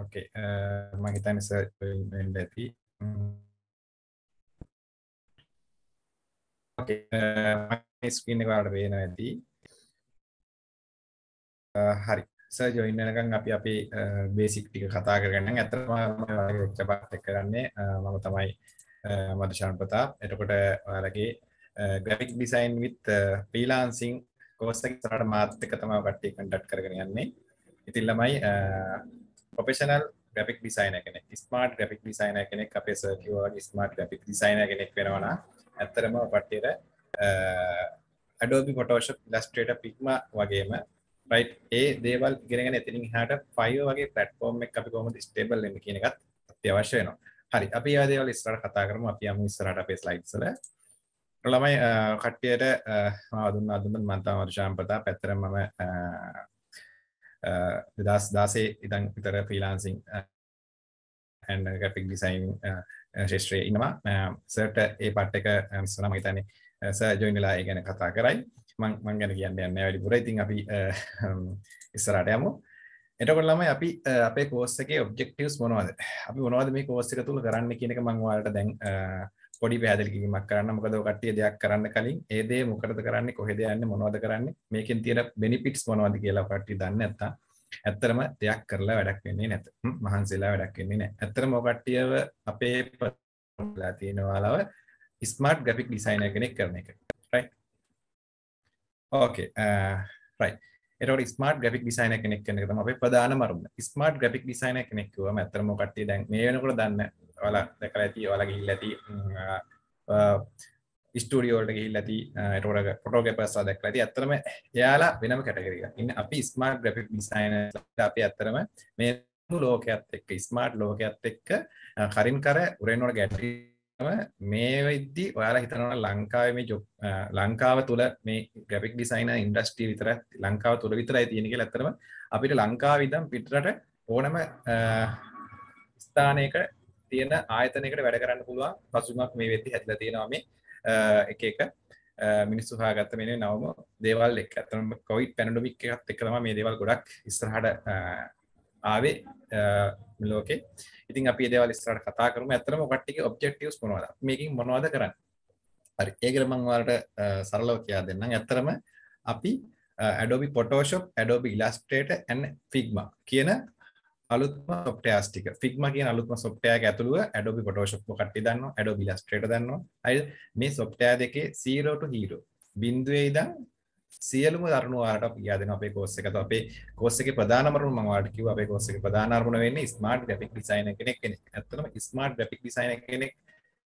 ඕකේ මම හිතන්නේ සර් වෙන්න ඇති ඕකේ මම ස්ක්‍රීන් එක වලට පේනවා ඇති හරි සර් ජොයින් වෙනකන් අපි අපේ බේසික් ටික කතා කරගන්නම් ඇත්තටම මම ඔයාලගේ චපාත් එක කරන්නේ මම තමයි මදුෂාන් ප්‍රතාප් එතකොට ඔයාලගේ graphic design with freelancing course එක සරට මාත් එක තමයි ඔය කට්ටිය කන්ඩක්ට් කරගෙන යන්නේ ඉතින් ළමයි ප්‍රොෆෙෂනල් ග්‍රෆික් ඩිසයිනර් කෙනෙක් ස්මාර්ට් ග්‍රෆික් ඩිසයිනර් කෙනෙක් අපේ සර් කිව්වා වගේ ස්මාර්ට් ග්‍රෆික් ඩිසයිනර් කෙනෙක් වෙනවා නම් ඇත්තටම පට්ටියට Adobe Photoshop Illustrator Figma වගේම right ඒ දේවල් ඉගෙනගෙන එතනින් එහාට Fiverr වගේ platform එකක් අපි කොහොමද stable වෙන්නේ කියන එකත් අත්‍යවශ්‍ය වෙනවා. හරි අපි ඒ දේවල් ඉස්සරහට කතා කරමු අපි යමු ඉස්සරහට අපේ slides වල. ළමයි කට්ටියට මම දුන්න අදුන්න මම තමයි ශාම්පතා පැත්තට මම දෙදස් දාසේ ඉතන් විතර ෆ්‍රීලාන්සිං ඇන් ග්‍රැෆික් ඩිසයින් ශේෂත්‍රයේ ඉන්නවා සර්ට ඒ පාට් එක සුනා මම හිතන්නේ සර් ජොයින් වෙලා ඒ ගැන කතා කරයි මං මං ගැන කියන්න යන්නේ නැහැ වැඩිපුර ඉතින් අපි ඉස්සරහට යමු එතකොට ළමයි අපි අපේ කෝස් එකේ ඔබ්ජෙක්ටිව්ස් මොනවද අපි මොනවද මේ කෝස් එක තුල කරන්න කියන එක මම ඔයාලට දැන් පොඩි පැහැදිලි කිරීමක් කරන්න මොකද ඔය කට්ටිය දෙයක් කරන්න කලින් ඒ දේ මොකටද කරන්නේ කොහෙද යන්නේ මොනවද කරන්නේ මේකෙන් තියෙන බෙනිෆිට්ස් මොනවද කියලා කට්ටිය දන්නේ නැත්නම් ඇත්තරම දෙයක් කරලා වැඩක් වෙන්නේ නැත. මහන්සිලා වැඩක් වෙන්නේ නැහැ. ඇත්තරම ඔකට්ටියව අපේ පලා තියෙනවාලව ස්මාර්ට් ග්‍රැෆික් ඩිසයිනර් කෙනෙක් කරන එක. right okay uh, right එතකොට ස්මාර්ට් ග්‍රැෆික් ඩිසයිනර් කෙනෙක් කියන එක තමයි අපේ ප්‍රධානම අරමුණ. ස්මාර්ට් ග්‍රැෆික් ඩිසයිනර් කෙනෙක් කිව්වම ඇත්තටම ඔකට්ටිය දැන් මේ වෙනකොට දන්න ඔල දැකර ඇති ඔල ගිල් ඇති ස්ටඩියෝල්ට ගිල් ඇති ටෝරග පොටෝග පස්සා දැක් ඇති අතරම එයාලා වෙනම කටකරක ඉන්න අපි ස්මාර්ට් ග්‍රපික් ිසයින අපි අත්තරම මේ ලෝකයක්ත් එක් ස්මාර්ට් ලෝකයක්ත් එක්ක කරින් කර උරෙන්වට ගැටී මේ වෙද්දි ඔයාලා හිතනවන ලංකාව මේ ජොබ් ලංකාව තුළ මේ ග්‍රපික් ඩිසයින ඉන්ඩස්ට්‍රී විතර ලංකාව තුළ විතරයි තියෙන කියලා ඇත්තරම අපිට ලංකාව ඉදම් පිටරට ඕනම ස්ථානයක තියෙන ආයතනයකට වැඩ කරන්න පුළුවන් පසුමක් මේ වෙද්දි හැදලා තියෙනවා මේ එක එක මිනිස්සු හොයාගත්ත මේ නවම දේවල් එක්ක අතනම කොවිඩ් පැනඩමික් එකත් එක්ක තමයි මේ දේවල් ගොඩක් ඉස්සරහට ආවේ ලෝකේ ඉතින් අපි දේවල් ඉස්සරහට කතා කරමු ඇත්තටම ඔකට්ටියගේ ඔබ්ජෙක්ටිව්ස් මොනවද මේකෙන් මොනවද කරන්නේ හරි ඒකට මම ඔයාලට සරලව කියා දෙන්නම් ඇත්තටම අපි Adobe Photoshop Adobe Illustrator and Figma කියන අලුත්ම සොෆ්ට්වෙයාර්ස් ටික Figma කියන අලුත්ම සොෆ්ට්වෙයාර් එක ඇතුළුව Adobe Photoshop කට්ටිය දන්නවා Adobe Illustrator දන්නවා අය මේ සොෆ්ට්වෙයාර් දෙකේ 0 to hero බිඳුවේ ඉඳන් සියලුම දරුණු ඔයාලට අපි කියා දෙනවා අපේ කෝස් එකත් අපේ කෝස් එකේ ප්‍රධානම අරමුණ මම ඔයාලට කිව්වා අපේ කෝස් එකේ ප්‍රධාන අරමුණ වෙන්නේ ස්මාර්ට් ග්‍රැෆික් ඩිසයිනර් කෙනෙක් කෙනෙක්. ඇත්තටම ස්මාර්ට් ග්‍රැෆික් ඩිසයිනර් කෙනෙක්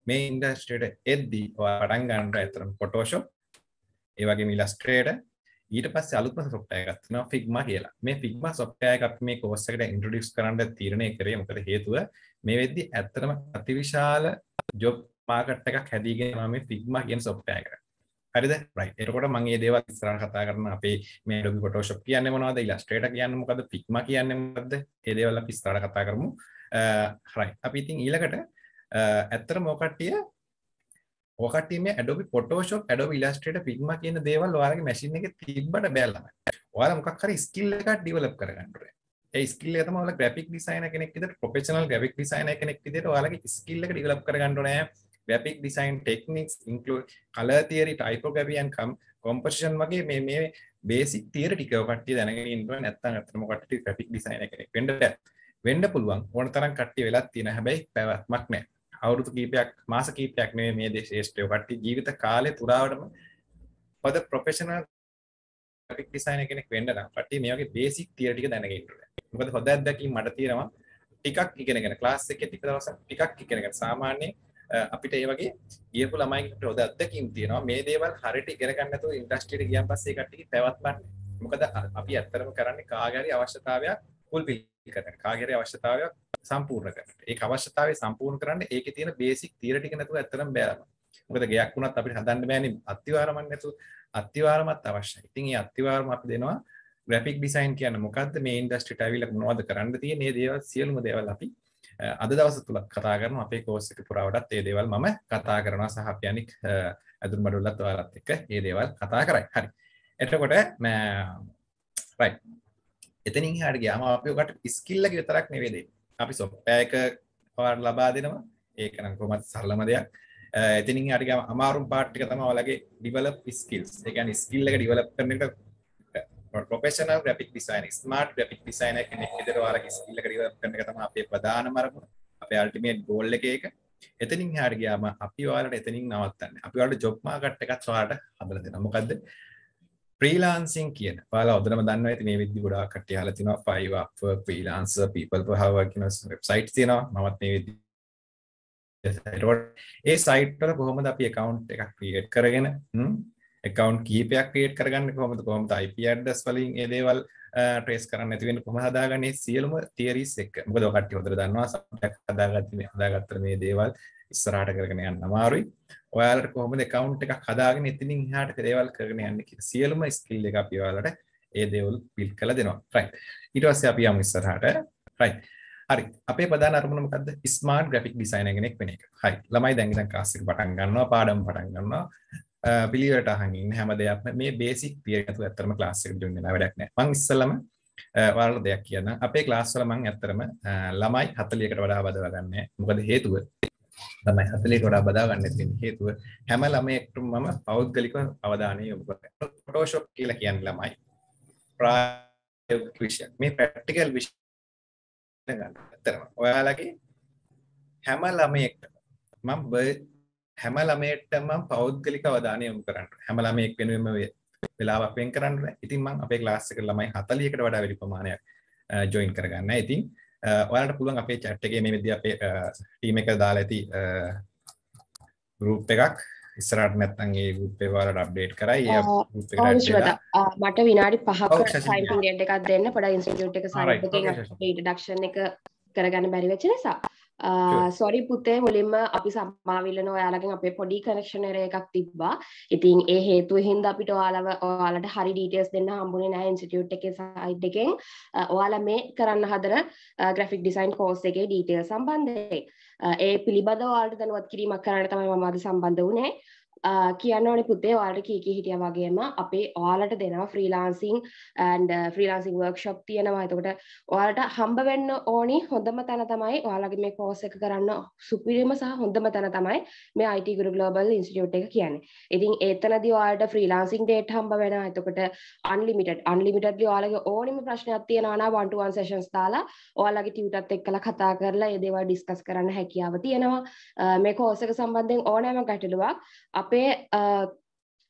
මේ ඉන්ඩස්ට්‍රියට එද්දී ඔයා පටන් ගන්නට ඇත්තටම Photoshop ඒ වගේම Illustrator ඊට පස්සේ අලුත්ම software එකක් තියෙනවා Figma කියලා. මේ Figma software එක අපි මේ course එකට introduce කරන්න තීරණය කරේ මොකද හේතුව මේ වෙද්දි ඇත්තටම අතිවිශාල job market එකක් හැදීගෙන මම මේ Figma කියන software එක. හරිද? right. එතකොට මම මේ දේවල් ඉස්සරහට කතා කරන අපේ මේ Adobe Photoshop කියන්නේ මොනවද? Illustrator කියන්නේ මොකද්ද? Figma කියන්නේ මොකද්ද? මේ දේවල් අපි ඉස්සරහට කතා කරමු. Uh, right. අපි ඉතින් ඊළඟට uh, ඇත්තටම ඔය කට්ටිය ඕකටේ මේ Adobe Photoshop Adobe Illustrator Figma කියන දේවල් ඔයාලගේ machine එකේ තිබ්බට බෑ ළමයි. ඔයාලා මොකක් හරි skill එකක් develop කරගන්න ඕනේ. ඒ ස්කිල්ල තම ඔයාලා ග්‍රැෆික් ඩිසයිනර් කෙනෙක් විදිහට ප්‍රොෆෙෂනල් ග්‍රැෆික් ඩිසයිනර් කෙනෙක් විදිහට ඔයාලගේ ස්කිල් එක ඩෙවලොප් කරගන්න ඕනේ. Graphic design techniques include colour theory typography and composition වගේ මේ මේ බේසික් තියරි ටික කට්ටිය දැනගෙන ඉන්න ඕනේ. නැත්නම් අතනම කට්ටිය ග්‍රැෆික් ඩිසයිනර් කෙනෙක් වෙන්න වෙන්න පුළුවන්. ඕන තරම් කට්ටිය වෙලා තියෙන හැබැයි පැවැත්මක් නැහැ. අවුරුදු කීපයක් මාස කීපයක් නෙවෙයි මේ දේ ශ්‍රේෂ්ඨය. කට්ටිය ජීවිත කාලය පුරාවටම පොද ප්‍රොෆෙෂනල් ග්‍රැෆික් ඩිසයිනර් කෙනෙක් වෙන්න නම් කට්ටිය මේ වගේ බේසික් තියරි ටික දැනගෙන ඉන්න ඕනේ. මොකද හොඳ අත්දැකීම් මට තියෙනවා ටිකක් ඉගෙනගෙන ක්ලාස් එකේ ටික දවසක් ටිකක් ඉගෙනගෙන සාමාන්‍යයෙන් අපිට ඒ වගේ ගියපු ළමයින්ට හොඳ අත්දැකීම් තියෙනවා. මේ දේවල් හරියට ඉගෙන ගන්න නැතුව ඉන්ඩස්ට්‍රියට ගියන් පස්සේ කට්ටිය පැවැත්මක් මොකද අපි ඇත්තටම කරන්නේ කාගරි අවශ්‍යතාවයක් ෆුල් පිල් කරන කාගේරි අවශ්‍යතාවයක් සම්පූර්ණ කරන්න ඒ අවශ්‍යතාවය සම්පූර්ණ කරන්න ඒක තියෙන බේසික් තීරටික නැතුව ඇතරම් බෑම මොකද ගයක් වුණත් අපිට හදන්න බෑනි අත්තිවාරමක් නැතු අත්තිවාරමත් අවශ්‍යයි ඉතින් ඒ අත්තිවාරම අපි දෙනවා ග්‍රැෆික් ඩිසයින් කියන මොකක්ද මේ ඉන්ඩස්ට්‍රියට ඇවිල්ලා මොනවද කරන්න තියෙන්නේ මේ දේවල් සියලුම දේවල් අපි අද දවස තුල කතා කරන අපේ කෝස් එක පුරාවටත් මේ දේවල් මම කතා කරනවා සහ අපි අනික් අඳුරු මඩුල්ලත් ඔයාලත් එක්ක මේ දේවල් කතා කරයි. හරි. එතකොට මම right එතනින් හට ගයාම අපිකට ස්කිල්ලක විතරක් නෙවේද අපි සොප්පෑක පවාට ලබා දෙනවා ඒකනම් කොමත් සරලම දෙයක් එතිනින් අටිගම අමාරුම් පාට්ටික තම ඔලගේ ඩිවලප් ස්කිල්ස් එකන් ස්කිල්ලක ඩිවලප් කරන එක පොපේෂන රපික් ිසයින ස්මාර්ට් රපික් ිසයින ෙදරවාර ස්කිල්ලක ඩිවලප් කරන තම අපේ ප්‍රධාන මරම අපේ අල්ටිමේට් ගෝල්ල එක එක එතනින් හාට ගයාම අපි වාලට එතනින් නවත්තන්න අපි වලට ජොබ්මාකට් එකත් වාට හදල දෙන මොකක්ද ප්‍රීලාන්සින් කියන පාල ඔදරම දන්න ඇති මේ විදදි ගොඩා කට්ටි හල තිනවා පයිව ප්‍රීලාන්ස පිපල් හව කියන වෙබ්සයිට් තියෙනවා මත් මේ විදි ඒ සයිට්වල කොහොමද අපි එකකවන්් එකක් ක්‍රියට් කරගෙන එකකවන්් කීපයක් ක්‍රියට් කරගන්න කොමද කොමට අයිපඩස් වලින් ඒදේවල් ට්‍රේස් කරන්න ඇතිවෙන කොම හදාගන්නේ සියලුම තේරිස් එක් මොද කට හොදර දන්නවා සටක් හදාගත්ම හදාගත්තර මේ දේවල් ඉස්සරාට කරගෙන යන්න අමාරුයි ඔයාලට කොහොමද account එකක් හදාගෙන ඉතින් එහාට දේවල් කරගෙන යන්න කියලා සියලුම skill එක අපි ඔයාලට ඒ දේවල් build කරලා දෙනවා. right. ඊට පස්සේ අපි යමු ඉස්සරහට. right. හරි. අපේ ප්‍රධාන අරමුණ මොකද්ද? smart graphic designer කෙනෙක් වෙන එක. හරි. ළමයි දැන් ඉතින් class එක පටන් ගන්නවා, පාඩම් පටන් ගන්නවා. පිළිවෙලට අහන් ඉන්න හැම දෙයක්ම මේ බේසික් පියර් එකතු ඇත්තටම class එකට join වෙලා වැඩක් නැහැ. මම ඉස්සෙල්ලම ඔයාලට දෙයක් කියන්න. අපේ ක්ලාස් වල මම ඇත්තටම ළමයි 40කට වඩා බදවා ගන්නෑ. මොකද හේතුව තමයි 40ට වඩා බදා ගන්න තියෙන හේතුව හැම ළමයෙක්ටම මම පෞද්ගලිකව අවධානය යොමු කරනවා ෆොටෝෂොප් කියලා කියන්නේ ළමයි ප්‍රායෝගික විෂය මේ ප්‍රැක්ටිකල් විෂය ගන්න අතරම ඔයාලගේ හැම ළමයෙක්ට මම හැම ළමයෙක්ට මම පෞද්ගලික අවධානය යොමු කරන්න හැම ළමයෙක් වෙනුවෙන්ම වෙලාවක් වෙන් කරන්න ඉතින් මම අපේ ක්ලාස් එක ළමයි 40කට වඩා වැඩි ප්‍රමාණයක් ජොයින් කරගන්න ඉතින් Uh, ඔයාලට පුළුවන් අපේ chat එකේ මේ විදිහ අපේ ටීම් uh, එක දාලා ඇති uh, group එකක් ඉස්සරහට නැත්තම් ඒ group එක ඔයාලට update කරයි ඒ group එකට මට විනාඩි 5ක time period එකක් දෙන්න පොඩ්ඩක් institute එක site එකේ introduction එක කරගන්න බැරි වෙච්ච නිසා සොරි පුතේ මුලින්ම අපි සම්මාවිල්ලන ඔයාලගෙන් අපේ පොඩි කනෙක්ෂණර එකක් තිබ්බා ඉතින් ඒ හේතුව හින්ද අපිට ඔයාලව ඔයාලට හරි ඩීටේස් දෙන්න හම්බුනේ නෑ ඉන්ස්ටිටියුට් එකේ සයිට් එකෙන් ඔයාලා මේ කරන්න හදන ග්‍රැෆික් ඩිසයින් කෝස් එකේ ඩීටේල් සම්බන්ධයෙන් ඒ පිළිබඳව ඔයාලට දැනුවත් කිරීමක් කරන්න තමයි මම අද සම්බන්ධ වුණේ කියන්න ඕනි පුතේ ඔයාලට කී කී හිටියා වගේම අපේ ඔයාලට දෙනවා freelancing and freelancing uh, workshop තියෙනවා. එතකොට ඔයාලට හම්බ වෙන්න ඕනි හොඳම තැන තමයි ඔයාලගේ මේ කෝස් එක කරන්න සුපිරිම සහ හොඳම තැන තමයි මේ IT Guru Global Institute එක කියන්නේ. ඉතින් එතනදී ඔයාලට ෆ්‍රීලාන්සින් ඩේට් හම්බ වෙනවා. එතකොට unlimited unlimitedly ඔයාලගේ ඕනිම ප්‍රශ්නයක් තියෙනවා නම් one to one sessions දාලා ඔයාලගේ ටියුටරත් එක්කලා කතා කරලා ඒ දේවල් ඩිස්කස් කරන්න හැකියාව තියෙනවා. Uh, මේ කෝස් එක සම්බන්ධයෙන් ඕනෑම ගැටලුවක් අපේ apie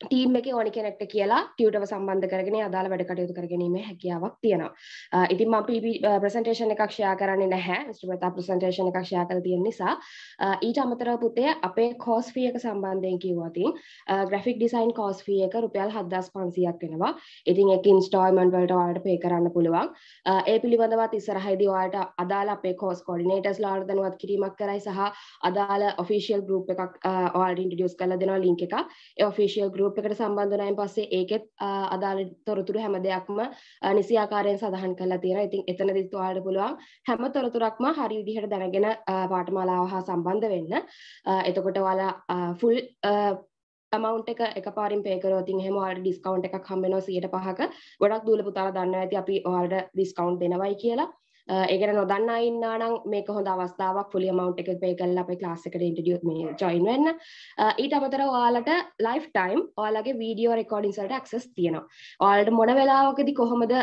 ටීම් එක ඕනි කෙනෙක්ට කියලා ටියටව සම්බන්ධ කරගෙන අදාළ වැඩ කටයුතු කරගැනීම හැකියාවක් තියෙනවා ඉතින් මම පිබි ප්‍රසන්ටේෂන් එකක් ෂයා කරන්නේ නැහැ ස්ටමතා ප්‍රසන්ටේෂන් එකක් ෂයා කර තියෙන නිසා ඊට අමතර පුතේ අපේ කෝස් ෆී එක සම්බන්ධයෙන් කිව්වතින් ග්‍රෆික් ඩිසයින් කෝස් ෆී එක රුපියල් 7500ක් වෙනවා ඉතින් ඒක ඉන්ස්ටාල්මන්ට් වලට ඔයාලට පේ කරන්න පුළුවන් ඒ පිළිබඳවත් ඉස්සරහදී ඔයාලට අදාළ අපේ කෝස් කෝඩිනේටර්ස් ලාට දැනුවත් කිරීමක් කරයි සහ අදාළ ඔෆිෂියල් ගෲප් එකක් ඔයාලට ඉන්ට්‍රොඩියුස් කරලා දෙනවා ලින්ක් එක ඒ ඔෆිෂියල් ගෲප් ගරුප් එකට සම්බන්ධනයෙන් පස්සේ ඒකෙත් අදාළ තොරතුරු හැම දෙයක්ම නිසි ආකාරයෙන් සඳහන් කරලා තියෙනවා. ඉතින් එතනදි තුවාලට පුළුවන් හැම තොරතුරක්ම හරි විදිහට දැනගෙන පාඨමාලාව හා සම්බන්ධ වෙන්න. එතකොට ඔයාලා ෆුල් මවන්් එක එක පාරින් පේකරෝතින් හෙම වාට ඩිස්කවන්් එකක් හම්බෙනවා සියට පහක ගොඩක් දූල පුතාල දන්න ඇති අපි වාල්ඩ ඩිස්කවන්් දෙනවයි කියලා ඒකර නොදන්න ඉන්නනම් මේක හොඳ අවස්ථාවක් ෆුලි අමවුන්ට් එක පේ කරලා අපේ ක්ලාස් එකට ඉන්ට්‍රොඩියුස් මේ ජොයින් වෙන්න ඊට අමතරව ඔයාලට ලයිෆ් ටයිම් ඔයාලගේ වීඩියෝ රෙකෝඩින්ග්ස් වලට ඇක්සස් තියෙනවා ඔයාලට මොන වෙලාවකදී කොහොමද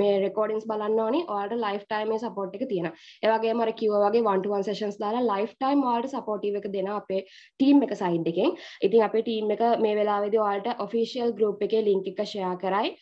මේ රෙකෝඩින්ග්ස් බලන්න ඕනේ ඔයාලට ලයිෆ් ටයිම් මේ සපෝට් එක තියෙනවා ඒ වගේම අර කිව්වා වගේ 1 to 1 sessions දාලා ලයිෆ් ටයිම් ඔයාලට සපෝටිව් එක දෙනවා අපේ ටීම් එක සයිඩ් එකෙන් ඉතින් අපේ ටීම් එක මේ වෙලාවේදී ඔයාලට ඔෆිෂියල් ගෲප් එකේ ලින්ක් එක ෂෙයා කරයි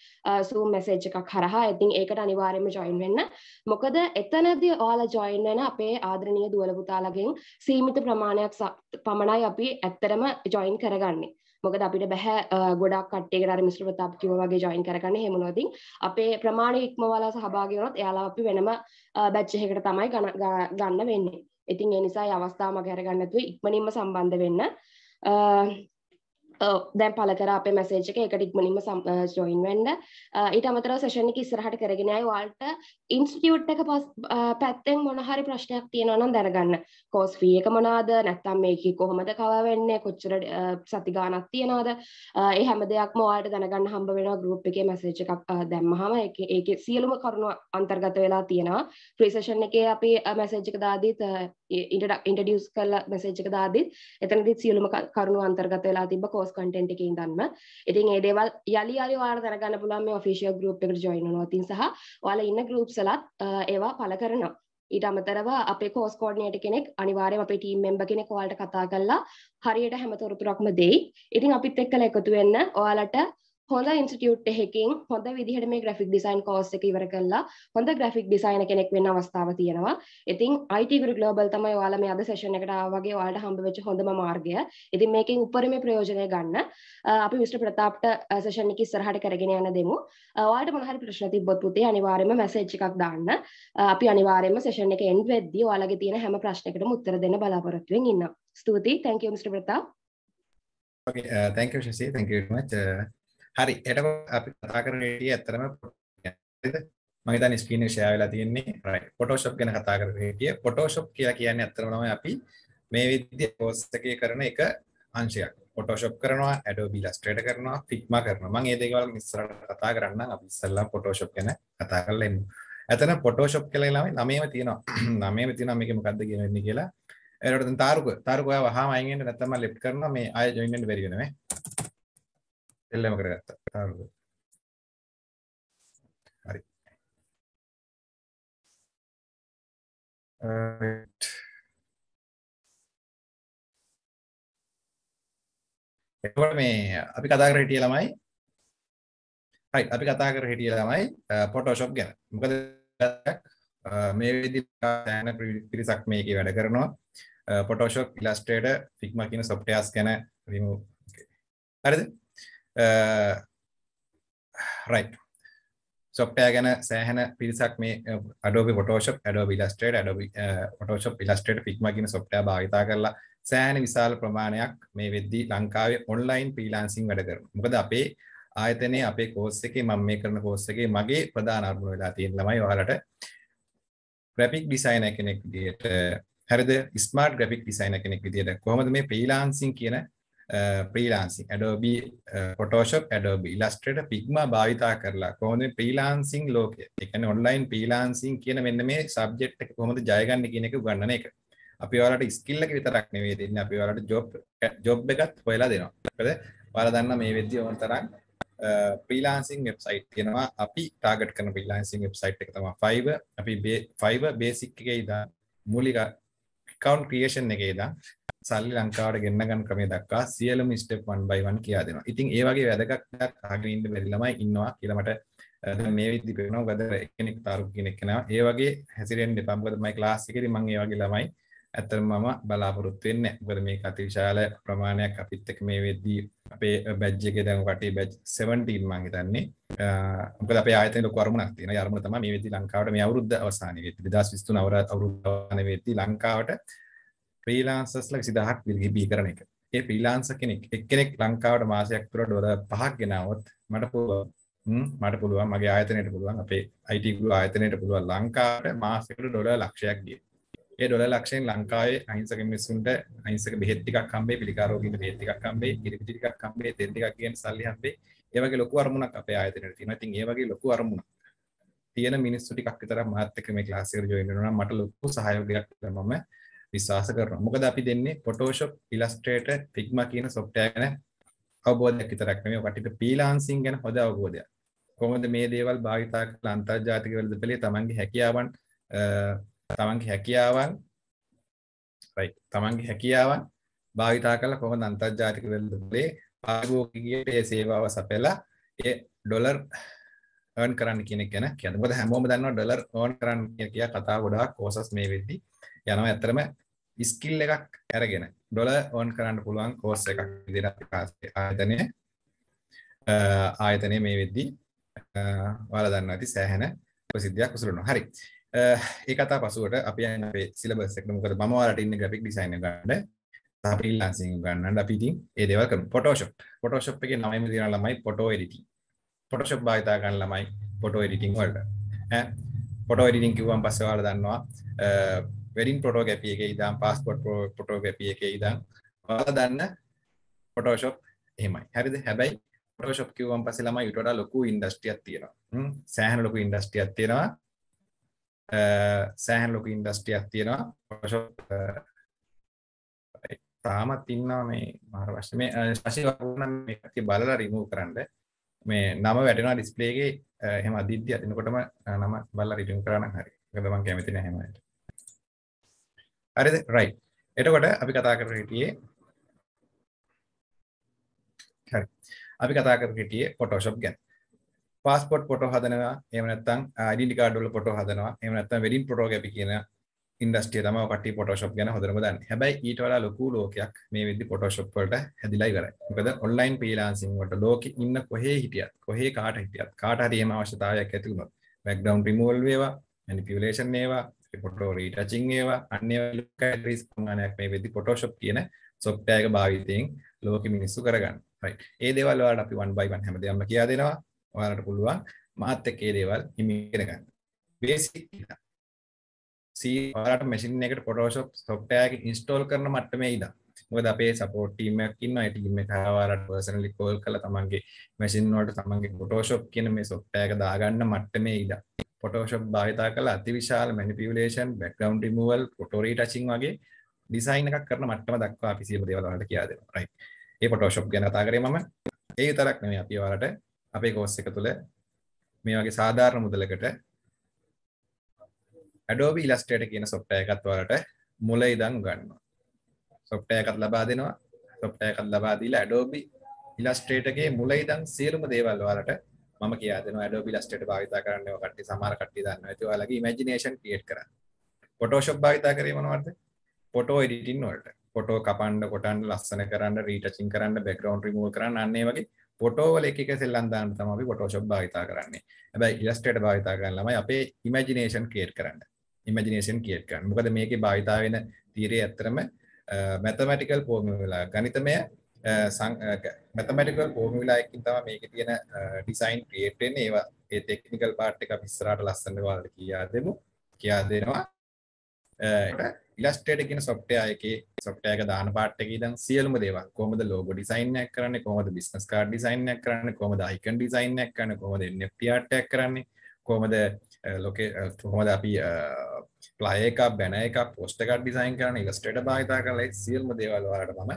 සූම් මැසේජ් එකක් හරහා ඉතින් ඒකට අනිවාර්යයෙන්ම ජොයින් වෙන්න මොකද මොකද එතනදී ඔයාලා ජොයින් වෙන අපේ ආදරණීය දුවල පුතාලගෙන් සීමිත ප්‍රමාණයක් පමණයි අපි ඇත්තටම ජොයින් කරගන්නේ. මොකද අපිට බැහැ ගොඩක් කට්ටියකට අර මිස්ටර් ප්‍රතාප් කිව්වා වගේ ජොයින් කරගන්න එහෙම නොදී අපේ ප්‍රමාණය ඉක්මවලා සහභාගී වුණොත් එයාලා අපි වෙනම බැච් එකකට තමයි ගන්න වෙන්නේ. ඉතින් ඒ නිසා අවස්ථාව මගහැර ගන්න නැතුව ඉක්මනින්ම සම්බන්ධ වෙන්න. දැන් පල කර අපේ මැසේජ් එක එකට ඉක්මනින්ම ජොයින් වෙන්න ඊට අමතරව සෙෂන් එක ඉස්සරහට කරගෙන ආයි ඔයාලට ඉන්ස්ටිටියුට් එක පැත්තෙන් මොන හරි ප්‍රශ්නයක් තියෙනවා නම් දැනගන්න කෝස් ෆී එක මොනවාද නැත්නම් මේක කොහොමද කවර් වෙන්නේ කොච්චර සති ගාණක් තියනවද ඒ හැම දෙයක්ම ඔයාලට දැනගන්න හම්බ වෙනවා ගෲප් එකේ මැසේජ් එකක් දැම්මහම ඒකේ ඒකේ සියලුම කරුණු අන්තර්ගත වෙලා තියෙනවා ෆ්‍රී සෙෂන් එකේ අපි මැසේජ් එක දාදීත් ඉන්ට්‍රොඩියුස් කරලා මැසේජ් එක දාදීත් එතනදීත් සියලුම කරුණු අන්තර්ගත වෙලා තිබ්බ කෝස් කෝස් කටෙන්ට් එකින් දන්න ඉතින් ඒ දේවල් යලි අරි වාර දරගන්න පුළුවන් මේ ඔෆිෂියල් ගෲප් එකට ජොයින් වෙනවා ඉතින් සහ ඔයාලා ඉන්න ගෲප්ස් වලත් ඒවා පළ කරනවා ඊට අමතරව අපේ කෝස් කෝඩ්නේට කෙනෙක් අනිවාර්යයෙන් අපේ ටීම් මෙම්බර් කෙනෙක් ඔයාලට කතා කරලා හරියට හැම තොරතුරක්ම දෙයි. ඉතින් අපිත් එක්කලා එකතු වෙන්න ඔයාලට හොඳ ඉන්ස්ටියුට් එහෙකින් හොඳ විදිහට මේ ග්‍රෆික් ඩිසයින් කෝස් එක ඉවර කරලා හොඳ ග්‍රෆික් ඩිසයිනර් කෙනෙක් වෙන්න අවස්ථාව තියෙනවා. ඉතින් IT Guru Global තමයි ඔයාලා මේ අද සෙෂන් එකට ආවා වගේ ඔයාලට හම්බ වෙච්ච හොඳම මාර්ගය. ඉතින් මේකෙන් උපරිම ප්‍රයෝජනය ගන්න. අපි මිස්ටර් ප්‍රතාප්ට සෙෂන් එක ඉස්සරහට කරගෙන යන්න දෙමු. ඔයාලට මොන හරි ප්‍රශ්න තිබ්බොත් පුතේ අනිවාර්යයෙන්ම මැසේජ් එකක් දාන්න. අපි අනිවාර්යයෙන්ම සෙෂන් එක එන්ඩ් වෙද්දී ඔයාලගේ තියෙන හැම ප්‍රශ්නයකටම උත්තර දෙන්න බලාපොරොත්තු වෙමින් ඉන්නවා. ස්තුතියි. Thank you Mr. Pratap. Okay, uh, thank you Shashi. Thank you very much. Uh, හරි එතකොට අපි කතා කරන විදිය ඇත්තටම මම හිතන්නේ ස්ක්‍රීන් එක ෂෙයා වෙලා තියෙන්නේ right photoshop ගැන කතා කරන විදිය photoshop කියලා කියන්නේ ඇත්තටම තමයි අපි මේ විදිය course එකේ කරන එක අංශයක් photoshop කරනවා adobe illustrator කරනවා figma කරනවා මම මේ දේවල් ඉස්සරහට කතා කරන්නම් අපි ඉස්සෙල්ලා photoshop ගැන කතා කරලා ඉමු ඇතන පොටෝශප් කියලා ළමයි නමේම තියෙනවා නමේම තියෙනවා මේක මොකද්ද කියන වෙන්නේ කියලා එනකොට දැන් තාරුක තාරුක ඔයා වහාම අයින් වෙන්න නැත්නම් මම ලෙෆ්ට් කරනවා මේ ආයෙ ජොයින් වෙන්න බැරි වෙනවා එල්ලම කරගත්තා. හරිද? හරි. එතකොට මේ අපි කතා කර හිටිය ළමයි right අපි කතා කර හිටිය ළමයි uh, Photoshop ගැන. මොකද uh, මේ විදිහට පිරිසක් මේකේ වැඩ කරනවා uh, Photoshop Illustrator Figma කියන softwares ගැන remove හරිද? රයි uh, සොප්ටය ගැන සෑහන පිරිසක් මේ අඩෝබි ොටෝෂප් අඩෝබි ලස්ටේට අඩ ොටෝෂප් පිලස්ටේට ෆික්මගෙන සොප්ටය භාවිතා කරලා සෑහන විශාල ප්‍රමාණයක් මේ වෙද්දී ලංකාවේ ඔන්ලයින් පීලාන්සිං වැඩ කර මොකද අපේ ආයතනය අපේ කෝස් එකේ මම මේ කරන කෝස් එකේ මගේ ප්‍රධාන අරමුණ වෙලා තියෙන ළමයි ඔයාලට ග්‍රැෆික් ඩිසයිනර් කෙනෙක් විදිහට හරිද ස්මාර්ට් ග්‍රැෆික් ඩිසයිනර් කෙනෙක් විදිහට කොහොමද මේ ෆ්‍රීලාන්සින් කියන ප්‍රීලාන්සිං ඇඩෝබ පොටෝෂප් ඇඩෝබ ලස්ට්‍රට පික්ම භාවිතා කරලා කොහොඳ ප්‍රීලාන්සිං ලෝක එකන ඔන්ලයින් ප්‍රීලාන්සිං කියන මෙන්න මේ සබ්ජෙට් එක කොහොඳ ජයගන්න කියනෙක ගන්න එක අපි වලට ස්කිල්ලක විතරක් නෙවේ දෙන්න අපි වලට ජොබ් ජොබ් එකත් හොයලා දෙනවා කද වල දන්න මේ වෙද්දි ඕන තරම් ප්‍රීලාන්සිං uh, වෙබ්සයිට් තියෙනවා අපි ටාගට් කරන ප්‍රීලාන්සිං වෙබ්සයිට් එක තමයි ෆයිබර් අපි ෆයිබර් බේසික් එකේ ඉඳන් මූලික account creation එකේ ඉඳන් සල්ලි ලංකාවට ගෙන්න ගන්න ක්‍රමය දක්වා සියලුම step 1 by 1 කියලා දෙනවා. ඉතින් ඒ වගේ වැදගත් දෙයක් අහගෙන ඉන්න බැරි ළමයි ඉන්නවා කියලා මට මේ විදිහට පේනවා. මොකද කෙනෙක් තාරුක් කෙනෙක් කෙනා ඒ වගේ හැසිරෙන්න එපා. මොකද මයි ක්ලාස් එකේදී මම ඒ වගේ ළමයි ඇත්තටම මම බලාපොරොත්තු වෙන්නේ නැහැ. මොකද මේක අතිවිශාල ප්‍රමාණයක් අපිත් එක්ක මේ වෙද්දී අපේ බැච් එකේ දැන් කටේ බැච් 17 මම හිතන්නේ. මොකද අපේ ආයතනයේ ලොකු අරමුණක් තියෙනවා. ඒ අරමුණ තමයි මේ වෙද්දී ලංකාවට මේ අවුරුද්ද අවසානයේ වෙද්දී 2023 අවුරුද්ද අවසානයේ වෙද්දී ලංකාවට ෆ්‍රීලාන්සර්ස්ලා 20000ක් විල්ගිබී කරන එක. ඒ ෆ්‍රීලාන්ස කෙනෙක් එක්කෙනෙක් ලංකාවට මාසයක් තුර ඩොලර් 5ක් ගෙනාවොත් මට පුළුවන් මට පුළුවන් මගේ ආයතනයට පුළුවන් අපේ IT ගුරු ආයතනයට පුළුවන් ලංකාවට මාසෙකට ඩොලර් ලක්ෂයක් ගියේ. ඒ ඩොල ලක්ෂයෙන් ලංකාවේ අහිංසක මිනිස්සුන්ට අහිංසක බෙහෙත් ටිකක් හම්බෙයි පිළිකාරෝගීන්ට බෙහෙත් ටිකක් හම්බෙයි ඉරිපිටි ටිකක් හම්බෙයි තෙල් ටිකක් ගෙන් සල්ලි හම්බෙයි ඒ වගේ ලොකු අරමුණක් අපේ ආයතනයේ තියෙනවා ඉතින් ඒ වගේ ලොකු අරමුණක් තියෙන මිනිස්සු ටිකක් විතර මාත් එක්ක මේ ක්ලාස් එකට ජොයින් වෙනවා නම් මට ලොකු සහයෝගයක් මම විශ්වාස කරනවා මොකද අපි දෙන්නේ Photoshop Illustrator Figma කියන software ගැන අවබෝධයක් විතරක් නෙමෙයි ඔකට පීලාන්සින් ගැන හොඳ අවබෝධයක් කොහොමද මේ දේවල් භාවිතා කරලා අන්තර්ජාතික වෙළඳපොලේ තමන්ගේ හැකියාවන් තමන්ගේ හැකියාවන් තමන්ගේ හැකියාවන් භාවිතා කළ කොහොම අන්තර්ජාතික වෙලදලේ පාගෝකගේ ඒ සේවාව සපෙලා ඒ ඩොලර් ඕන් කරන්න කෙනෙක් ගැන කියන බොද හැමෝම දන්න ඩොලර් ඕන් කරන්න කිය කතා ගොඩාක් කෝසස් මේ වෙද්දි යනවා ඇතරම ඉස්කිල් එකක් ඇරගෙන ඩොල ඕන් කරන්න පුළුවන් කෝස් එකක් විදිහට ආයතනය ආයතනය මේ වෙද්දී ඔයාලා දන්නවා ඇති සෑහෙන ප්‍රසිද්ධියක් උසුලනවා හරි ඒ කතා පසුවට අපි අපේ සිලබස් එකට මොකද මම ඔයාලට ඉන්නේ ග්‍රැෆික් ඩිසයින් එක ගන්න සහ ෆ්‍රීලැන්සින් ගන්නත් අපි ඉතින් ඒ දේවල් කරමු Photoshop Photoshop එකේ නමම තියෙන ළමයි photo editing Photoshop භාවිතා කරන ළමයි photo editing වලට ඈ photo editing කිව්වම පස්සේ ඔයාලා දන්නවා වෙඩින් ෆොටෝග්‍රැෆි එකේ ඉඳන් පාස්පෝර්ට් ෆොටෝග්‍රැෆි එකේ ඉඳන් ඔයාලා දන්න Photoshop එහෙමයි හරිද හැබැයි Photoshop කිව්වම පස්සේ ළමයි ඊට වඩා ලොකු ඉන්ඩස්ට්‍රියක් තියෙනවා සෑහෙන ලොකු ඉන්ඩස්ට්‍රියක් තියෙනවා සෑහන් ලොක ඉන්ඩස්ටියක් තියෙනවා තාමත් ඉන්නා මේ මහරවශ මේ ශශිවරුණන් ති බලලා රිමූ කරන්න මේ නම වැටෙනවා ඩිස්පලේගේ එහෙම අදිද්‍ය අතිනකොටම නම බල්ල රිටම් කරන්න හරි ගදමන් කැමති නැහැමට අරිද රයි එටකොට අපි කතා කර හිටියේ හරි අපි කතා කර හිටියේ පොටෝශප් ගැන පාස්පොට් පොටෝ හදනවා එම නැත්තම් ඩි කාඩුල පොටෝ හදනවා එම නැත්තම් වැඩින් පොටෝ ගැපි කියන ඉන්ඩස්ටිය තම කට පොටෝශප් ගැන හොදරම දන්න හැබයි ඊට වලා ලොකු ලෝකයක් මේ විදි පොටෝශප්පලට හැදිලා ඉවරයි මොකද ඔන්ලයින් පීලාන්සිංවට ලෝක ඉන්න කොහේ හිටියත් කොහේ කාට හිටියත් කාට හරි එම අවශ්‍යතාවයක් ඇති වුණොත් බැක්ඩවුන් රිමූවල් වේවා මැනිපියුලේෂන් ඒවා පොටෝ රීටචින් ඒවා අන්‍ය ලකරිස් ප්‍රමාණයක් මේ වෙදි පොටෝශප් කියන සොප්ටයක භාවිතයෙන් ලෝක මිනිස්සු කරගන්න ඒ දෙවල්වාට අපි වන් බයිවන් හැමදයම කියා දෙෙනවා ඔයාලට පුළුවන් මාත් එක්ක මේ දේවල් ඉගෙන ගන්න. බේසික් ඉඳන්. සී ඔයාලට මැෂින් එකට Photoshop software එක install කරන මට්ටමේ ඉඳන්. මොකද අපේ සපෝට් ටීම් එකක් ඉන්නවා. ඒ ටීම් එක හරවාලට personally call කරලා තමන්ගේ මැෂින් වලට තමන්ගේ Photoshop කියන මේ software එක දාගන්න මට්ටමේ ඉඳන්. Photoshop භාවිතා කරලා අතිවිශාල manipulation, background removal, photo retouching වගේ ඩිසයින් එකක් කරන මට්ටම දක්වා අපි සියලු දේවල් වලට කියලා දෙනවා. right. ඒ Photoshop ගැන කතා කරේ මම. ඒ විතරක් නෙමෙයි අපි ඔයාලට අපේ කෝස් එක තුළ මේ වගේ සාධාරණ මුදලකට Adobe Illustrator කියන software එකත් ඔයාලට මුල ඉඳන් උගන්වනවා. software එකත් ලබා දෙනවා. software එකත් ලබා දීලා Adobe Illustrator එකේ මුල ඉඳන් සියලුම දේවල් ඔයාලට මම කියා දෙනවා Adobe Illustrator භාවිතා කරන්න ඔය කට්ටිය සමහර කට්ටිය දන්නවා. ඒත් ඔයාලගේ imagination create කරන්න. Photoshop භාවිතා කරේ මොනවද? photo editing වලට. photo කපන්න, කොටන්න, ලස්සන කරන්න, retouching කරන්න, background remove කරන්න අන්න ඒ වගේ ෆොටෝවල එක එක සෙල්ලම් දාන්න තමයි අපි Photoshop භාවිතා කරන්නේ. හැබැයි Illustrator භාවිතා කරන ළමයි අපේ imagination create කරන්න. imagination create කරන්න. මොකද මේකේ භාවිතා වෙන තීරය ඇත්තරම mathematical formula ගණිතමය මැතමටිකල් පෝමිලා එකින් තම මේක තියෙන ඩිසයින් ක්‍රියේට් වෙන්නේ ඒවා ඒ ටෙක්නිකල් පාර්ට් එක අපි ඉස්සරහට ලස්සනට ඔයාලට කියා දෙමු කියා දෙනවා ඉලස්ටේට කියන සොෆ්ටයායකේ සොෆ්ටයක දාන පාට්ටක දන් සියලම දේව කොමද ලෝග ඩිසයින්යක් කරන්න කොමද බිස්නස් කාඩ් ඩිසයින්යක් කරන්න කොමද අයිකන් ඩිසයින්යක් කරන්න කොමද පියාටක් කරන්නේ කොමද ලොක කොමද අපි ප්ලයක බැන එක පොස්ටකක් ඩිසයින් කරන ඉලස්ටේට භාවිතා කරලා සියල්ම දේවල් වලට මම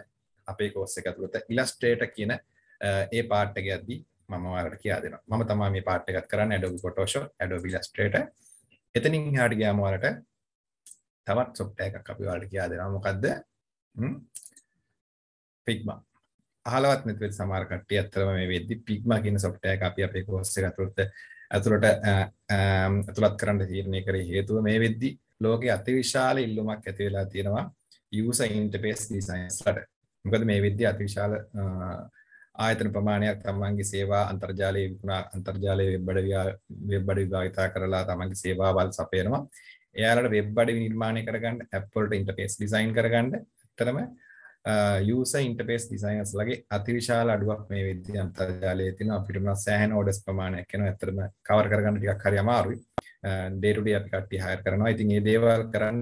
අපේ කෝස්ස එක තුළත ඉලස්ට්‍රේට කියන ඒ පාට්ටක ඇද්දී මම වලට කියා දෙනවා මම තමා මේ පාට්ටකත් කරන්න ඇඩෝ පොටෝෂෝ ඇඩෝ ිලස්ට්‍රේට එතනින් හාට ගයාමවලට තවත් සොෆ්ට්වෙයාර් එකක් අපි ඔයාලට කියලා දෙනවා. මොකද්ද? Figma. අහලවත් නැති සමහර කට්ටිය ඇත්තටම මේ වෙද්දි Figma කියන සොෆ්ට්වෙයාර් එක අපි අපේ කෝස් එක ඇතුළත ඇතුළට ඇතුළත් කරන්න තීරණය කරේ හේතුව මේ වෙද්දි ලෝකයේ අතිවිශාල ඉල්ලුමක් ඇති වෙලා තියෙනවා user interface designs වලට. මොකද මේ වෙද්දි අතිවිශාල ආයතන ප්‍රමාණයක් තමන්ගේ සේවා අන්තර්ජාලය විකුණා අන්තර්ජාලය වෙබ් අඩවිය වෙබ් අඩවි භාවිතා කරලා තමන්ගේ සේවාවල් සපයනවා. එයාලට වෙබ් අඩවි නිර්මාණය කරගන්න ඇප්වලට ඉන්ටපේස් ඩිසයින් කරගන්න තරම යස ඉන්ටපේස් ඩිසයින්ස් ලගේ අතිවිශාල අඩුවක් මේ විද්‍ය අන්තර්ජාලය තින අපිටම සෑහන ෝඩස් ප්‍රමාණයක් එන ඇතරම කවර කරගන්න ටික් හරි අමාරුයි ඩේටුඩ අපි කට්ටි හයර කරනවා ඉතින් ඒ දේවල් කරන්න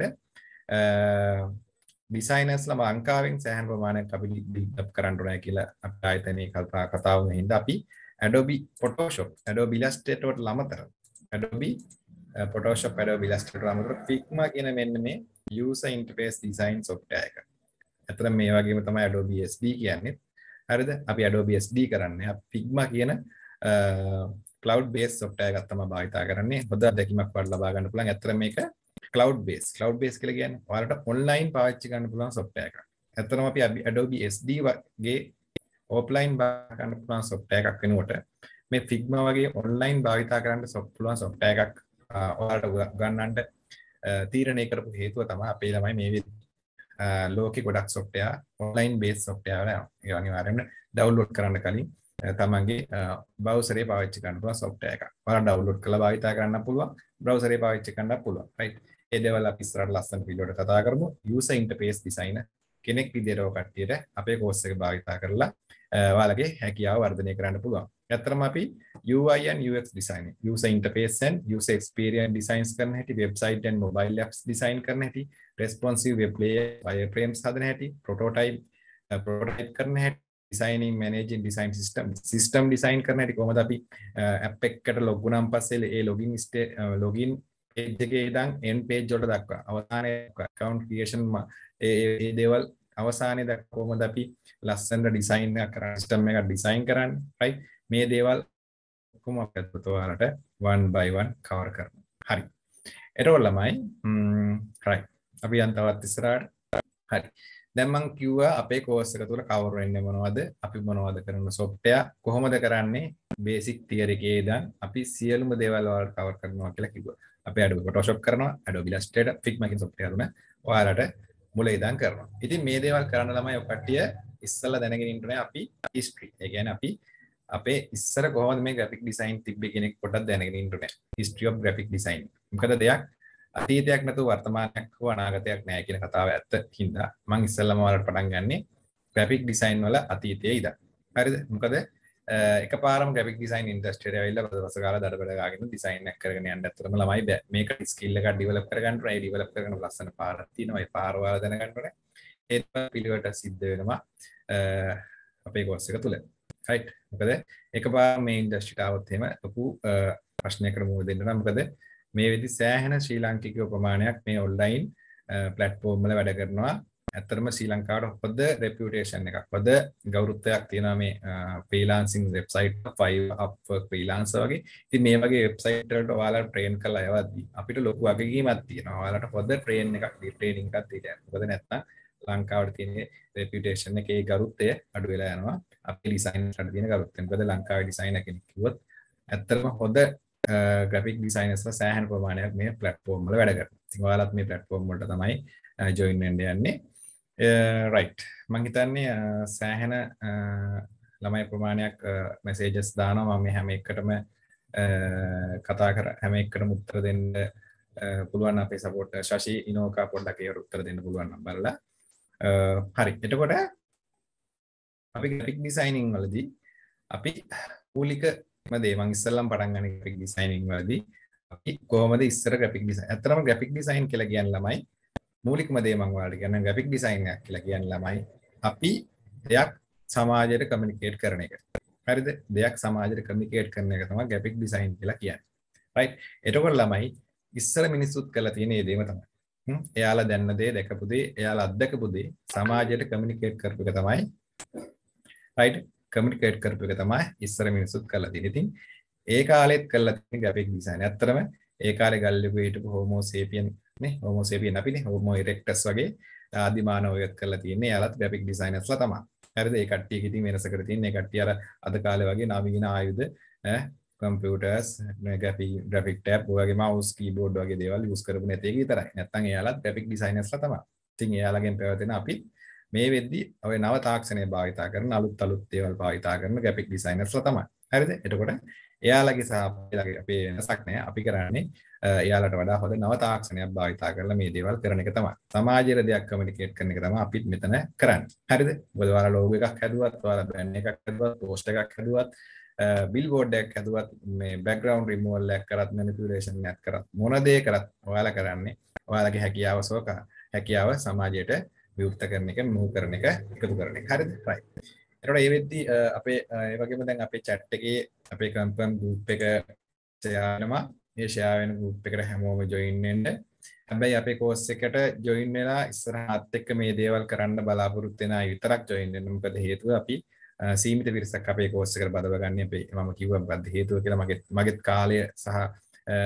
ඩිසයිනස්ල ලංකාවෙන් සෑහන් ප්‍රමාණයක් අපි ඩිප් කරන්නනෑ කියලා අප අයතනය කල්පා කතාවන හිද අපි ඇඩෝබි පොටෝෂෝ ඇඩෝ බිලස්ටේටෝට ලමතර ඇඩෝබී පොටෝෂප් පැඩ විලස්ටට අමතර ෆික්ම කියන මෙන්න මේ යස ඉන්ටපේස් ඩිසයින් සොප්ටයක ඇතර මේ වගේම තම අඩෝBSD කියන්නේ හරිද අපි අඩෝBSD කරන්න ෆික්ම කියන කලව් බේස් සොප්ටය ගත්තම භාවිතා කරන්නේ හොද දැකීමක් පට ලබාගන්න පුළන් ඇතර මේක කලව් බේස් කලව් බේස් කළ ගැන් වලට ඔන්ලයින් පාච්චි ගන්න පුළන් සොප්ටයක ඇතරම අපි අපි අඩෝBSD වගේ ඕප්ලයින් බාගන්න පුළන් සොප්ටය එකක් වෙනුවට මේ ෆික්ම වගේ ඔන්ලයින් භාවිතා කරන්න සොප් පුළුවන් සොප්ටය එකක් ඔයාට ගන්නන්ට තීරණය කරපු හේතුව තම අපේ ළමයි මේ ලෝකෙ ගොඩක් සොට්ටයා ඔන්ලයින් බේස් සොට්ටයාල ඒවනිවාරෙන් ඩව්ලෝඩ් කරන්න කලින් තමන්ගේ බවසරේ පාච්චි කන්නුව සොට්ට එක පර ඩව්ලෝඩ් කළ භාවිතා කරන්න පුළුවන් බ්‍රවසරේ පාච්චි කන්න පුළුවන් රයිට් එදවල පිස්රට ලස්සන් පිලෝට කතා කරමු යස ඉන්ට පේස් දිසයින කෙනෙක් විදිරෝ කට්ටියට අපේ කෝස්සක භාවිතා කරලා ඔයාලගේ හැකියාව වර්ධනය කරන්න පුළුවන්. ඇත්තටම අපි UI and UX design user interface and user experience designs කරන හැටි website and mobile apps design කරන හැටි responsive web layer wireframes හදන හැටි prototype uh, prototype කරන හැටි designing managing design system system design කරන හැටි කොහොමද අපි app එකකට log වුණාන් පස්සේ ඒ login login page එකේ ඉඳන් end page වලට දක්වා අවසානයේ account creation ඒ ඒ දේවල් අවසානයේ දක්වා කොහොමද අපි uh, ලස්සන්ට ඩිසයින් කරන්න සිස්ටම් එකක් ඩිසයින් කරන්න right මේ දේවල් ඔක්කොම අපිට ඔයාලට one by one cover කරනවා හරි එතකොට ළමයි right අපි යන් තවත් ඉස්සරහට හරි දැන් මම කිව්වා අපේ කෝස් එක තුල cover වෙන්නේ මොනවද අපි මොනවද කරන software කොහොමද කරන්නේ basic theory එකේ ඉඳන් අපි සියලුම දේවල් ඔයාලට cover කරනවා කියලා කිව්වා අපේ Adobe Photoshop කරනවා Adobe Illustrator Figma කියන software තුන ඔයාලට මුල ඉදන් කරනවා. ඉතින් මේ දේවල් කරන්න ළමයි ඔය කට්ටිය ඉස්සල දැනගෙනින්ටන අපි ස්ට්‍රී ගැන අපි අපේ ඉස්සර කොහොම මේ ග්‍රපික් ඩිසයින් තිබ්බ කෙනෙක් පොටත් දැනගෙනින්ටන ස්ට්‍රියෝ ග්‍රපික් ඩිසයින් මකද දෙයක් අතීතයක් නැතු වර්තමානයක් හෝ අනාගතයක් නෑ කියන කතාව ඇත්ත හින්දා මං ඉස්සල්ලම වලට පටන් ගන්නේ ග්‍රැෆික් ඩිසයින් වල අතීතයේ ඉඳන් හරිද මොකද එක පාරම ග්‍රැෆික් ඩිසයින් ඉන්ඩස්ට්‍රියට ඇවිල්ලා පස්සේ කාලා දඩබඩ ගාගෙන ඩිසයින් එකක් කරගෙන යන්න ඇත්තටම ළමයි බෑ මේක ස්කිල් එකක් ඩෙවලොප් කරගන්න try ඩෙවලොප් කරගෙන ලස්සන පාරක් තියෙනවා ඒ පාරවල් දැනගන්න ඕනේ ඒත් පිළිවෙලට සිද්ධ වෙනවා අපේ කෝස් එක තුළ හයිට් මොකද එකපාර මේ ඉන්ඩස්ට්‍රියට આવොත් එහෙම ලොකු ප්‍රශ්නයකට මුහුණ දෙන්න නම් මොකද මේ විදි සෑහෙන ශ්‍රී ලාංකිකයෝ ප්‍රමාණයක් මේ ඔන්ලයින් ප්ලැට්ෆෝම් වල වැඩ කරනවා ඇත්තරම ශ්‍රී ලංකාවට හොද රෙපියුටේෂන් එකක් හොද ගෞරවත්වයක් තියෙනවා මේ freelancing websites Fiverr Upwork freelancer වගේ ඉතින් මේ වගේ වෙබ්සයිට් වලට ඔයාලා ට්‍රේන් කරලා යවද්දී අපිට ලොකු අගකීමක් තියෙනවා ඔයාලට හොද ට්‍රේන් එකක් ට්‍රේනින් එකක් දෙන්න මොකද නැත්නම් ලංකාවට තියෙන රෙපියුටේෂන් එකේ ගරුත්වය අඩු වෙලා යනවා අපි ඩිසයින් රට තියෙන ගරුත්වය මොකද ලංකාවේ ඩිසයිනර් කෙනෙක් කිව්වොත් ඇත්තටම හොඳ ග්‍රෆික් ඩිසයිනර්ස්ලා සෑහෙන ප්‍රමාණයක් මේ ප්ලැට්ෆෝම් වල වැඩ කරනවා ඉතින් ඔයාලත් මේ ප්ලැට්ෆෝම් වලට තමයි ජොයින් වෙන්න යන්නේ රයිට් මම හිතන්නේ සෑහෙන ළමයි ප්‍රමාණයක් මැසේජස් දානවා මම හැම එකටම කතා කර හැම එකටම උත්තර දෙන්න පුළුවන් අපේ සපෝට් ශශී ඉනෝකා පොඩ්ඩක් ඒවට උත්තර දෙන්න පුළුවන් නම් බලලා හරි එතකොට අපි ග්‍රැෆික් ඩිසයිනින් වලදී අපි මූලිකම දේ මම ඉස්සෙල්ලම පටන් ගන්න ග්‍රැෆික් ඩිසයිනින් වලදී අපි කොහොමද ඉස්සර ග්‍රැෆික් ඩිසයින් ඇත්තටම ග්‍රැෆික් ඩිසයින් කියලා කියන ළමයි මූලිකම දේ මම ඔයාලට කියන ග්‍රැෆික් ඩිසයින් එකක් කියලා කියන ළමයි අපි දෙයක් සමාජයට කමියුනිකේට් කරන එක. හරිද? දෙයක් සමාජයට කමියුනිකේට් කරන එක තමයි ග්‍රැෆික් ඩිසයින් කියලා කියන්නේ. රයිට්? එතකොට ළමයි ඉස්සර මිනිස්සුත් කරලා තියෙන මේ දේම තමයි. එයාලා දැන්න දේ දැකපු දේ එයාලා අත්දකපු දේ සමාජයට කමියුනිකේට් කරපු එක තමයි රයිට් කමියුනිකේට් කරපු එක තමයි ඉස්සර මිනිස්සුත් කරලා තියෙන්නේ. ඉතින් ඒ කාලෙත් කරලා තියෙන ග්‍රැෆික් ඩිසයින්. ඇත්තටම ඒ කාලේ ගල්ලෙබු හිටපු හෝමෝ සේපියන් නේ හෝමෝ සේපියන් අපිනේ හෝමෝ ඉරෙක්ටස් වගේ ආදි මානවයෙක් කරලා තියෙන්නේ. එයාලත් ග්‍රැෆික් ඩිසයිනර්ස්ලා තමයි. හරිද? ඒ කට්ටියක ඉතින් වෙනසකට තියෙන්නේ. ඒ කට්ටිය අර අද කාලේ වගේ නවීන ආයුධ කම්පියුටර්ස් ගැපි ග්‍රෆික් ටැබ් ඔයගේ මවුස් කීබෝඩ් වගේ දේවල් යූස් කරපු නැති එක විතරයි. නැත්තම් එයාලත් ග්‍රැෆික් ඩිසයිනර්ස්ලා තමයි. ඉතින් එයාලගෙන් පැවතෙන අපි මේ වෙද්දි ඔය නව තාක්ෂණය භාවිතා කරන අලුත් අලුත් දේවල් භාවිතා කරන ග්‍රැෆික් ඩිසයිනර්ස්ලා තමයි. හරිද? එතකොට එයාලගේ සහ අපේලගේ අපේ වෙනසක් නැහැ. අපි කරන්නේ එයාලට වඩා හොඳ නව තාක්ෂණයක් භාවිතා කරලා මේ දේවල් කරන එක තමයි. සමාජයේ දෙයක් කමියුනිකේට් කරන එක තමයි අපිත් මෙතන කරන්නේ. හරිද? ඔයාලා ලෝගෝ එකක් හැදුවත්, ඔයාලා බෑන් එකක් හැදුවත්, පෝස්ට් එකක් හැදුවත් බිල්බෝඩ්ඩක් ඇතුවත් මේ බැග්‍රවන්් රිමෝල්ලක් කරත් මැනිපිරේෂන් ඇත් කරත් මොනදේ කරත් ඔයාල කරන්නේ ඔයාලගේ හැකියාව සෝක හැකියාව සමාජයට විවෘත කරන එක මූ කරන එක එකතු කරන හරි රයි එට ඒවෙද්දි අපේ ඒවගේම දැන් අපේ චට්ටගේ අපේ කම්පම් ගූප් එක සයානම ඒශයාවෙන ගුප් එකට හැමෝම ජොයින්නෙන්ට හැබැයි අපේ කෝස් එකට ජොයින් වෙලා ඉස්සරහත් එක්ක මේ දේවල් කරන්න බලාපොරොත්තු වෙන අය විතරක් ජොයින් වෙන්න මොකද හේතුව අපි සීමිත පිරිසක් අපේ කෝස් එකට බදවගන්නේ අපේ මම කිව්වා මොකද්ද හේතුව කියලා මගේ මගේ කාලය සහ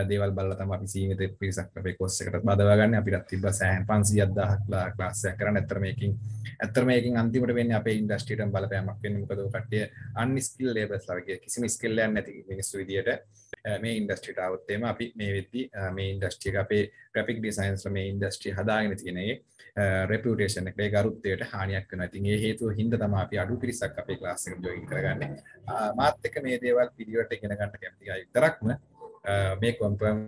දේවල් බලලා තමයි අපි සීමිත පිරිසක් අපේ කෝස් එකට බදවගන්නේ අපිට තිබ්බා සෑහෙන 500000ක් ක්ලාස් එකක් කරන්න. ඇත්තට මේකෙන් ඇත්තට මේකෙන් අන්තිමට වෙන්නේ අපේ ඉන්ඩස්ට්‍රියටම බලපෑමක් වෙන්නේ මොකද ඔය කට්ටිය අන්ස්කිල් ලේබර්ස්ලා වගේ කිසිම ස්කිල් එකක් නැති මිනිස්සු විදියට මේ ඉන්ඩස්ට්‍රියට આવොත් එම අපි මේ වෙද්දි මේ ඉන්ඩස්ට්‍රියක අපේ ග්‍රැෆික් ඩිසයින්ස් මේ ඉන්ඩස්ට්‍රිය හදාගෙන තියෙනයේ රෙපියුටේෂන් එකට ඒ ගරුත්වයට හානියක් වෙනවා. ඉතින් ඒ හේතුව හින්දා තමයි අපි අඩු පිරිසක් අපේ ක්ලාස් එකට ජොයින් කරගන්නේ. මාත් එක්ක මේ දේවල් පිළිවෙලට ඉගෙන ගන්න කැමති අය විතරක්ම මේ කොම්පර්ම්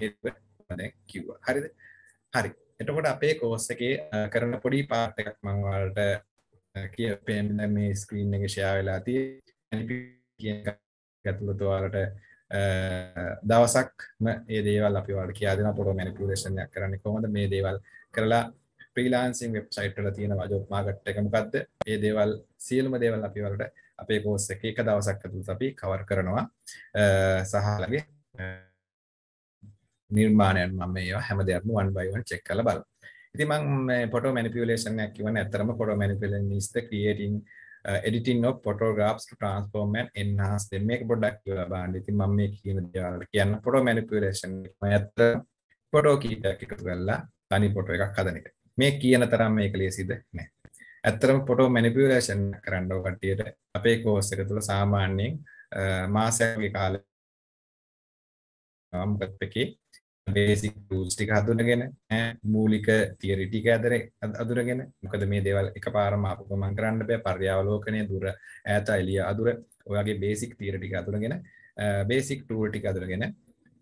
හේතුව මම කිව්වා. හරිද? හරි. එතකොට අපේ කෝස් එකේ කරන පොඩි පාට් එකක් මම ඔයාලට කියපෙන්න මේ ස්ක්‍රීන් එකේ ෂෙයා වෙලා තියෙන්නේ. ඇතුළත ඔයාලට දවසක්ම මේ දේවල් අපි ඔයාලට කියලා දෙනවා පොඩි මැනිපියුලේෂන් එකක් කරන්නේ කොහොමද මේ දේවල් කරලා ප්‍රීලාන්සින් වෙබ්සයිට්ල තියෙන ජොබ් මාගට් එක මොකක්ද ඒ දේවල් සියලුම දේවල් අපි වලට අපේ කෝස් එක එක දවසක් ඇතුළත අපි කවර් කරනවා සහලගේ නිර්මාණයන් මම ඒවා හැම දෙයක්ම one by one check කරලා බලමු. ඉතින් මම photo manipulation එකක් කියවනේ ඇත්තටම photo manipulation is the creating uh, editing of photographs to transform and enhance them. මේක පොඩ්ඩක් කියලා බලන්න. ඉතින් මම මේ කියන දේවල් කියන්න photo manipulation එක ඇත්තටම photo කීයක් එකතු කරලා තනි පොටෝ එකක් හදන එක. මේ කියන තරම් මේක ලේසිද නෑ. ඇත්තටම පොටෝ මැනිපියුලේෂන් කරන්න ඕ කට්ටියට අපේ කෝස් එක තුල සාමාන්‍යයෙන් මාසයක කාලේ අම්බත් එකේ බේසික් ටූල්ස් ටික හඳුනගෙන මූලික තියරි ටික අතර අඳුරගෙන මොකද මේ දේවල් එකපාරම ආපු ගමන් කරන්න බෑ පර්යාවලෝකනයේ දුර ඈත එළිය අඳුර ඔයගේ බේසික් තියරි ටික අඳුනගෙන බේසික් ටූල් ටික අඳුනගෙන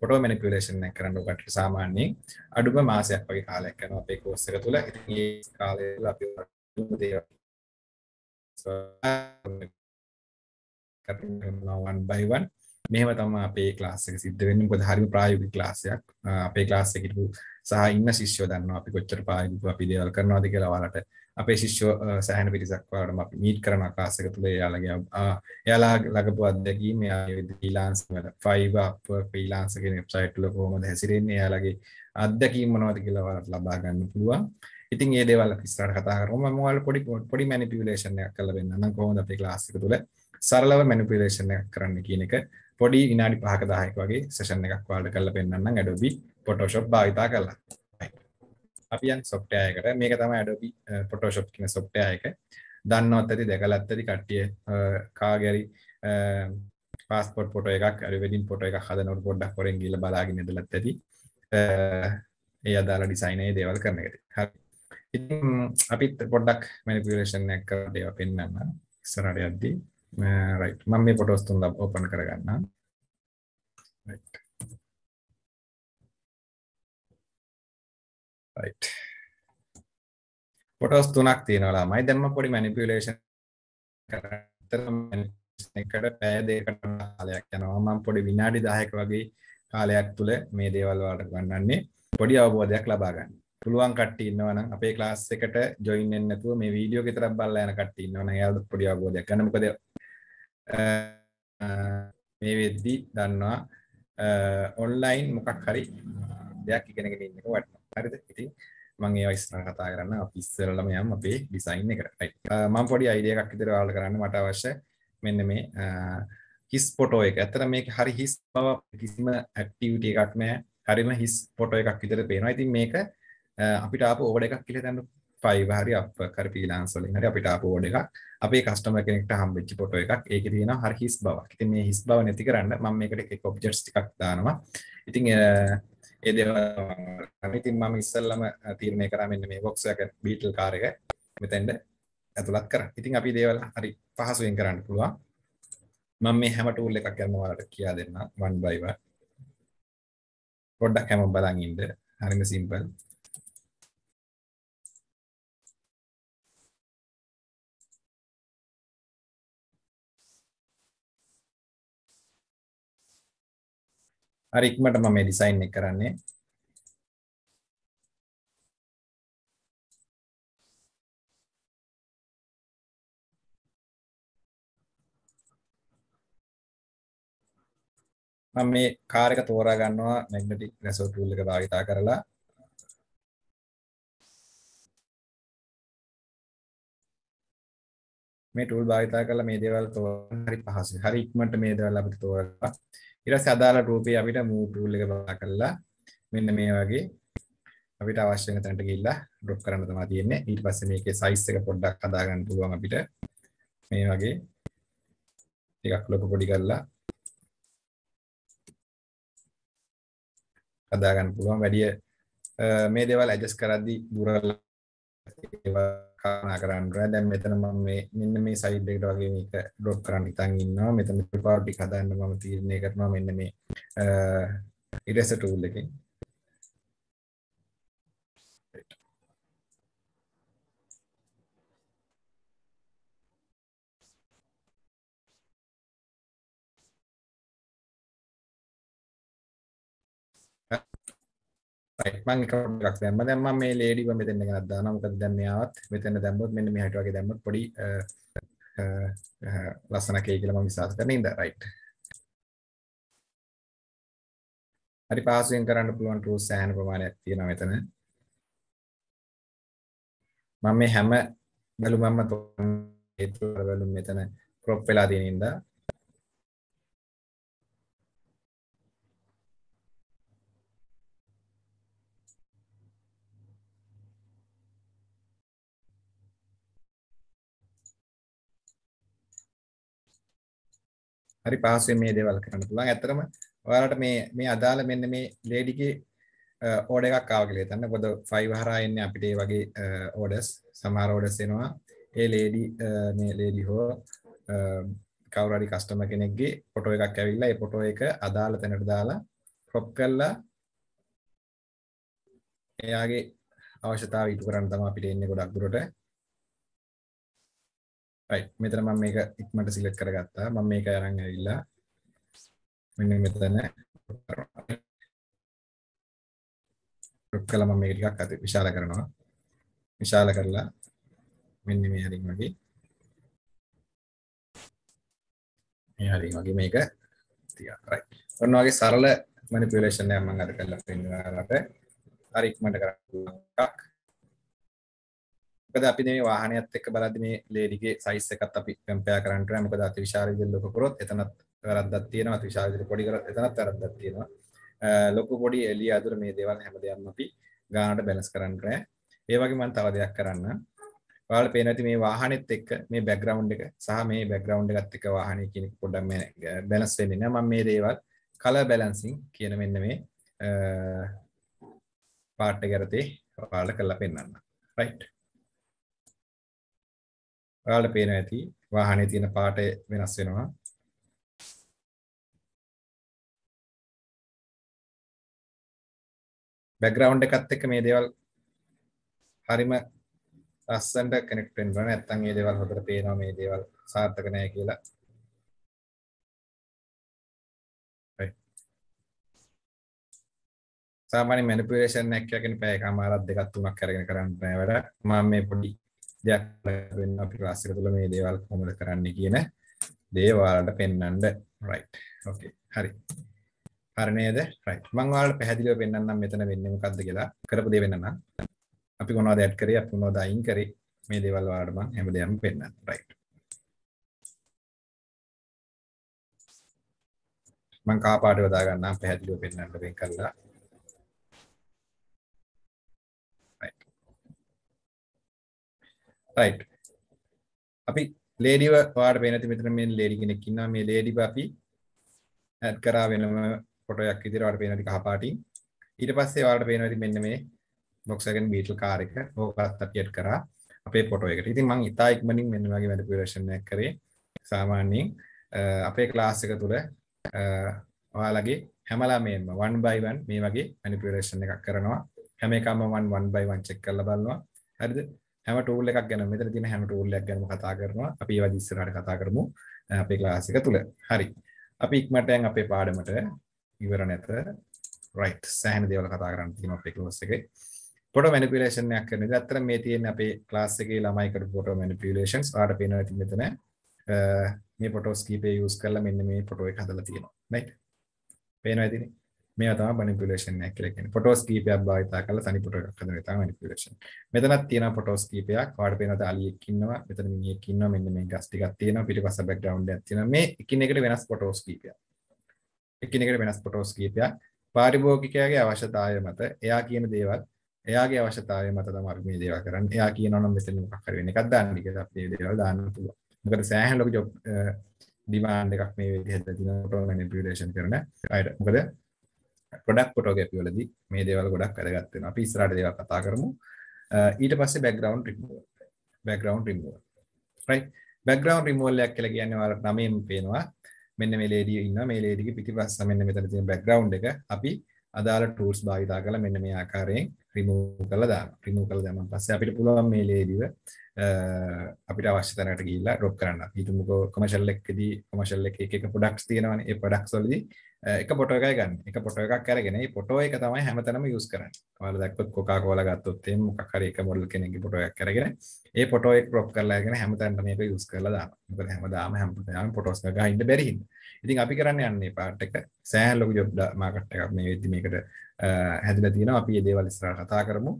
පොටෝ මැනිපියුලේෂන් එක කරන්න ඔකට සාමාන්‍යයෙන් අඩුම මාසයක් වගේ කාලයක් කරනවා අපේ කෝස් එක තුල. ඉතින් ඒ කාලේ අපි කරනවා by one මෙහෙම තම අපේ ක්ලාස් එක සිද්ධ වෙන්නේ මොකද හරිම ප්‍රායෝගික ක්ලාස් එකක් අපේ ක්ලාස් එකේ ඉන්න සහ ඉන්න ශිෂ්‍යෝ දන්නවා අපි කොච්චර ප්‍රායෝගිකව අපි දේවල් කරනවාද කියලා ඔයාලට අපේ ශිෂ්‍යෝ සෑහෙන පිරිසක් වලටම අපි මීට් කරන ආකාශයක තුල එයාලගේ එයාලා ලඟපු අත්දැකීම් එයාගේ ෆ්‍රීලාන්ස් වල Fiverr Upwork ෆ්‍රීලාන්ස් කියන වෙබ්සයිට් වල කොහොමද හැසිරෙන්නේ එයාලගේ අත්දැකීම් මොනවද කියලා ඔයාලට ලබා ගන්න පුළුවන්. ඉතින් මේ දේවල් අපි ඉස්සරහට කතා කරමු. මම ඔයාලට පොඩි පොඩි මැනිපියුලේෂන් එකක් කරලා දෙන්නම්. කොහොමද අපේ ක්ලාස් එක තුල සරලව මැනිපියුලේෂන් එකක් කරන්න කියන එක පොඩි විනාඩි 5ක 10ක වගේ සෙෂන් එකක් ඔයාලට කරලා පෙන්නන්නම් Adobe Photoshop භාවිතා කරලා. අපි යන් සොෆ්ට්වෙයාර් එකට මේක තමයි Adobe Photoshop කියන සොෆ්ට්වෙයාර් එක දන්නවත් ඇති දැකලත් ඇති කට්ටිය කාගේරි පාස්පෝට් ෆොටෝ එකක් අර වෙඩින් ෆොටෝ එකක් හදනකොට පොඩ්ඩක් හොරෙන් ගිහලා බලාගෙන ඉඳලත් ඇති ඒ අදාළ ඩිසයින් එකේ දේවල් කරන එකට හරි ඉතින් අපිත් පොඩ්ඩක් මැනිපියුලේෂන් එකක් කරලා දේවා පෙන්වන්න ඉස්සරහට යද්දී රයිට් මම මේ ෆොටෝස් තුන ඕපන් කරගන්නම් රයිට් රයිට් පොටෝස් තුනක් තියෙනවා ළමයි දැන් මම පොඩි මැනිපියුලේෂන් කරන්න එකට පැය දෙකකට කාලයක් යනවා මම පොඩි විනාඩි 10ක වගේ කාලයක් තුල මේ දේවල් වලට ගන්නන්නේ පොඩි අවබෝධයක් ලබා ගන්න. පුළුවන් කට්ටිය ඉන්නවා නම් අපේ ක්ලාස් එකට ජොයින් වෙන්න නැතුව මේ වීඩියෝ විතරක් බලලා යන කට්ටිය ඉන්නවා නම් එයාලට පොඩි අවබෝධයක් ගන්න. මොකද මේ වෙද්දි දන්නවා ඔන්ලයින් මොකක් හරි දෙයක් ඉගෙනගෙන ඉන්න එක වටිනවා. හරිද ඉතින් මම ඒවා ඉස්සරහ කතා කරන්න අපි ඉස්සෙල්ලම යමු අපේ ඩිසයින් එකට රයිට් මම පොඩි අයිඩියා එකක් විතර ඔයාලට කරන්න මට අවශ්‍ය මෙන්න මේ හිස් පොටෝ එක ඇත්තට මේක හරි හිස් බව කිසිම ඇක්ටිවිටි එකක් නෑ හරිම හිස් පොටෝ එකක් විතර පේනවා ඉතින් මේක අපිට ආපු ඕඩ එකක් කියලා දැන් ෆයිව හරි අප් කර ෆ්‍රීලාන්ස් වලින් හරි අපිට ආපු ඕඩ එකක් අපේ කස්ටමර් කෙනෙක්ට හම්බෙච්ච ෆොටෝ එකක් ඒකේ තියෙනවා හරි හිස් බවක්. ඉතින් මේ හිස් බව නැති කරන්න මම මේකට එක ඔබ්ජෙක්ට්ස් ටිකක් දානවා. ඉතින් ඒ දේවල් ඉතින් මම ඉස්සෙල්ලම තීරණය කරා මෙන්න මේ බොක්ස් එක බීටල් කාර් එක මෙතෙන්ද ඇතුළත් කරන්න. ඉතින් අපි දේවල් හරි පහසුවෙන් කරන්න පුළුවන්. මම මේ හැම ටූල් එකක් ගැන ඔයාලට කියා දෙන්නම් one by one. පොඩ්ඩක් හැම බලන් ඉන්න. හරිම සිම්පල්. හරි ඉක්මනට මම මේ ඩිසයින් එක කරන්නේ. මම මේ කාර් එක තෝරා ගන්නවා මැග්නටික් රැසෝ ටූල් එක භාවිත කරලා. මේ ටූල් භාවිත කරලා මේ දේවල් තෝරන්න හරි පහසුයි. හරි ඉක්මනට මේ දේවල් අපිට තෝරලා ඊට අදාළ රූපේ අපිට move tool එක බලා කරලා මෙන්න මේ වගේ අපිට අවශ්‍ය වෙන තැනට ගිහිල්ලා drop කරන්න තමයි තියෙන්නේ. ඊට පස්සේ මේකේ size එක පොඩ්ඩක් හදා ගන්න පුළුවන් අපිට. මේ වගේ ටිකක් ලොකු පොඩි කරලා හදා ගන්න පුළුවන්. වැඩි මේ දේවල් adjust කරද්දී දුර ඒවා කල්පනා කරන්න ඕනේ. දැන් මෙතන මම මේ මෙන්න මේ සයිඩ් එකට වගේ මේක ඩ්‍රොප් කරන්න හිතන් ඉන්නවා. මෙතන රිපෝට් ටික හදන්න මම තීරණය කරනවා මෙන්න මේ ඉරෙසර් ටූල් එකෙන්. මං එක එකක් දැම්ම දැන් මම මේ ලේඩිව මෙතන ගෙනත් දානවා මොකද දැන් මෙයාවත් මෙතන දැම්මොත් මෙන්න මෙහාට වගේ දැම්මොත් පොඩි ලස්සනක් එයි කියලා මම විශ්වාස කරන ඉඳ රයිට් හරි පාසුවෙන් කරන්න පුළුවන් රූල්ස් සෑහෙන ප්‍රමාණයක් තියෙනවා මෙතන මම මේ හැම බැලුමක්ම තෝරන ඒත් බැලුම් මෙතන ක්‍රොප් වෙලා තියෙන ඉඳා හරි පහසුවෙන් මේ දේවල් කරන්න පුළුවන්. ඇත්තටම ඔයාලට මේ මේ අදාළ මෙන්න මේ ලේඩිගේ ඕඩර් එකක් ආව කියලා හිතන්න. මොකද 5 හරහා එන්නේ අපිට මේ වගේ ඕඩර්ස් සමහර ඕඩර්ස් එනවා. ඒ ලේඩි මේ ලේඩි හෝ කවුරු හරි කස්ටමර් කෙනෙක්ගේ ෆොටෝ එකක් ඇවිල්ලා ඒ ෆොටෝ එක අදාළ තැනට දාලා ක්‍රොප් කරලා එයාගේ අවශ්‍යතාව ඉටු කරන්න තමයි අපිට එන්නේ ගොඩක් දුරට. right මෙතන මම මේක ඉක්මනට සිලෙක්ට් කරගත්තා මම මේක අරන් ඇවිල්ලා මෙන්න මෙතන ක්‍රොප් කළා මම මේක ටිකක් අද විශාල කරනවා විශාල කරලා මෙන්න මේ හරින් වගේ මේ හරින් වගේ මේක ටිකක් right ඔන්න වගේ සරල මැනිපියුලේෂන් එකක් මම අද කරලා පෙන්නනවා අපේ හරි ඉක්මනට කරලා මොකද අපි මේ වාහනයත් එක්ක බලද්දි මේ ලේඩිගේ සයිස් එකත් අපි කම්පෙයාර් කරන්න ඕනේ. මොකද අතිවිශාල විදිහට ලොකු කරොත් එතනත් වැරද්දක් තියෙනවා. අතිවිශාල විදිහට පොඩි කරොත් එතනත් වැරද්දක් තියෙනවා. ලොකු පොඩි එළිය අඳුර මේ දේවල් හැමදේම අපි ගානට බැලන්ස් කරන්න ඕනේ. ඒ වගේ මම තව දෙයක් කරන්න. ඔයාලට පේන ඇති මේ වාහනේත් එක්ක මේ බෑග්ග්‍රවුන්ඩ් එක සහ මේ බෑග්ග්‍රවුන්ඩ් එකත් එක්ක වාහනේ කියන එක පොඩ්ඩක් මේ බැලන්ස් වෙන්නේ නැහැ. මම මේ දේවල් කලර් බැලන්සින් කියන මෙන්න මේ පාට් එක යටතේ ඔයාලට කරලා පෙන්නන්න. right ඔයාලට පේන ඇති වාහනේ තියෙන පාට වෙනස් වෙනවා බෑග්ග්‍රවුන්ඩ් එකත් එක්ක මේ දේවල් හරිම ලස්සනට කනෙක්ට් වෙනවා නැත්නම් මේ දේවල් හොඳට පේනවා මේ දේවල් සාර්ථක නැහැ කියලා සාමාන්‍ය මැනිපියුලේෂන් එකක් කියන්නේ පැය එකමාරක් දෙකක් තුනක් අරගෙන කරන්න බෑ වැඩ මම මේ පොඩි දෙයක් වෙන්න අපි ක්ලාස් එක තුළ මේ දේවල් කොහොමද කරන්නේ කියන දේ ඔයාලට පෙන්වන්න right okay හරි හරි නේද right මම ඔයාලට පැහැදිලිව පෙන්වන්නම් මෙතන වෙන්නේ මොකද්ද කියලා කරපු දේ වෙනනම් අපි මොනවද ඇඩ් කරේ අපි මොනවද අයින් කරේ මේ දේවල් ඔයාලට මම හැමදේම පෙන්වන්නම් right මම කාපාට යොදා ගන්නම් පැහැදිලිව පෙන්වන්න වෙන් කරලා රයිට් අපි ලේඩිව වාට පේනති මෙතන මේ ලේඩි කෙනෙක් ඉන්නවා මේ ලේඩිව අපි ඇඩ් කරා වෙනම ෆොටෝයක් විදිහට වාට පේන ටික හපාටින් ඊට පස්සේ වාට පේනවා ඉතින් මෙන්න මේ Volkswagen Beetle කාර් එක ඕකත් අපි ඇඩ් කරා අපේ ෆොටෝ එකට. ඉතින් මම ඉතා ඉක්මනින් මෙන්න වගේ වැඩ ප්‍රදර්ශනයක් කරේ. සාමාන්‍යයෙන් අපේ ක්ලාස් එක තුල ඔයාලගේ හැමලා මේම 1 by 1 මේ වගේ මැනිපියුලේෂන් එකක් කරනවා. හැම එකම 1 1 by 1 චෙක් කරලා බලනවා. හරිද? හැම ටූල් එකක් ගැන මෙතන තියෙන හැම ටූල් එකක් ගැනම කතා කරනවා. අපි ඒවා ඉස්සරහට කතා කරමු අපේ ක්ලාස් එක තුල. හරි. අපි ඉක්මනට දැන් අපේ පාඩමට ඉවර නැත. right. සෑහෙන දේවල් කතා කරන්න තියෙනවා අපේ ක්ලාස් එකේ. ෆොටෝ මැනිපියුලේෂන් එකක් කරන ඉතින් අතන මේ තියෙන අපේ ක්ලාස් එකේ ළමයි කරපු ෆොටෝ මැනිපියුලේෂන්ස් ආඩ පේනවා ඉතින් මෙතන මේ ෆොටෝස් කීපේ යූස් කරලා මෙන්න මේ ෆොටෝ එක හදලා තියෙනවා. right. පේනවා ඉතින්. මේවා තමයි manipulation එක කියලා කියන්නේ. ෆොටෝස් කීපයක් භාවිත කරලා තනි ෆොටෝයක් හදන එක තමයි manipulation. මෙතනත් තියෙනවා ෆොටෝස් කීපයක්. වාඩ පේනවා තාලියෙක් ඉන්නවා. මෙතන මිනිහෙක් ඉන්නවා. මෙන්න මේ ගස් ටිකක් තියෙනවා. පිටිපස්ස බෑග්ග්‍රවුන්ඩ් එකක් තියෙනවා. මේ එකින් එකට වෙනස් ෆොටෝස් කීපයක්. එකින් එකට වෙනස් ෆොටෝස් කීපයක්. පාරිභෝගිකයාගේ අවශ්‍යතාවය මත එයා කියන දේවල් එයාගේ අවශ්‍යතාවය මත තමයි මේ දේවල් කරන්නේ. එයා කියනවා නම් මෙතන මොකක් හරි වෙන එකක් දාන්න කියලා අපි මේ දේවල් දාන්න පුළුවන්. මොකද සෑහෙන ලොකු ජොබ් ඩිමාන්ඩ් එකක් මේ විදිහට තියෙනවා ෆොටෝ මැනිපියුලේෂන් කරන අයට. මොකද ප්‍රොඩක්ට් ෆොටෝග්‍රැෆි වලදී මේ දේවල් ගොඩක් වැදගත් වෙනවා. අපි ඉස්සරහට දේවල් කතා කරමු. ඊට පස්සේ background removal. background removal. right? background removal එකක් කියලා කියන්නේ ඔයාලට නමයෙන් පේනවා. මෙන්න මේ ලේඩිය ඉන්නවා. මේ ලේඩියගේ පිටිපස්ස මෙන්න මෙතන තියෙන background එක අපි අදාළ tools භාවිතා කරලා මෙන්න මේ ආකාරයෙන් remove කරලා දානවා. remove කරලා දැම්මන් පස්සේ අපිට පුළුවන් මේ ලේඩිව අපිට අවශ්‍ය තැනකට ගිහිල්ලා drop කරන්න. ඊටමකෝ commercial එකකදී commercial එකේ එක එක products තියෙනවනේ. ඒ products වලදී එක පොට එකයි ගන්න එක පොට එකක් අරගෙන මේ පොටෝ එක තමයි හැමතැනම යූස් කරන්නේ. ඔයාලා දැක්කොත් කොකාකෝලා ගත්තොත් එහෙම මොකක් හරි එක මොඩල් කෙනෙක්ගේ පොටෝ එකක් අරගෙන ඒ පොටෝ එක ක්‍රොප් කරලා අරගෙන හැමතැනම මේක යූස් කරලා දානවා. මොකද හැමදාම හැමදාම පොටෝස් ගහින්න බැරි හින්දා. ඉතින් අපි කරන්න යන්නේ පාට් එක සෑහන ලොකු ජොබ් මාකට් එකක් මේ වෙද්දි මේකට හැදලා තියෙනවා. අපි මේ දේවල් ඉස්සරහට කතා කරමු.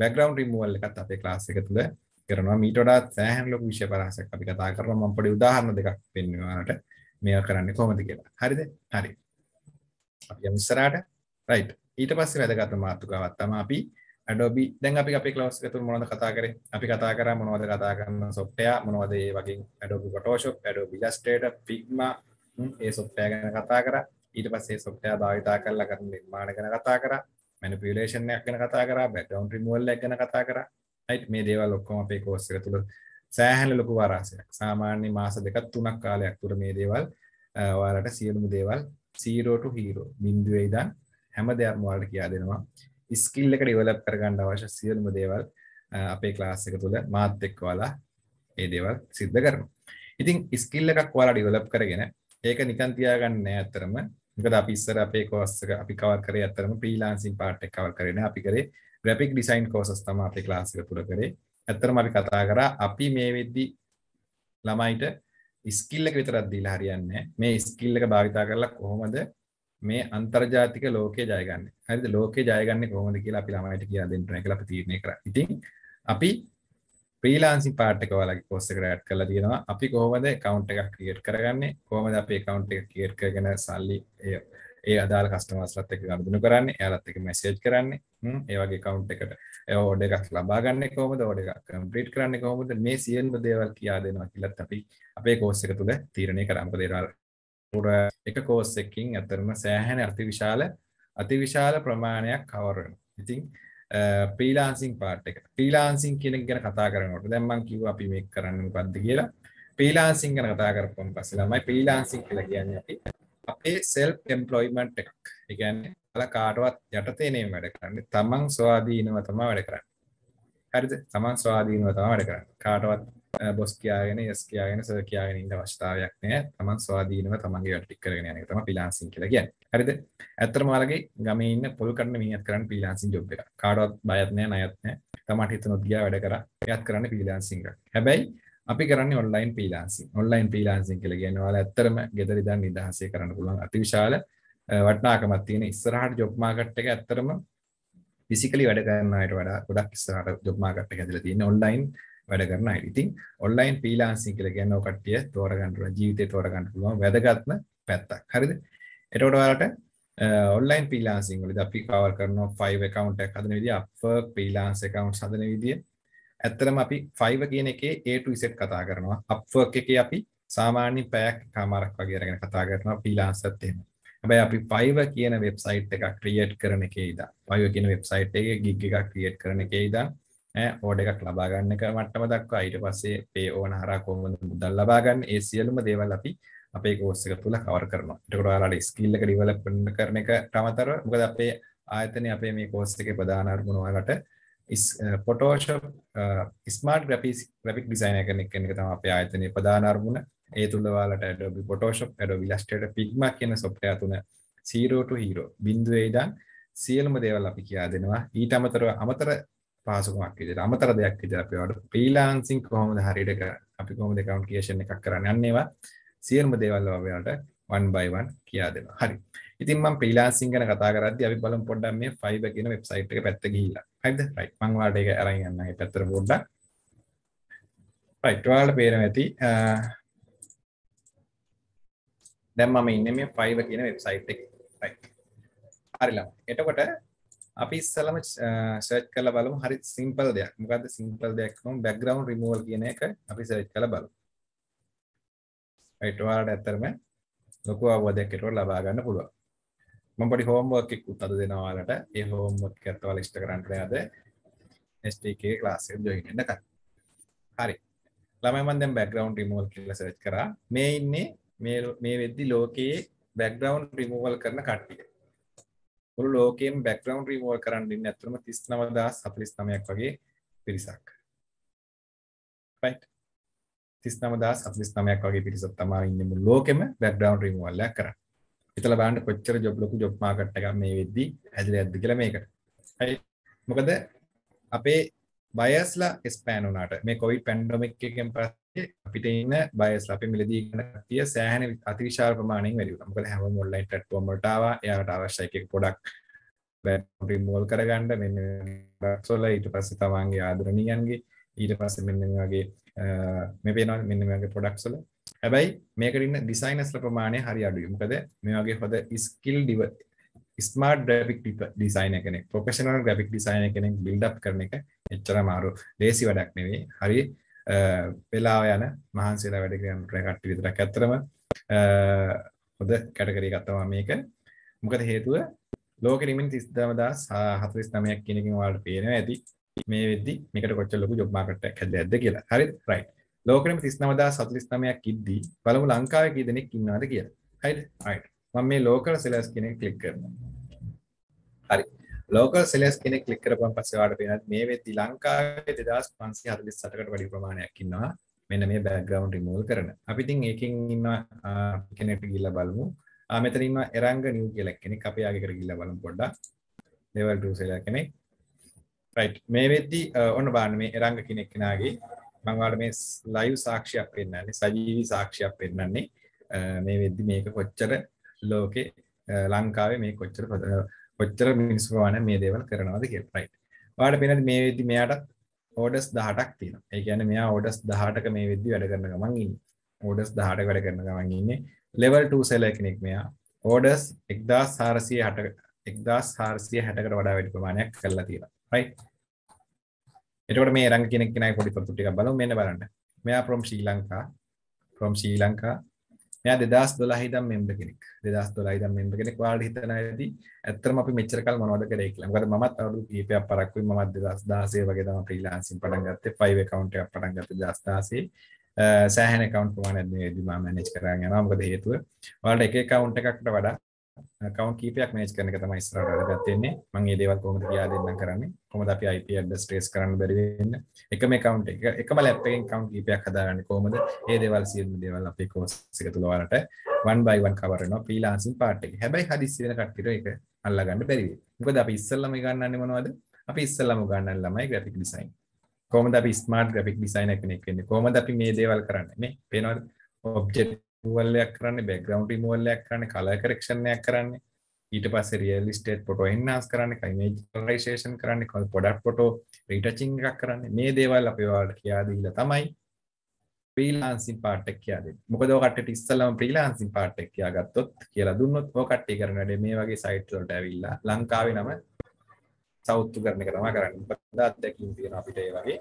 බෑග්ග්‍රවුන්ඩ් රිමූවල් එකත් අපේ ක්ලාස් එක තුල කරනවා. මීට වඩා සෑහන ලොකු විෂය පරාසයක් අපි කතා කරනවා. මම පොඩි උදාහරණ දෙකක් පෙන්වන්නට මේවා කරන්නේ කොහොමද කියලා. හරිද? හරි. අපි යමු ඉස්සරහට. right. ඊට පස්සේ වැදගත් මාතෘකාවක් තමයි අපි Adobe දැන් අපි අපේ ක්ලවුඩ්ස් එක තුල මොනවද කතා කරේ? අපි කතා කරා මොනවද කතා කරන software මොනවද ඒ වගේ Adobe Photoshop, Adobe Illustrator, Figma ඒ software ගැන කතා කරා. ඊට පස්සේ software භාවිතා කරලා කරන නිර්මාණ ගැන කතා කරා. manipulation එකක් ගැන කතා කරා, background removal එකක් ගැන කතා කරා. right මේ දේවල් ඔක්කොම අපේ course එක තුල සෑහන ලොකු වාරාසයක්. සාමාන්‍ය මාස දෙකක් තුනක් කාලයක් තුර මේ දේවල් ඔයාලට සියලුම දේවල් සීරෝට හීරෝ බින්දුවේ ඉදන් හැම දෙයක් වාලට කියා දෙනවා ස්කිල් එක ඩිවලප් කරගන්න අවශ්‍ය සියලුම දේවල් අපේ ක්ලාස් එක තුළ මාත් එක්ක ඔයාලා ඒ දේවල් සිද්ධ කරනවා ඉතින් ස්කිල් එකක් ඔයාලා ඩිවලප් කරගෙන ඒක නිකන් තියාගන්න නෑ අතරම මොකද අපි ඉස්සර අපේ කෝස් එක අපි කවර් කරේ අතරම ෆ්‍රීලාන්සින් පාර්ට් එක කවර් කරේ නෑ අපි කරේ ග්‍රැෆික් ඩිසයින් කෝසස් තමයි අපේ ක්ලාස් එක තුළ කරේ ඇත්තටම අපි කතා කරා අපි මේ වෙද්දි ළමයිට ස්කිල් එක විතරක් දීලා හරියන්නේ මේ ස්කිල් එක භාවිතා කරලා කොහොමද මේ අන්තර්ජාතික ලෝකේ ජයගන්නේ හරිද ලෝකේ ජයගන්නේ කොහොමද කියලා අපි ළමයිට කියලා දෙන්න ඕනේ කියලා අපි තීරණය කරා. ඉතින් අපි ෆ්‍රීලාන්සින් පාර්ට් එක ඔයාලගේ කෝස් එකට ඇඩ් කරලා තියෙනවා. අපි කොහොමද account එකක් create කරගන්නේ? කොහොමද අපි account එක create කරගෙන සල්ලි ඒ අදාළ කස්ටමර්ස්ලත් එක්ක ගනුදෙනු කරන්නේ එයාලත් එක්ක මැසේජ් කරන්නේ ඒ වගේ account එකට order එකක් ලබා ගන්න කොහොමද order එකක් complete කරන්නේ කොහොමද මේ සියලුම දේවල් කියා දෙනවා කියලාත් අපි අපේ course එක තුල තීරණය කරා මොකද ඒවා එක course එකකින් අතරම සෑහෙන අතිවිශාල අතිවිශාල ප්‍රමාණයක් cover වෙනවා ඉතින් ප්‍රීලාන්සිං පාට් එක ප්‍රීලාන්සිං කියන එක ගැන කතා කරනකොට දැන් මම කිව්වා අපි මේක කරන්න මොකද්ද කියලා ප්‍රීලාන්සිං ගැන කතා කරපුවම පස්සේ ළමයි ප්‍රීලාන්සිං කියලා කියන්නේ අපි අපේ සෙල් එම්පලොයිමන්ට් එකක් එකන්නේ ල කාටවත් යටතේනීම වැඩ කරන්න තමන් ස්වාදීනව තමා වැඩ කරන්න හරිද තමන් ස්වාදීනව තමා වැඩ කරන්න කාටවත් බොස් කියයාගෙන යස් කියයාගෙන සර කියයාගෙන ඉන්න අවස්ථාවයක් නෑ තමන් ස්වාදීනව තමන්ගේ වැඩි කරගෙන යන තම පිලාසින් කියලා කියන්නේ හරිද ඇත්තටම ඔයාලගේ ගමේ ඉන්න පොල් කඩන මිනිහත් කරන්න පිලාසින් ජොබ් එක කාටවත් බයත් නෑ ණයත් නෑ තමන්ට හිතනොත් ගියා වැඩ කරා එයාත් කරන්න පිලාසින් එකක් හැබැයි අපි කරන්නේ ඔන්ලයින් ෆ්‍රීලාන්සින්. ඔන්ලයින් ෆ්‍රීලාන්සින් කියලා කියන්නේ ඔයාලා ඇත්තටම ගෙදර ඉඳන් නිදහසේ කරන්න පුළුවන් අතිවිශාල වටිනාකමක් තියෙන ඉස්සරහට ජොබ් මාකට් එක ඇත්තටම ෆිසිකලි වැඩ කරන අයට වඩා ගොඩක් ඉස්සරහට ජොබ් මාකට් එක ඇදලා තියෙන්නේ ඔන්ලයින් වැඩ කරන අය. ඉතින් ඔන්ලයින් ෆ්‍රීලාන්සින් කියලා කියන්නේ ඔය කට්ටිය තෝරගන්න පුළුවන් ජීවිතේ තෝරගන්න පුළුවන් වැදගත්ම පැත්තක්. හරිද? එතකොට ඔයාලට ඔන්ලයින් ෆ්‍රීලාන්සින් වලදී අපි කවර් කරනවා 5 account එකක් හදන විදිය, Upwork freelance account හදන විදිය, ඇත්තටම අපි 5 කියන එකේ A to Z කතා කරනවා. Upwork එකේ අපි සාමාන්‍යයෙන් පැයක් කමාරක් වගේ අරගෙන කතා කරනවා freelancerත් එහෙම. හැබැයි අපි 5 කියන වෙබ්සයිට් එකක් ක්‍රියේට් කරන එකේ ඉඳන් 5 කියන වෙබ්සයිට් එකේ gig එකක් ක්‍රියේට් කරන එකේ ඉඳන් ඈ ඕඩර් එකක් ලබා ගන්න එක මට්ටම දක්වා ඊට පස්සේ pay ඕන හරහා කොහොමද මුදල් ලබා ගන්න ඒ සියලුම දේවල් අපි අපේ කෝස් එක තුල කවර් කරනවා. එතකොට ඔයාලට ස්කිල් එක ඩෙවලොප් කරන එක තමතරව මොකද අපේ ආයතනයේ අපේ මේ කෝස් එකේ ප්‍රධාන අරමුණ ඔයාලට Photoshop smart graphics graphic design කරන එක එක තමයි අපේ ආයතනයේ ප්‍රධාන අරමුණ. ඒ තුල ඔයාලට Adobe Photoshop, Adobe Illustrator, Figma කියන software තුන 0 to hero බිඳුවේ ඉඳන් සියලුම දේවල් අපි කියා දෙනවා. ඊට අමතරව අමතර පහසුකමක් විදිහට අමතර දෙයක් විදිහට අපි ඔයාලට ෆ්‍රීලාන්සින් කොහොමද හරියට අපි කොහොමද account creation එකක් කරන්න යන්නේ ඒවා සියලුම දේවල් ඔයාලට one by one කියා දෙනවා. හරි. ඉතින් මම ෆ්‍රීලාන්සින් ගැන කතා කරද්දී අපි බලමු පොඩ්ඩක් මේ Fiverr කියන වෙබ්සයිට් එක පැත්ත ගිහිල්ලා. හරිද? right. මම ඔයාලට ඒක අරන් යන්නම් ඒ පැත්තට පොඩ්ඩක්. right. ඔයාලට පේනවා ඇති දැන් මම ඉන්නේ මේ Fiverr කියන වෙබ්සයිට් එකේ. right. හරිලම. එතකොට අපි ඉස්සලම සර්ච් කරලා බලමු හරි සිම්පල් දෙයක්. මොකද්ද සිම්පල් දෙයක් කොහොම බෑග්ග්‍රවුන්ඩ් රිමූවල් කියන එක අපි සර්ච් කරලා බලමු. right ඔයාලට ඇත්තටම ලොකු අවබෝධයක් ඒකට ලබා ගන්න පුළුවන්. මම පොඩි හෝම්වර්ක් එකකුත් අද දෙනවා ඔයාලට. ඒ හෝම්වර්ක් එකත් ඔයාලා ඉෂ්ට කරන්න යාද STK ක්ලාස් එක ජොයින් වෙන්න කලින්. හරි. ළමයි මම දැන් බෑග්ග්‍රවුන්ඩ් රිමූවල් කියලා සර්ච් කරා. මේ ඉන්නේ මේ මේ වෙද්දි ලෝකයේ බෑග්ග්‍රවුන්ඩ් රිමූවල් කරන කට්ටිය. මුළු ලෝකෙම බෑග්ග්‍රවුන්ඩ් රිමූවල් කරන්න ඉන්නේ අතරම 39049ක් වගේ පිරිසක්. right තිස්නමදා සතිස්නමයක් වගේ පිරිසත් තමා ඉන්න ලෝකෙම බැක්්ඩවන් රිමවල්ලයක් කරන්න හිතලා බලන්න කොච්චර ජොබ් ලොකු ජොබ් මාකට් එකක් මේ වෙද්දි ඇදලා ඇද්ද කියලා මේකට. හරි. මොකද අපේ බයස්ලා ස්පෑන් වුණාට මේ කොවිඩ් පැන්ඩමික් එකෙන් පස්සේ අපිට ඉන්න බයස්ලා අපි මිලදී ඉන්න කට්ටිය සෑහෙන අතිවිශාල ප්‍රමාණයෙන් වැඩි වුණා. මොකද හැමෝම ඔන්ලයින් ප්ලැට්ෆෝම් වලට ආවා. එයාට අවශ්‍ය එක එක පොඩක් රිමෝල් කරගන්න මෙන්න සොල ඊට පස්සේ තමන්ගේ ආදරණීයන්ගේ ඊට පස්සේ මෙන්න වගේ මේ පේනවා මෙන්න වගේ ප්‍රොඩක්ට්ස් වල හැබැයි මේකට ඉන්න ඩිසයිනර්ස්ලා ප්‍රමාණය හරි අඩුයි. මොකද මේ වගේ හොඳ ස්කිල් ස්මාර්ට් ග්‍රැෆික් ඩිසයිනර් කෙනෙක්, ප්‍රොෆෙෂනල් ග්‍රැෆික් ඩිසයිනර් කෙනෙක් බිල්ඩ් අප් කරන එක එච්චර අමාරු ලේසි වැඩක් නෙවෙයි. හරි වෙලාව යන මහන්සිලා වැඩ කරන කට්ටිය විතරක් ඇත්තරම හොඳ කැටගරිය එකක් තමයි මේක. මොකද හේතුව ලෝකෙ ඉන්න 39449ක් කියන එකෙන් ඔයාලට පේනවා ඇති මේ වෙද්දි මේකට කොච්චර ලොකු ජොබ් මාකට් එකක් හැදලා ඇද්ද කියලා. හරිද? රයිට්. ලෝකෙම 39049ක් ඉද්දී බලමු ලංකාවේ කී දෙනෙක් ඉන්නවද කියලා. හරිද? right. මම මේ local sellers කියන එක click කරනවා. හරි. local sellers කියන එක click කරපුවාන් පස්සේ ඔයාලට පේනවා මේ වෙද්දී ලංකාවේ 2548කට වැඩි ප්‍රමාණයක් ඉන්නවා. මෙන්න මේ background remove කරන. අපි ඉතින් ඒකෙන් ඉන්නවා කෙනෙක්ට ගිහිල්ලා බලමු. ආ මෙතන ඉන්නවා එරංග නිව් කියලා කෙනෙක්. අපි ආගෙ කර ගිහිල්ලා බලමු පොඩ්ඩක්. level 2 seller කෙනෙක්. right. මේ වෙද්දී ඔන්න බලන්න මේ එරංග කෙනෙක් කෙනාගේ මම ඔයාලට මේ ලයිව් සාක්ෂියක් පෙන්වන්නේ සජීවී සාක්ෂියක් පෙන්වන්නේ මේ වෙද්දි මේක කොච්චර ලෝකේ ලංකාවේ මේ කොච්චර කොච්චර මිනිස්සු ප්‍රමාණය මේ දේවල් කරනවද කියලා right ඔයාලට පේනද මේ වෙද්දි මෙයාට ඕඩර්ස් 18ක් තියෙනවා ඒ කියන්නේ මෙයා ඕඩර්ස් 18ක මේ වෙද්දි වැඩ කරන ගමන් ඉන්නේ ඕඩර්ස් 18ක වැඩ කරන ගමන් ඉන්නේ level 2 seller කෙනෙක් මෙයා ඕඩර්ස් 1460 1460කට වඩා වැඩි ප්‍රමාණයක් කරලා තියෙනවා right එතකොට මේ රංග කෙනෙක් කෙනයි පොඩි පොතු ටිකක් බලමු මෙන්න බලන්න. මෙයා from ශ්‍රී ලංකා from ශ්‍රී ලංකා මෙයා 2012 ඉඳන් member කෙනෙක්. 2012 ඉඳන් member කෙනෙක්. ඔයාලට හිතන ඇති ඇත්තටම අපි මෙච්චර කල් මොනවද කරේ කියලා. මොකද මමත් අවුරුදු කීපයක් පරක් වෙයි. මමත් 2016 වගේ තමයි freelancing පටන් ගත්තේ. 5 account එකක් පටන් ගත්තේ 2016. සෑහෙන account ප්‍රමාණයක් මේදී මම manage කරගෙන යනවා. මොකද හේතුව ඔයාලට එක account එකකට වඩා account කීපයක් manage කරන එක තමයි ඉස්සරහට වැඩගත් වෙන්නේ. මම මේ දේවල් කොහොමද කියලා දෙන්නම් කරන්නේ. කොහොමද අපි IP address trace කරන්න බැරි වෙන්නේ. එකම account එක එකම lab එකෙන් account කීපයක් හදාගන්නේ කොහොමද? මේ දේවල් සියලුම දේවල් අපේ course එක තුල ඔයාලට one by one cover වෙනවා freelancing part එකේ. හැබැයි හදිස්සි වෙන කට්ටියට ඒක අල්ලා ගන්න බැරි වෙයි. මොකද අපි ඉස්සෙල්ලාම ගන්නන්නේ මොනවද? අපි ඉස්සෙල්ලාම ගන්නන්නේ ළමයි graphic design. කොහොමද අපි smart graphic designer කෙනෙක් වෙන්නේ? කොහොමද අපි මේ දේවල් කරන්නේ? මේ පේනවද? object රිමූවල් එකක් කරන්නේ බෑග්‍රවුන්ඩ් රිමූවල් එකක් කරන්නේ කලර් කරෙක්ෂන් එකක් කරන්නේ ඊට පස්සේ රියල් ස්ටේට් ෆොටෝ එන්හාන්ස් කරන්නේ ඉමේජ් කලරයිසේෂන් කරන්නේ ප්‍රොඩක්ට් ෆොටෝ රීටචින් එකක් කරන්නේ මේ දේවල් අපි ඔයාලට කියලා දීලා තමයි ප්‍රීලාන්සින් පාට් එක කියලා දෙන්නේ. මොකද ඔය කට්ටියට ඉස්සෙල්ලාම ප්‍රීලාන්සින් පාට් එක කියලා ගත්තොත් කියලා දුන්නොත් ඔය කට්ටිය කරන වැඩේ මේ වගේ සයිට් වලට ඇවිල්ලා ලංකාවේ නම සෞතු කරන එක තමයි කරන්නේ. මොකද අත්දැකීම් තියෙනවා අපිට ඒ වගේ.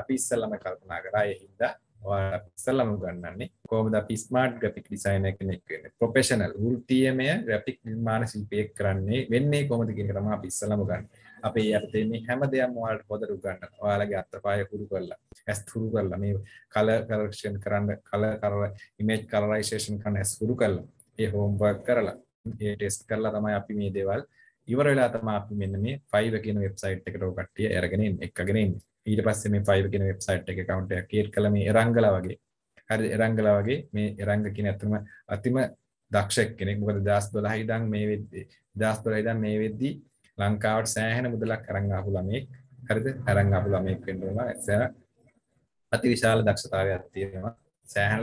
අපි ඉස්සෙල්ලාම කල්පනා කරා ඒ හින්දා ඔයාලා ඉස්සල්ලාම උගන්වන්නේ කොහොමද අපි ස්මාර්ට් ග්‍රැෆික් ඩිසයිනර් කෙනෙක් වෙන්නේ ප්‍රොෆෙෂනල් වෘත්තීයමය ග්‍රැෆික් නිර්මාණ ශිල්පියෙක් කරන්නේ වෙන්නේ කොහොමද කියන එක තමයි අපි ඉස්සල්ලාම උගන්වන්නේ. අපි යටතේ මේ හැම දෙයක්ම ඔයාලට පොදට උගන්වනවා. ඔයාලගේ අත්පය හුරු කරලා, ඇස් හුරු කරලා මේ කලර් කරක්ෂන් කරන්න, කලර් කරලා ඉමේජ් කලරයිසේෂන් කරන ඇස් හුරු කරලා, ඒ හෝම්වර්ක් කරලා, ඒ ටෙස්ට් කරලා තමයි අපි මේ දේවල් ඉවර වෙලා තමයි අපි මෙන්න මේ 5 කියන වෙබ්සයිට් එකට ඔය කට්ටිය අරගෙන එන්නේ, එක්කගෙන එන්නේ. ඊට පස්සේ මේ 5 කියන වෙබ්සයිට් එකේ account එකක් create කළා මේ එරංගලා වගේ. හරි එරංගලා වගේ මේ එරංග කියන අතම අතිම දක්ෂ කෙනෙක්. මොකද 2012 ඉඳන් මේ වෙද්දී 2012 ඉඳන් මේ වෙද්දී ලංකාවට සෑහෙන මුදලක් අරන් ආපු ළමෙක්. හරිද? අරන් ආපු ළමෙක් වෙන්න ඕන. අතිවිශාල දක්ෂතාවයක් තියෙනවා. සෑහෙන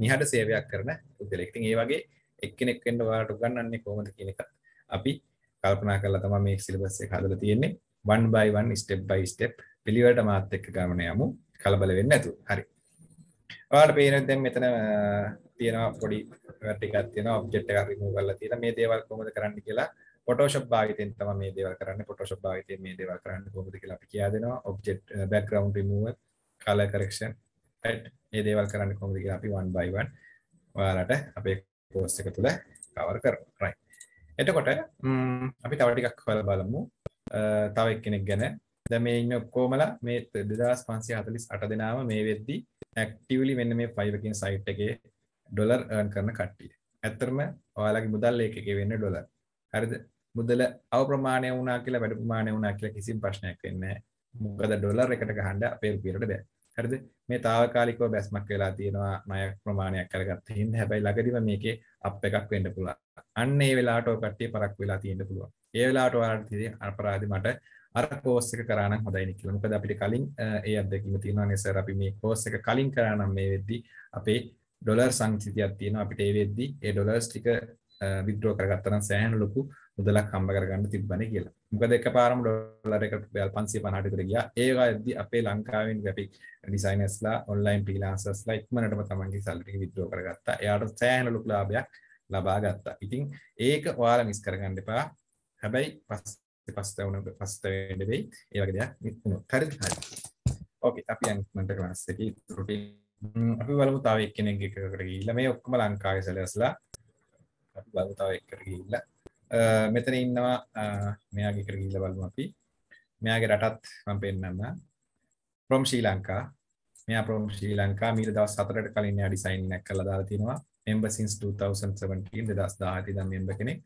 නිහඬ සේවයක් කරන පුද්ගලෙක්. ඉතින් ඒ වගේ එක්කෙනෙක් වෙන්න ඔයාලට උගන්වන්නේ කොහොමද කියන එකත් අපි කල්පනා කරලා තමයි මේ සිලබස් එක හදලා තියෙන්නේ. one by one step by step පිළිවෙලට මාත් එක්ක ගමන යමු කලබල වෙන්න ඇතු හරි ඔයාට පේන දැන් මෙතන තියෙනවා පොඩි ටිකක් තියෙනවා ඔබ්ජෙක්ට් එකක් රිමූව් කරලා තියෙන මේ දේවල් කොහොමද කරන්න කියලා පොටෝෂප් භාවිතයෙන් තම මේ දේවල් කරන්න පොටෝෂප් භාවිතයෙන් මේ දේවල් කරන්න කොහොමද කියලා අපි කියා දෙනවා object background removal colour correction right මේ දේවල් කරන්න කොහොමද කියලා අපි 1 by 1 ඔයාලට අපේ කෝස් එක තුල කවර් කරනවා රයිට් එතකොට අපි තව ටිකක් බලමු තව එක්කෙනෙක් ගැන දැන් මේ ඉන්න ඔක්කොමලා මේ 2548 දෙනාම මේ වෙද්දි ඇක්ටිව්ලි මෙන්න මේ 5 එකකින් සයිට් එකේ ඩොලර් earn කරන කට්ටිය. ඇත්තටම ඔයාලගේ මුදල් ඒකකේ වෙන්නේ ඩොලර්. හරිද? මුදල අව ප්‍රමාණය වුණා කියලා වැඩි ප්‍රමාණය වුණා කියලා කිසිම ප්‍රශ්නයක් වෙන්නේ නැහැ. මොකද ඩොලර් එකට ගහන්න අපේ රුපියලට බෑ. හරිද? මේ తాවකාලිකව බැස්මක් වෙලා තියෙනවා ණය ප්‍රමාණයක් කරගත්ත හින්දා හැබැයි ළඟදිම මේකේ අප් එකක් වෙන්න පුළුවන්. අන්න ඒ වෙලාවට ඔය කට්ටිය පරක් වෙලා තියෙන්න පුළුවන්. ඒ වෙලාවට ඔයාලට තියෙන අපරාධි මට අර කෝස් එක කරා නම් හොඳයි නේ කියලා. මොකද අපිට කලින් ඒ අත්දැකීම තියෙනවා නේ සර් අපි මේ කෝස් එක කලින් කරා නම් මේ වෙද්දි අපේ ඩොලර් සංචිතියක් තියෙනවා අපිට ඒ වෙද්දි ඒ ඩොලර්ස් ටික විද්‍රෝ කරගත්තා නම් සෑහෙන ලොකු මුදලක් හම්බ කරගන්න තිබ්බනේ කියලා. මොකද එකපාරම ඩොලර් එක 550ට විතර ගියා. ඒ වගේදී අපේ ලංකාවෙන් ග්‍රැෆික් ඩිසයිනර්ස්ලා ඔන්ලයින් ෆ්‍රීලාන්සර්ස්ලා ඉක්මනටම තමන්ගේ සල්ලි ටික විද්‍රෝ කරගත්තා. එයාට සෑහෙන ලොකු ලාභයක් ලබා ගත්තා. ඉතින් ඒක ඔයාලා මිස් කරගන්න එපා. හැබැයි පස් පස්ත වුණ පස්ත වෙන්න වෙයි. ඒ වගේ දෙයක් වුණොත් හරිද? හරි. ඕකේ අපි අන්තිමට ක්ලාස් එකේ රුටි අපි බලමු තව එක්කෙනෙක් එකකට ගිහිල්ලා මේ ඔක්කොම ලංකාවේ සැලැස්ලා අපි බලමු තව එකකට ගිහිල්ලා මෙතන ඉන්නවා මෙයාගේ එකට ගිහිල්ලා බලමු අපි මෙයාගේ රටත් මම පෙන්නන්නම් from ශ්‍රී ලංකා මෙයා from ශ්‍රී ලංකා මීට දවස් 4කට කලින් එයා ඩිසයින් එකක් කරලා දාලා තිනවා member since 2017 2017 ඉඳන් member කෙනෙක්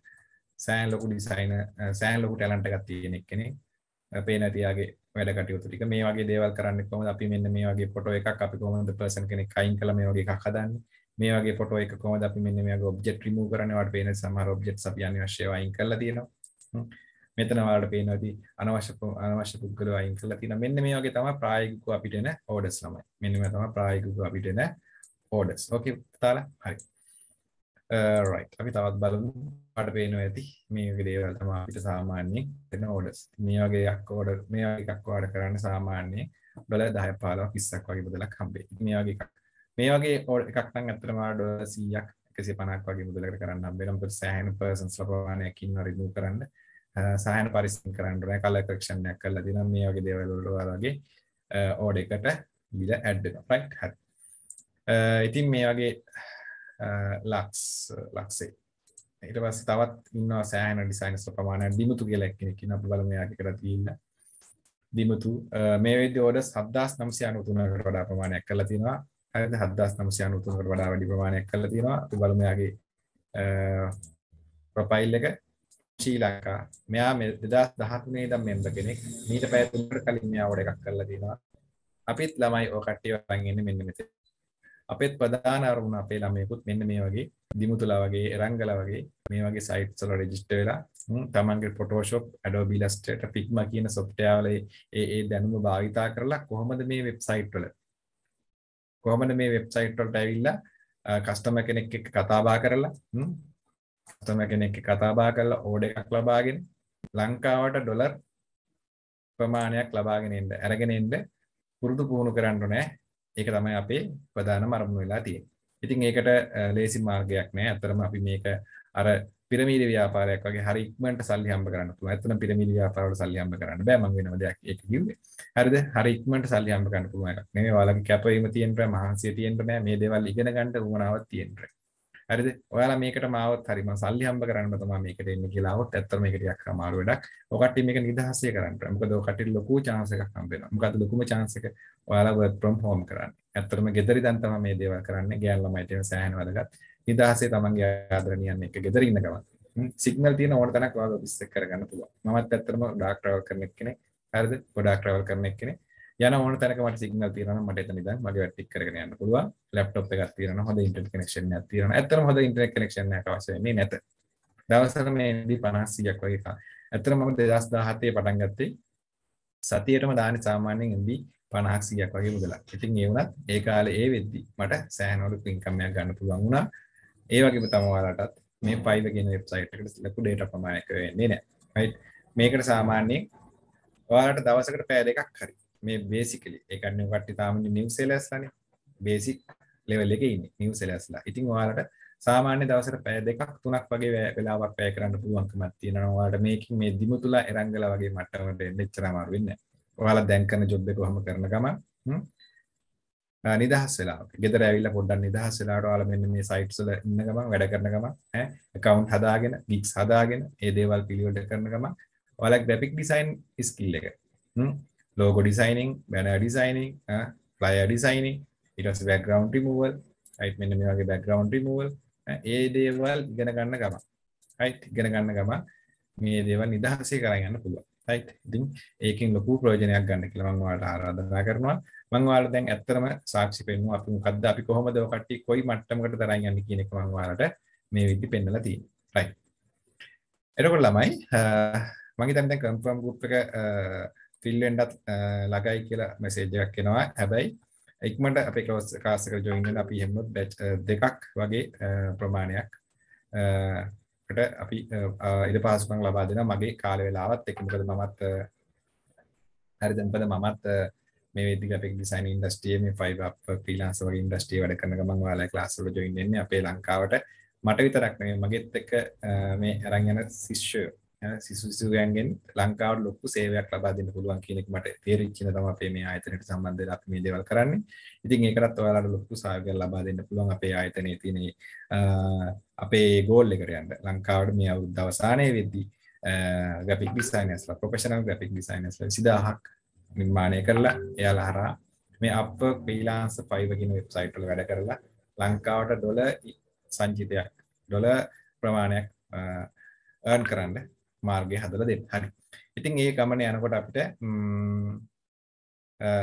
සෑන් ලොකු ඩිසයින සෑන් ලොකු ටැලන්ට් එකක් තියෙන එක්කෙනෙක් පේන තියාගේ වැඩ කටයුතු ටික මේ වගේ දේවල් කරන්න කොහොමද අපි මෙන්න මේ වගේ ෆොටෝ එකක් අපි කොහොමද පර්සන් කෙනෙක් අයින් කළා මේ වගේ එකක් හදන්නේ මේ වගේ ෆොටෝ එක කොහොමද අපි මෙන්න මේ වගේ ඔබ්ජෙක්ට් රිමූව් කරන්නේ වාට පේන සමහර ඔබ්ජෙක්ට්ස් අපි අනවශ්‍යව අයින් කරලා තියෙනවා මෙතන වාට පේනවාදී අනවශ්‍ය අනවශ්‍ය පුද්ගලව අයින් කරලා තියෙනවා මෙන්න මේ වගේ තමයි ප්‍රායෝගිකව අපිට එන ඕඩර්ස් ළමයි මෙන්න මේ තමයි ප්‍රායෝගිකව අපිට එන ඕඩර්ස් ඕකේ තාලා හරි රයි් uh, අපි තවත් බලමු පට පේනු ඇති මේක දේවල් තම අපිට සාමාන්‍යයෙන් එන ඕඩස් මේ වගේ යක්කෝඩ මේ එකක් වාඩ කරන්න සාමාන්‍යයෙන් ඩොල දහ පාලා කිස්සක් වගේ බදලක් හම්බේ මේ වගේ මේ වගේ ඕඩ එකක්තන් ඇතරමාඩ සීයක් එකසි පනක් වගේ මුදලකට කරන්න බෙනම් සෑහන පර්සන්ස් ලබවානයකින් රිදු කරන්න uh, සහන පරිසින් කරන්නන කලක්ෂණයක් කල දින මේ වගේ දේවල්ලවාගේ ඕඩ uh, එකට බිල ඇඩ් රයි් හ ඉතින් මේ වගේ ලක්ස් ලක්සේ ඊට පස්සේ තවත් ඉන්නවා සෑහෙන ඩිසයිනර්ස් ප්‍රමාණයක් දිමුතු කියලා එක්කෙනෙක් ඉන්නවා අපි බලමු එයාගේ කරලා තියෙන දිමුතු මේ වෙද්දී ඕඩර්ස් 7993කට වඩා ප්‍රමාණයක් කරලා තියෙනවා හරිද 7993කට වඩා වැඩි ප්‍රමාණයක් කරලා තියෙනවා අපි බලමු එයාගේ ප්‍රොෆයිල් එක ශ්‍රී ලංකා මෙයා 2013 ඉඳන් මෙම්බර් කෙනෙක් මීට පැය 3කට කලින් මෙයා ඕඩර් එකක් කරලා තියෙනවා අපිත් ළමයි ඔය කට්ටිය වරන් ඉන්නේ මෙන්න මෙතන අපෙත් ප්‍රධාන අරමුණ අපේ ළමයෙකුත් මෙන්න මේ වගේ දිමුතුලා වගේ එරංගලා වගේ මේ වගේ සයිට්ස් වල රෙජිස්ටර් වෙලා තමන්ගේ Photoshop, Adobe Illustrator, Figma කියන software වල ඒ ඒ දැනුම භාවිතා කරලා කොහොමද මේ වෙබ්සයිට් වල කොහොමද මේ වෙබ්සයිට් වලට ඇවිල්ලා කස්ටමර් කෙනෙක් එක්ක කතා බහ කරලා කස්ටමර් කෙනෙක් එක්ක කතා බහ කරලා ඕඩර් එකක් ලබාගෙන ලංකාවට ඩොලර් ප්‍රමාණයක් ලබාගෙන ඉන්න අරගෙන ඉන්න පුරුදු පුහුණු කරන්න ඕනේ ඒක තමයි අපේ ප්‍රධානම අරමුණ වෙලා තියෙන්නේ. ඉතින් ඒකට ලේසි මාර්ගයක් නෑ. අතරම අපි මේක අර පිරමීඩ ව්‍යාපාරයක් වගේ හරි ඉක්මනට සල්ලි හම්බ කරන්න පුළුවන්. ඇත්තටම පිරමීඩ ව්‍යාපාරවල සල්ලි හම්බ කරන්න බෑ මම වෙනම දෙයක් ඒක කිව්වේ. හරිද? හරි ඉක්මනට සල්ලි හම්බ කරන්න පුළුවන් එකක් නෙමෙයි. ඔයාලගේ කැපවීම තියෙන්න බෑ, මහන්සිය තියෙන්න බෑ. මේ දේවල් ඉගෙන ගන්න උවමනාවක් තියෙන්න බෑ. හරිද ඔයාලා මේකට මාවත් හරි මම සල්ලි හම්බ කරන්න තමයි මේකට එන්නේ කියලා આવොත් ඇත්තට මේක ටිකක් අමාරු වැඩක් ඔය කට්ටිය මේක නිදහසේ කරන්න මොකද ඔය කට්ටියට ලොකු chance එකක් හම්බ වෙනවා මොකද ලොකුම chance එක ඔයාලා work from home කරන්නේ ඇත්තටම ගෙදර ඉඳන් තමයි මේ දේවල් කරන්නේ ගෑන් ළමයිට සෑහෙන වැඩගත් නිදහසේ තමන්ගේ ආදරණියන් එක්ක ගෙදර ඉන්න ගමන් සිගනල් තියෙන ඕන තැනක් ඔයාලා ඔෆිස් එක කරගන්න පුළුවන්. මමත් ඇත්තටම ඩාක් ට්‍රැවල් කරන එක්කෙනෙක්. හරිද? ගොඩාක් ට්‍රැවල් කරන එක්කෙනෙක්. යන ඕන තැනක මට සිග්නල් තියෙනවා නම් මට එතන ඉඳන් මගේ වැඩ ටික කරගෙන යන්න පුළුවන්. ලැප්ටොප් එකක් තියෙනවා හොඳ ඉන්ටර්නෙට් කනෙක්ෂන් එකක් තියෙනවා. ඇත්තටම හොඳ ඉන්ටර්නෙට් කනෙක්ෂන් එකක් අවශ්‍ය වෙන්නේ නැත. දවසකට මේදී 50 100ක් වගේ තමයි. ඇත්තටම මම 2017 පටන් ගත්තේ සතියේටම දාන්නේ සාමාන්‍යයෙන් MB 50ක් 100ක් වගේ මුදලක්. ඉතින් ඒ වුණත් ඒ කාලේ ඒ වෙද්දි මට සෑහනවලු ඉන්කම් එකක් ගන්න පුළුවන් වුණා. ඒ වගේම තමයි ඔයාලටත් මේ 5 කියන වෙබ්සයිට් එකට ලොකු data ප්‍රමාණයක් වෙන්නේ නැහැ. right මේකට සාමාන්‍යයෙන් ඔයාලට දවසකට පැය දෙකක් හරි මේ බේසිකලි ඒකන්න කට්ටි තාමනි නිව් සෙලස්ලනේ බේසික් ලෙවල් එක ඉන්න නිව් සෙලස්ලා ඉතින් ඔයාලට සාමාන්‍ය දවසට පැය දෙකක් තුනක් වගේ වෙලාවක් පැය කරන්න පුළුවන්කමක් තියෙනවා ඔයාලට මේකින් මේ දිමු තුලා එරංගල වගේ මට්ටමට එන්න එච්චර අමාරු වෙන්නේ නැහැ ඔයාලා දැන් කරන ජොබ් එක කොහොම කරන ගමන් නිදහස් වෙලා ගෙදර ඇවිල්ලා පොඩ්ඩක් නිදහස් වෙලා ඔයාලා මෙන්න මේ සයිට්ස් වල ඉන්න ගමන් වැඩ කරන ගමන් ඈ account හදාගෙන gigs හදාගෙන ඒ දේවල් පිළිවෙලට කරන ගමන් ඔයාලා graphic design skill එක හ්ම් logo designing, banner designing, uh, flyer designing, ඊට පස්සේ background removal, right මෙන්න මේ වගේ background removal ah, ඒ දේවල් ඉගෙන ගන්න ගමන්. right ඉගෙන ගන්න ගමන් මේ දේවල් නිදහසේ කරගන්න පුළුවන්. right ඉතින් ඒකෙන් ලොකු ප්‍රයෝජනයක් ගන්න කියලා මම ඔයාලට ආරාධනා කරනවා. මම ඔයාලට දැන් ඇත්තටම සාක්ෂි පෙන්නුවා අපි මොකද්ද අපි කොහොමද ඔය කට්ටිය කොයි මට්ටමකට තරම් යන්නේ කියන එක මම ඔයාලට මේ විදිහට පෙන්වලා තියෙනවා. right එතකොට ළමයි ah, මම හිතන්නේ දැන් කන්ෆර්ම් ගෲප් එක ෆිල් වෙන්නත් ළඟයි කියලා මැසේජ් එකක් එනවා. හැබැයි ඉක්මනට අපේ ක්ලෝස් කාස් එකට ජොයින් වෙන්න අපි හැමෝම බැච් දෙකක් වගේ ප්‍රමාණයක් ට අපි ඉඩ පාසුකම් ලබා දෙන මගේ කාල වෙලාවත් එක මොකද මමත් හරි දැන් මොකද මමත් මේ වෙද්දි ග්‍රැෆික් ඩිසයින් ඉන්ඩස්ට්‍රියේ මේ 5 අප් ෆ්‍රීලැන්සර් වගේ ඉන්ඩස්ට්‍රියේ වැඩ කරන ගමන් ඔයාලා ක්ලාස් වල ජොයින් වෙන්නේ අපේ ලංකාවට මට විතරක් නෙමෙයි මගෙත් එක්ක මේ අරන් යන ශිෂ්‍යයෝ සිසු සිසුයන්ගෙන් ලංකාවට ලොකු සේවයක් ලබා දෙන්න පුළුවන් කියන එක මට තේරිච්ච ඉඳලා තමයි අපේ මේ ආයතනයට සම්බන්ධ වෙලා අපි මේ දේවල් කරන්නේ. ඉතින් ඒකටත් ඔයාලට ලොකු සහයෝගයක් ලබා දෙන්න පුළුවන් අපේ ආයතනයේ තියෙන අපේ ගෝල් එකට යන්න. ලංකාවට මේ අවුරුද්ද අවසානයේ වෙද්දී ග්‍රැෆික් ඩිසයිනර්ස්ලා ප්‍රොෆෙෂනල් ග්‍රැෆික් ඩිසයිනර්ස්ලා 20000ක් නිර්මාණය කරලා එයාලා හරහා මේ Upwork Freelance 5 කියන වෙබ්සයිට් වල වැඩ කරලා ලංකාවට ඩොලර් සංචිතයක් ඩොලර් ප්‍රමාණයක් earn කරන්න මාර්ගය හදලා දෙන්න. හරි. ඉතින් ඒ ගමන යනකොට අපිට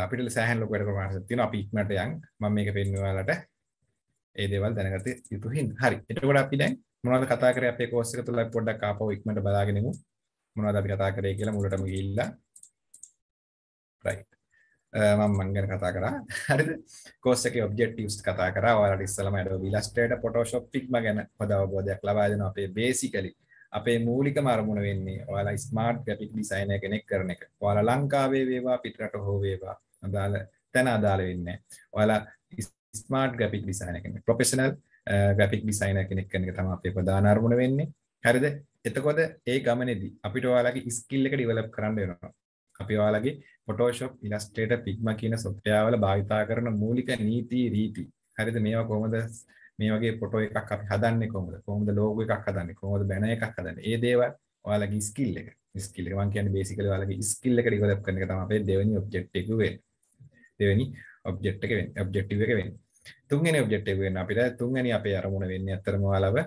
අපිට සෑහෙන ලොකු වැඩ ප්‍රමාණයක් තියෙනවා. අපි ඉක්මනට යන් මම මේක පෙන්වුවාලට ඒ දේවල් දැනගත යුතු හින්දා. හරි. එතකොට අපි දැන් මොනවද කතා කරේ අපේ කෝස් එක තුල අපි පොඩ්ඩක් ආපහු ඉක්මනට බලාගෙන ඉමු. මොනවද අපි කතා කරේ කියලා මුලටම ගිහිල්ලා. right. මම මං ගැන කතා කරා. හරිද? කෝස් එකේ objectives කතා කරා. ඔයාලට ඉස්සෙල්ලාම Adobe Illustrator, Photoshop, Figma ගැන හොඳ අවබෝධයක් ලබා දෙනවා අපේ basically අපේ මූලිකම අරමුණ වෙන්නේ ඔයාලා ස්මාර්ට් ග්‍රැෆික් ඩිසයිනර් කෙනෙක් කරන එක. ඔයාලා ලංකාවේ වේවා පිටරට හෝ වේවා අදාළ තැන අදාළ වෙන්නේ නැහැ. ඔයාලා ස්මාර්ට් ග්‍රැෆික් ඩිසයිනර් කෙනෙක් ප්‍රොෆෙෂනල් ග්‍රැෆික් ඩිසයිනර් කෙනෙක් කෙනෙක් තමයි අපේ ප්‍රධාන අරමුණ වෙන්නේ. හරිද? එතකොට ඒ ගමනේදී අපිට ඔයාලගේ ස්කිල් එක ඩෙවලොප් කරන්න වෙනවා. අපි ඔයාලගේ Photoshop, Illustrator, Figma කියන software වල භාවිතා කරන මූලික නීති රීති. හරිද? මේවා කොහොමද මේ වගේ ෆොටෝ එකක් අපි හදන්නේ කොහොමද? කොහොමද ලෝගෝ එකක් හදන්නේ? කොහොමද බැනර් එකක් හදන්නේ? මේ දේවල් ඔයාලගේ ස්කිල් එක. ස්කිල් එක මම කියන්නේ බේසිකලි ඔයාලගේ ස්කිල් එක ඩෙවලොප් කරන එක තමයි අපේ දෙවෙනි ඔබ්ජෙක්ටිව් එක වෙන්නේ. දෙවෙනි ඔබ්ජෙක්ට් එක වෙන්නේ. ඔබ්ජෙක්ටිව් එක වෙන්නේ. තුන්වෙනි ඔබ්ජෙක්ටිව් වෙන්න අපිට තුන්වෙනි අපේ අරමුණ වෙන්නේ අත්‍තරම ඔයාලව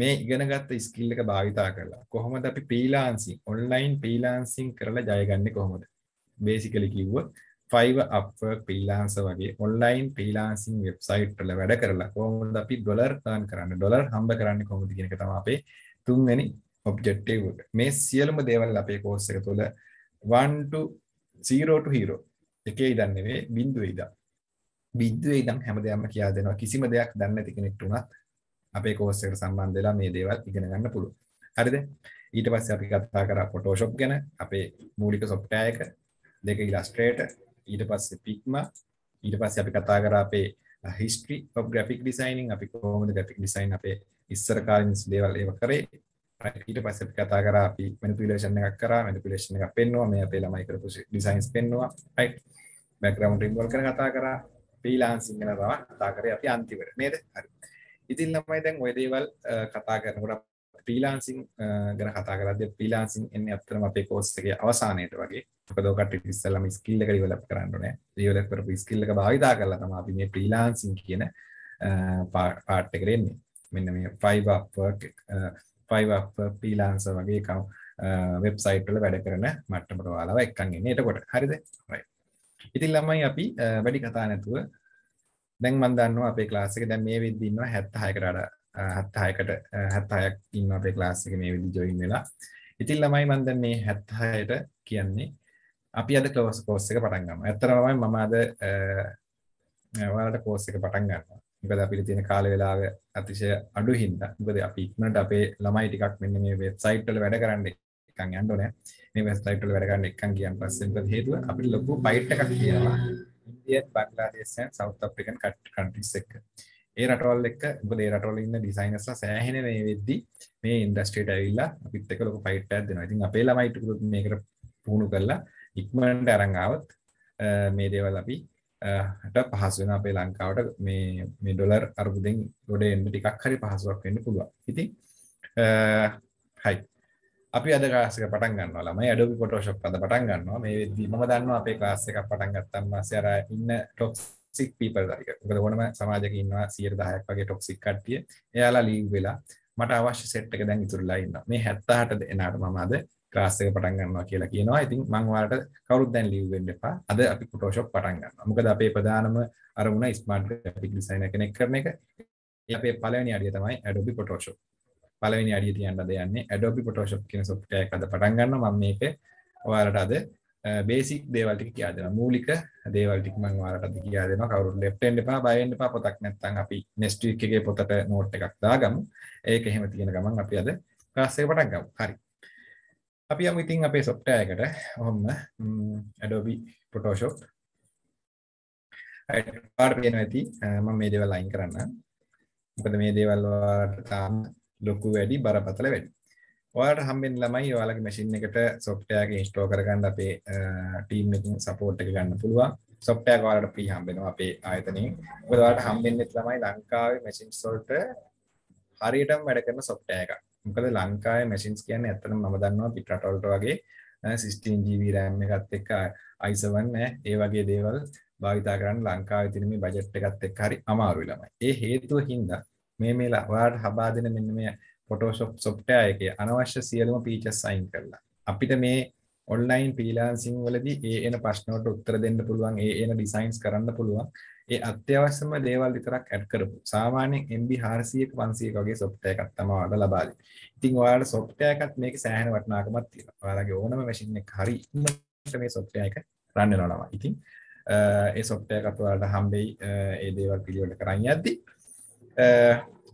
මේ ඉගෙනගත්ත ස්කිල් එක භාවිතා කරලා කොහොමද අපි ප්‍රීලාන්සින් ඔන්ලයින් ප්‍රීලාන්සින් කරලා ජය ගන්නේ කොහොමද? බේසිකලි කිව්වොත් 5 Upwork freelancer වගේ online freelancing website වල වැඩ කරලා කොහොමද අපි ඩොලර් earn කරන්නේ ඩොලර් හම්බ කරන්නේ කොහොමද කියන එක තමයි අපේ තුන්වෙනි objective එක. මේ සියලුම දේවල් අපේ course එක තුළ 1 to 0 to hero එකේ ඉඳන් නෙවෙයි බිඳුවේ ඉඳන්. බිඳුවේ ඉඳන් හැමදේම කියලා දෙනවා. කිසිම දෙයක් දන්නේ නැති කෙනෙක්ට උනත් අපේ course එකට සම්බන්ධ වෙලා මේ දේවල් ඉගෙන ගන්න පුළුවන්. හරිද? ඊට පස්සේ අපි කතා කරා Photoshop ගැන, අපේ මූලික software එක, දෙක Illustrator, ඊට පස්සේ Figma ඊට පස්සේ අපි කතා කරා අපේ history of graphic designing අපි කොහොමද graphic design අපේ ඉස්සර කාලින් දේවල් ඒව කරේ ඊට පස්සේ අපි කතා කරා අපි manipulation එකක් කරා manipulation එකක් පෙන්නවා මේ අපේ ළමයි කරපු designs පෙන්නවා right background involve කරන කතා කරා freelancing ගැන තමයි කතා කරේ අපි අන්තිමට නේද හරි ඉතින් ළමයි දැන් ওই දේවල් කතා කරනකොට ප්‍රීලාන්සින් ගැන කතා කරද්දී ප්‍රීලාන්සින් එන්නේ අත්‍තරම අපේ කෝස් එකේ අවසානයේට වගේ. මොකද ඔකට ඉස්සෙල්ලාම ස්කිල් එක ඩිවෙලොප් කරන්න ඕනේ. ඩිවෙලොප් කරපු ස්කිල් එක භාවිතා කරලා තමයි අපි මේ ප්‍රීලාන්සින් කියන පාර්ට් එකට එන්නේ. මෙන්න මේ Fiverr Upwork Fiverr Upwork Freelancer වගේ වෙබ්සයිට් වල වැඩ කරන මට්ටමට ඔයාලව එක්කන් ඉන්නේ. එතකොට හරිද? right. ඉතින් ළමයි අපි වැඩි කතා නැතුව දැන් මම දන්නවා අපේ ක්ලාස් එක දැන් මේ විදිහට ඉන්නවා 76කට වඩා 76කට 76ක් ඉන්නවා අපේ ක්ලාස් එකේ මේ විදිහට ජොයින් වෙලා. ඉතින් ළමයි මම දැන් මේ 76ට කියන්නේ අපි අද ක්ලෝස් කෝස් එක පටන් ගන්නවා. ඇත්තටම මම අද ඔයාලට කෝස් එක පටන් ගන්නවා. මොකද අපිට තියෙන කාල වේලාව අතිශය අඩු හින්දා. මොකද අපි ඉක්මනට අපේ ළමයි ටිකක් මෙන්න මේ වෙබ්සයිට් වල වැඩ කරන්නේ එකන් යන්න ඕනේ. මේ වෙබ්සයිට් වල වැඩ කරන්න එකන් ගියන් පස්සේ මොකද හේතුව අපිට ලොකු ෆයිට් එකක් තියෙනවා. ඉන්දියන් බංග්ලාදේශයන් සවුත් අප්‍රිකන් කන්ට්‍රීස් එක්ක. ඒ රටවල් එක්ක මොකද ඒ රටවල් ඉන්න ඩිසයිනර්ස්ලා සෑහෙන මේ වෙද්දි මේ ඉන්ඩස්ට්‍රියට ඇවිල්ලා අපිත් එක්ක ලොකු ෆයිට් එකක් දෙනවා. ඉතින් අපේ ළමයිට මේකට පුහුණු කරලා ඉක්මනට අරන් ආවොත් මේ දේවල් අපි ට පහසු වෙන අපේ ලංකාවට මේ මේ ඩොලර් අර්බුදෙන් ගොඩ එන්න ටිකක් හරි පහසුවක් වෙන්න පුළුවන්. ඉතින් හයි අපි අද කාසික පටන් ගන්නවා ළමයි Adobe Photoshop අද පටන් ගන්නවා මේ වෙද්දි මම දන්නවා අපේ ක්ලාස් එකක් පටන් ගත්තන් පස්සේ අර ඉන්න ටොප්ස් ටොක්සික් පීපල් දරික මොකද ඕනම සමාජයක ඉන්නවා 110ක් වගේ ටොක්සික් කට්ටිය එයාලා ලීව් වෙලා මට අවශ්‍ය සෙට් එක දැන් ඉතුරුලා ඉන්නවා මේ 78 දෙනාට මම අද ක්ලාස් එක පටන් ගන්නවා කියලා කියනවා. ඉතින් මම ඔයාලට කවුරුත් දැන් ලීව් වෙන්න එපා. අද අපි Photoshop පටන් ගන්නවා. මොකද අපේ ප්‍රධානම අරමුණ ස්මාර්ට් ග්‍රැෆික් ඩිසයිනර් කෙනෙක් කරන එක. ඒ අපේ පළවෙනි අඩිය තමයි Adobe Photoshop. පළවෙනි අඩිය තියන්න අද යන්නේ Adobe Photoshop කියන software එක අද පටන් ගන්නවා. මම මේක ඔයාලට අද බේසික් uh, දේවල්ටික කියා දෙෙන මූලික දේවල්ටික මං වාරටද කියා දෙෙන කවරු ලෙප්ටෙන්ඩ පා බයෙන්ඩ පා පොතක් නැත්තන් අපි නෙස්ටික්ගේ පොතට නෝට් එකක් දාගම් ඒක එහෙම තියෙන ගමන් අපි අද ක්‍රස්සේ පටක් ගම් හරි අපි යම ඉතින් අපේ සොප්ටයකට ඔහොම ඇඩෝබි පොටෝෂෝ පාර්යෙන ඇති ම මේ දේවල් අයින් කරන්න මොකද මේ දේවල්වාට තාම ලොකු වැඩි බරපතල වැඩි ඔයාලට හම්බෙන ළමයි ඔයාලගේ මැෂින් එකට software එක install කරගන්න අපේ team එකකින් support එක ගන්න පුළුවන්. software එක ඔයාලට free හම්බෙනවා අපේ ආයතනයෙන්. මොකද ඔයාලට හම්බෙන්නේ ළමයි ලංකාවේ machines වලට හරියටම වැඩ කරන software එකක්. මොකද ලංකාවේ machines කියන්නේ ඇත්තටම මම දන්නවා පිට රටවලට වගේ 16 GB RAM එකත් එක්ක i7 ඒ වගේ දේවල් භාවිතා කරන්න ලංකාවේ තියෙන මේ බජට් එකත් එක්ක හරි අමාරුයි ළමයි. ඒ හේතුව හින්දා මේ මේලා ඔයාලට හබා දෙන මෙන්න මේ ෆොටෝෂොප් සොෆ්ට්වෙයාර් එකේ අනවශ්‍ය සියලුම ෆීචර්ස් අයින් කරලා අපිට මේ ඔන්ලයින් ෆ්‍රීලාන්සින් වලදී ඒ එන ප්‍රශ්න වලට උත්තර දෙන්න පුළුවන් ඒ එන ඩිසයින්ස් කරන්න පුළුවන් ඒ අත්‍යවශ්‍යම දේවල් විතරක් ඇඩ් කරපු සාමාන්‍යයෙන් MB 400ක 500ක වගේ සොෆ්ට්වෙයාර් එකක් තමයි ඔයාලට ලබා දෙන්නේ. ඉතින් ඔයාලට සොෆ්ට්වෙයාර් එකත් මේකේ සෑහෙන වටිනාකමක් තියෙනවා. ඔයාලගේ ඕනම මැෂින් එක හරි ඉන්නකොට මේ සොෆ්ට්වෙයාර් එක රන් වෙනවා ළමයි. ඉතින් ඒ සොෆ්ට්වෙයාර් එකත් ඔයාලට හම්බෙයි ඒ දේවල් පිළිවෙල කරන් යද්දී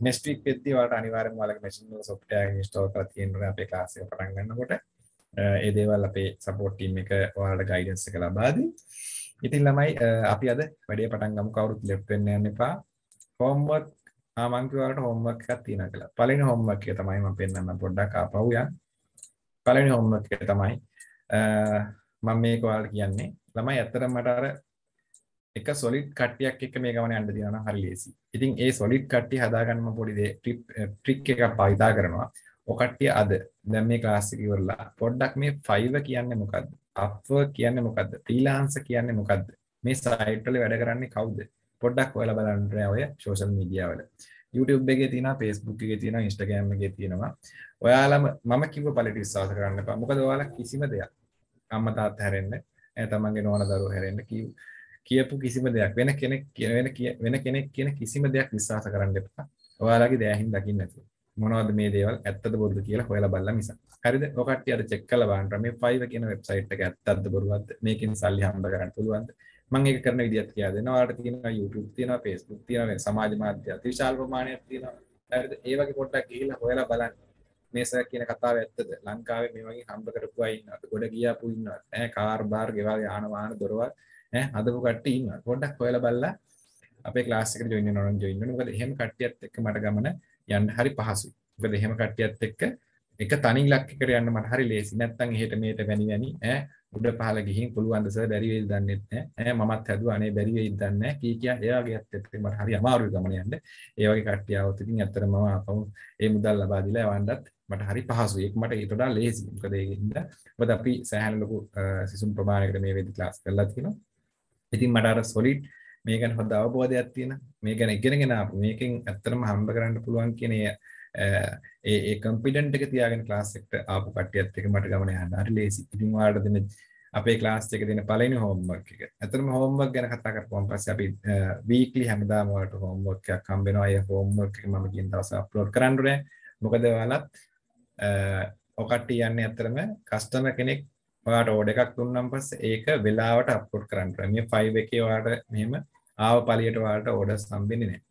නෙක්ස්ට් වීක් වෙද්දී ඔයාලට අනිවාර්යයෙන්ම ඔයාලගේ මැෂින් වල සොෆ්ට්වෙයාර් එක ඉන්ස්ටෝල් කරලා තියෙන්න ඕනේ අපේ ක්ලාස් එක පටන් ගන්නකොට. ඒ දේවල් අපේ සපෝට් ටීම් එක ඔයාලට ගයිඩන්ස් එක ලබා දී. ඉතින් ළමයි අපි අද වැඩේ පටන් ගමු කවුරුත් ලෙෆ්ට් වෙන්න යන්න එපා. හෝම්වර්ක් ආ මං කිව්වාලට හෝම්වර්ක් එකක් තියෙනවා කියලා. පළවෙනි හෝම්වර්ක් එක තමයි මම පෙන්නන්න පොඩ්ඩක් ආපහු යන්න. පළවෙනි හෝම්වර්ක් එක තමයි මම මේක ඔයාලට කියන්නේ ළමයි ඇත්තටම මට අර එක සොලිඩ් කට්ටියක් එක්ක මේ ගමන යන්න තියෙනවා නම් හරි ලේසි. ඉතින් ඒ සොලිඩ් කට්ටිය හදාගන්නම පොඩි දේ ට්‍රික් eh, එකක් භාවිතා කරනවා. ඔකට්ටිය අද දැන් මේ ක්ලාස් එක ඉවරලා පොඩ්ඩක් මේ 5 කියන්නේ මොකද්ද? upwork කියන්නේ මොකද්ද? freelancer කියන්නේ මොකද්ද? මේ සයිට් වල වැඩ කරන්නේ කවුද? පොඩ්ඩක් හොයලා බලන්න ඔය social media වල. YouTube එකේ තියෙනවා, Facebook එකේ තියෙනවා, Instagram එකේ තියෙනවා. ඔයාලම මම කිව්ව පළට විශ්වාස කරන්න එපා. මොකද ඔයාලා කිසිම දෙයක් අම්මා තාත්තා හැරෙන්න, තමන්ගේ නෝන දරුවෝ හැරෙන්න කිව්ව කියපු කිසිම දෙයක් වෙන කෙනෙක් කියන වෙන වෙන කෙනෙක් කියන කිසිම දෙයක් විශ්වාස කරන්න එපා. ඔයාලගේ දෑහින් දකින්න නැතුව. මොනවද මේ දේවල් ඇත්තද බොරුද කියලා හොයලා බලලා මිසක්. හරිද ඔ කට්ටිය අර චෙක් කරලා බලන්න මේ 5 කියන වෙබ්සයිට් එක ඇත්තද බොරුවක්ද මේකෙන් සල්ලි හම්බ කරන්න පුළුවන්ද මම ඒක කරන විදිහත් කියලා දෙනවා ඔයාලට තියෙනවා YouTube තියෙනවා Facebook තියෙනවා සමාජ මාධ්‍ය අතිවිශාල ප්‍රමාණයක් තියෙනවා හරිද ඒ වගේ පොඩ්ඩක් ගිහිල්ලා හොයලා බලන්න මේ සර් කියන කතාව ඇත්තද ලංකාවේ මේ වගේ හම්බ කරපු අය ඉන්නවද ගොඩ ගියාපු ඉන්නවද ඈ කාර් බාර් ගෙවල් යාන වාහන දොරවල් ඈ හදපු කට්ටිය ඉන්නවා. පොඩ්ඩක් හොයලා බලලා අපේ class එකට join වෙනවා නම් join වෙන්න. මොකද එහෙම කට්ටියත් එක්ක මට ගමන යන්න හරි පහසුයි. මොකද එහෙම කට්ටියත් එක්ක එක තනි ඉලක්කයකට යන්න මට හරි ලේසි. නැත්තම් එහෙට මෙහෙට වැනි වැනි ඈ උඩ පහළ ගිහින් පුළුවන් ද සර් බැරි වෙයිද දන්නේ නැහැ. ඈ මමත් හැදුවා අනේ බැරි වෙයිද දන්නේ නැහැ. කී කියා එයාගේත් එක්ක මට හරි අමාරුයි ගමන යන්න. ඒ වගේ කට්ටිය આવොත් ඉතින් ඇත්තටම මම අපම ඒ මුදල් ලබා දීලා යවන්නත් මට හරි පහසුයි ඒක මට ඊට වඩා ලේසි මොකද ඒකින්ද මොකද අපි සෑහෙන ලොකු සිසුන් ප්‍රමාණයකට මේ වෙද්දි ක්ලාස් කරලා තිනවා ඉතින් මට අර සොලිඩ් මේ ගැන හොඳ අවබෝධයක් තියෙන මේ ගැන ඉගෙනගෙන මේකෙන් ඇත්තටම හම්බ කරන්න පුළුවන් කියන ඒ ඒ කම්පිටන්ට් එක තියාගෙන ක්ලාස් එකට ආපු කට්ටියත් එක්ක මට ගමන යන්න හරි ලේසි. ඉතින් ඔයාලට දෙන අපේ ක්ලාස් එකේ දෙන පළවෙනි හෝම්වර්ක් එක. ඇත්තටම හෝම්වර්ක් ගැන කතා කරපුවාන් පස්සේ අපි වීක්ලි හැමදාම ඔයාලට හෝම්වර්ක් එකක් හම්බ වෙනවා. ඒ හෝම්වර්ක් එක මම කියන දවස් අප්ලෝඩ් කරන්න ඕනේ. මොකද ඔයාලත් ඔකට යන්නේ ඇත්තටම කස්ටමර් කෙනෙක් ඔයාට ඕඩ එකක් තුන්නම් පස් ඒක වෙලාවට අපපුට් කරන්න මේ ෆයිව එකේ වාට මෙම ආව පලියට වාට ඕඩ සම්බෙන්නේ නෑ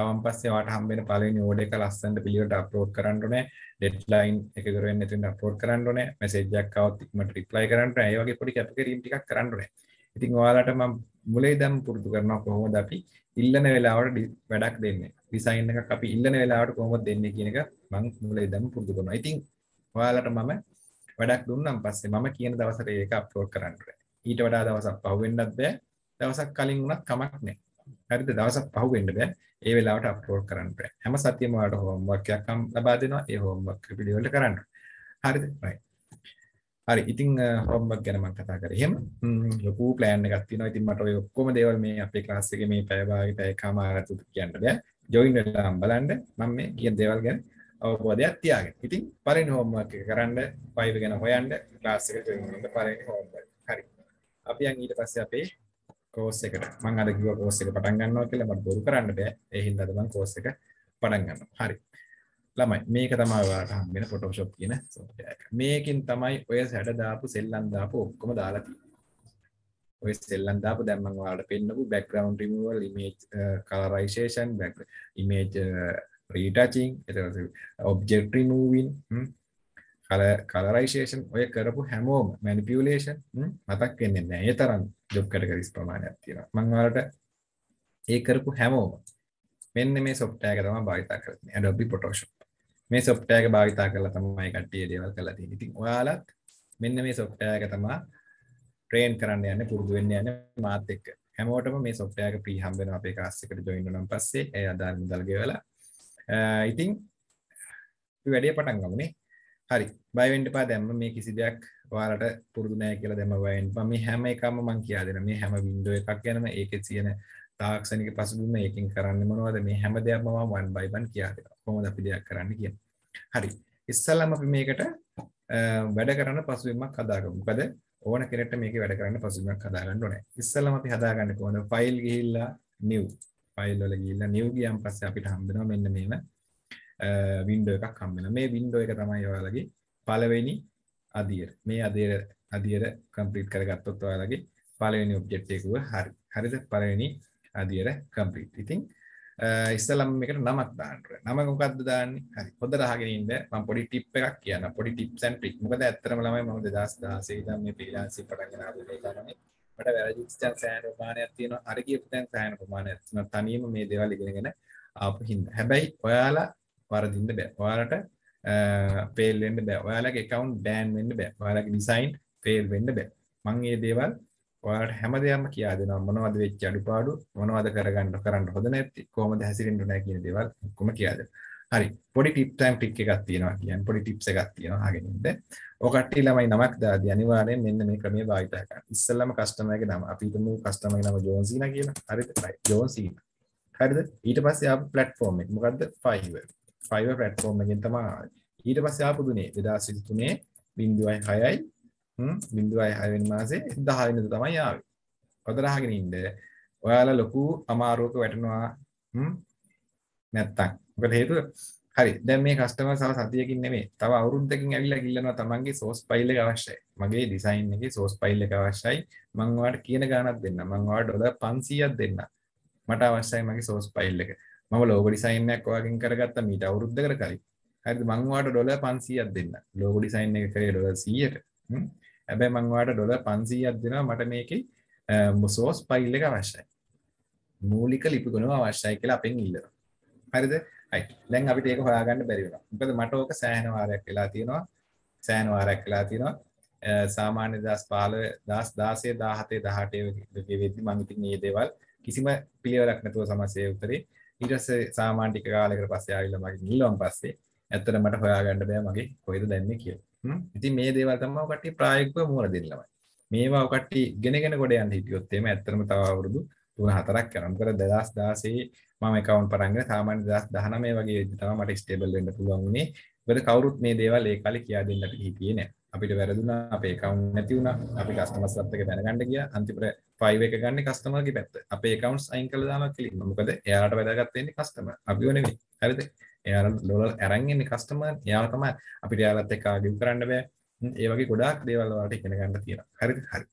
ආවන් පස්සේ වාට හම්බෙන පලවෙනි ඕඩ එක ලස්සනට පිළිවෙලට අප්ලෝඩ් කරන්න ඕනේ ඩෙඩ්ලයින් එක කරගෙන එතෙන් අප්ලෝඩ් කරන්න ඕනේ මැසේජ් එකක් ආවොත් ඉක්මනට රිප්ලයි කරන්න ඕනේ ඒ වගේ පොඩි කැපකිරීම් ටිකක් කරන්න ඕනේ ඉතින් ඔයාලට මම මුලේ දැන් පුරුදු කරනවා කොහොමද අපි ඉල්ලන වෙලාවට වැඩක් දෙන්නේ ඩිසයින් එකක් අපි ඉල්ලන වෙලාවට කොහොමද දෙන්නේ කියන එක මම මුලේ දැන් පුරුදු කරනවා ඉතින් ඔයාලට මම වැඩක් දුන්නම් පස්සේ මම කියන දවසට ඒක අප්ලෝඩ් කරන්න ඕනේ. ඊට වඩා දවසක් පහු වෙන්නත් බෑ. දවසක් කලින් වුණත් කමක් නැහැ. හරිද? දවසක් පහු වෙන්න බෑ. ඒ වෙලාවට අප්ලෝඩ් කරන්න බෑ. හැම සතියෙම ඔයාලට homework එකක් ලබා දෙනවා. ඒ homework පිළිවෙලට කරන්න. හරිද? right. හරි ඉතින් හොම්බක් ගැන මම කතා කරේ. එහෙම ලොකු plan එකක් තියෙනවා. ඉතින් මට ඔය ඔක්කොම දේවල් මේ අපේ class එකේ මේ පැය භාගයට එකමාරට කියන්න බෑ. join වෙලා බලන්න. මම මේ කියන දේවල් ගැන අවබෝධයක් තියාගෙන. ඉතින් පළවෙනි හෝම්වර්ක් එක කරන්න, ෆයිල් ගැන හොයන්න, ක්ලාස් එකට join වෙන්න පළවෙනි හෝම්වර්ක්. හරි. අපි යන් ඊට පස්සේ අපේ කෝස් එකට. මම අද කිව්වා කෝස් එක පටන් ගන්නවා කියලා මට බොරු කරන්න බෑ. ඒ හින්දා අද මම කෝස් එක පටන් ගන්නවා. හරි. ළමයි මේක තමයි ඔයාලට හම්බ වෙන Photoshop කියන software එක. මේකෙන් තමයි ඔය හැඩ දාපු, සෙල්ලම් දාපු ඔක්කොම දාලා තියෙන්නේ. ඔය සෙල්ලම් දාපු දැන් මම ඔයාලට පෙන්නපු background removal, image uh, colorization, back image uh, රීටචිං ඔබ්ජෙක්ට මූවන් කල කලරයිශේෂන් ඔය කරපු හැමෝම මැනිපියලේෂන් hm? මතක් වෙන්නේ නෑ තරම් ජොබ් කටකරිස් ප්‍රමාණයක් තියෙන මංවලට ඒ කරපු හැමෝම මෙන්න මේ සොප්ටෑක තම භාවිතා කරන ඇඩොබි පොටෝෂප් මේ සොප්ටෑක භාවිතා කරලා තමයි කට්ටිය දේවල් කලා තියෙන ඉතින් ඔයාලත් මෙන්න මේ සොප්ටෑක තමා ට්‍රේන් කරන්න යන්න පුරුදු වෙන්න යන මාත් එක්ක හැමෝටම මේ සොෆ්ට්වෙයාර් එක ප්‍රී හම්බ වෙනවා අපේ කාස් එකට ජොයින් වුණාන් පස්සේ ඒ අදාළ මුදල් ගෙවලා Eh, ඉතින් වැඩේ පටන් ගමුනේ. හරි. බය වෙන්න එපා දැම්ම මේ කිසි දෙයක් ඔයාලට පුරුදු නෑ කියලා දැම්ම බය වෙන්න එපා. මේ හැම එකම මම කියා දෙන මේ හැම වින්ඩෝ එකක් ගැනම ඒකේ තියෙන තාක්ෂණික පසුබිම ඒකෙන් කරන්න මොනවද මේ හැම දෙයක්ම මම 1 by 1 කියා දෙනවා. කොහොමද අපි දෙයක් කරන්න කියන්නේ. හරි. ඉස්සල්ලාම අපි මේකට eh, වැඩ කරන පසුබිමක් හදාගමු. මොකද ඕන කෙනෙක්ට මේක වැඩ කරන්න පසුබිමක් හදාගන්න ඕනේ. ඉස්සල්ලාම අපි හදාගන්නේ කොහොමද? ෆයිල් ගිහිල්ලා new ෆයිල් වල ගිහිල්ලා new ගියන් පස්සේ අපිට හම්බෙනවා මෙන්න මේව window එකක් හම්බෙනවා. මේ window එක තමයි ඔයාලගේ පළවෙනි අදියර. මේ අදියර අදියර complete කරගත්තොත් ඔයාලගේ පළවෙනි ඔබ්ජෙක්ට් එක හරි. හරිද? පළවෙනි අදියර complete. ඉතින් ඉස්සලම් මේකට නමක් දාන්න ඕනේ. නම මොකක්ද දාන්නේ? හරි. හොඳ රහගෙන ඉන්න මම පොඩි ටිප් එකක් කියන්න. පොඩි ටිප්ස් ඇන්ඩ් ට්‍රික්. මොකද ඇත්තටම ළමයි මම 2016 ඉඳන් මේ ෆ්‍රීලාන්සින් පටන් ගෙන ආපු එකයි අපිට වැරදිච්චා සෑහන ප්‍රමාණයක් තියෙනවා අර කියපු තැන් සෑහන ප්‍රමාණයක් තියෙනවා තනියම මේ දේවල් ඉගෙනගෙන ආපු හින්දා හැබැයි ඔයාලා වරදින්න බෑ ඔයාලට ෆේල් වෙන්න බෑ ඔයාලගේ account ban වෙන්න බෑ ඔයාලගේ design fail වෙන්න බෑ මම මේ දේවල් ඔයාලට හැම දෙයක්ම කියා දෙනවා මොනවද වෙච්ච අඩුපාඩු මොනවද කරගන්න කරන්න හොඳ නැති කොහොමද හැසිරෙන්න ඕනේ කියන දේවල් ඔක්කොම කියා දෙනවා හරි පොඩි ටිප් ටයිම් ට්‍රික් එකක් තියෙනවා කියන්නේ පොඩි ටිප්ස් එකක් තියෙනවා අහගෙන ඉන්න. ඔය කට්ටිය ළමයි නමක් දාදී අනිවාර්යෙන් මෙන්න මේ ක්‍රමය භාවිත කරන්න. ඉස්සෙල්ලාම කස්ටමර්ගේ නම අපි හිතමු කස්ටමර්ගේ නම ජෝන් සීනා කියලා. හරිද? John Cena. හරිද? ඊට පස්සේ ආපු platform එක මොකද්ද? Fiverr. Fiverr platform එකෙන් තමයි ආවේ. ඊට පස්සේ ආපු දුනේ 2023 06යි හ්ම් 06 වෙනි මාසේ 10 වෙනිදා තමයි ආවේ. හොඳට අහගෙන ඉන්න. ඔයාලා ලොකු අමාරුවක වැටෙනවා හ්ම් නැත්තම් මොකද හේතුව හරි දැන් මේ කස්ටමර් සව සතියකින් නෙමෙයි තව අවුරුද්දකින් ඇවිල්ලා කිල්ලනවා තමන්ගේ සෝස් ෆයිල් එක අවශ්‍යයි මගේ ඩිසයින් එකේ සෝස් ෆයිල් එක අවශ්‍යයි මම ඔයාලට කියන ගාණක් දෙන්න මම ඔයාලට ඩොලර් 500ක් දෙන්න මට අවශ්‍යයි මගේ සෝස් ෆයිල් එක මම ලෝගෝ ඩිසයින් එකක් ඔයාගෙන් කරගත්තා මීට අවුරුද්දකට කලින් හරිද මම ඔයාලට ඩොලර් 500ක් දෙන්න ලෝගෝ ඩිසයින් එක කරේ ඩොලර් 100ට හැබැයි මම ඔයාලට ඩොලර් 500ක් දෙනවා මට මේකේ සෝස් ෆයිල් එක අවශ්‍යයි මූලික ලිපිගුණ අවශ්‍යයි කියලා අපෙන් ඉල්ලනවා හරිද right දැන් අපිට ඒක හොයාගන්න බැරි වෙනවා මොකද මට ඕක සෑහෙන වාරයක් වෙලා තියෙනවා සෑහෙන වාරයක් වෙලා තියෙනවා සාමාන්‍ය 2015 10 16 17 18 වෙද්දි මම ඉතින් මේ දේවල් කිසිම පිළිවෙලක් නැතුව සමස්යේ උත්තරේ ඊට පස්සේ සාමාන්‍ය ටික කාලයකට පස්සේ ආවිල්ලා මගේ නිල්ලුවන් පස්සේ ඇත්තට මට හොයාගන්න බෑ මගේ කොහෙද දැන්නේ කියලා ඉතින් මේ දේවල් තමයි ඔකට්ටිය ප්‍රායෝගිකව මුහුණ දෙන්න ළමයි මේවා ඔකට්ටිය ඉගෙනගෙන ගොඩ යන්න හිටියොත් එහෙම ඇත්තටම තව අවුරුදු 3 4ක් යනවා මොකද 2016 මම account පටන් ගෙන සාමාන්‍ය 2019 වගේ තමයි මට stable වෙන්න පුළුවන් වුණේ. මොකද කවුරුත් මේ දේවල් ඒ කාලේ කියා දෙන්න අපිට හිතියේ නැහැ. අපිට වැරදුනා අපේ account නැති වුණා. අපි customer support එක දැනගන්න ගියා. අන්තිමට 5 එක ගන්න customer ගේ පැත්ත. අපේ accounts අයින් කළා දාලා කියලා. මොකද එයාලට වැදගත් වෙන්නේ customer. අපිව නෙමෙයි. හරිද? එයාලා ඩොලර් අරන් එන්නේ customer. එයාලා තමයි අපිට එයාලත් එක්ක argue කරන්න බෑ. ඒ වගේ ගොඩාක් දේවල් වලට ඉගෙන ගන්න තියෙනවා. හරිද? හරි.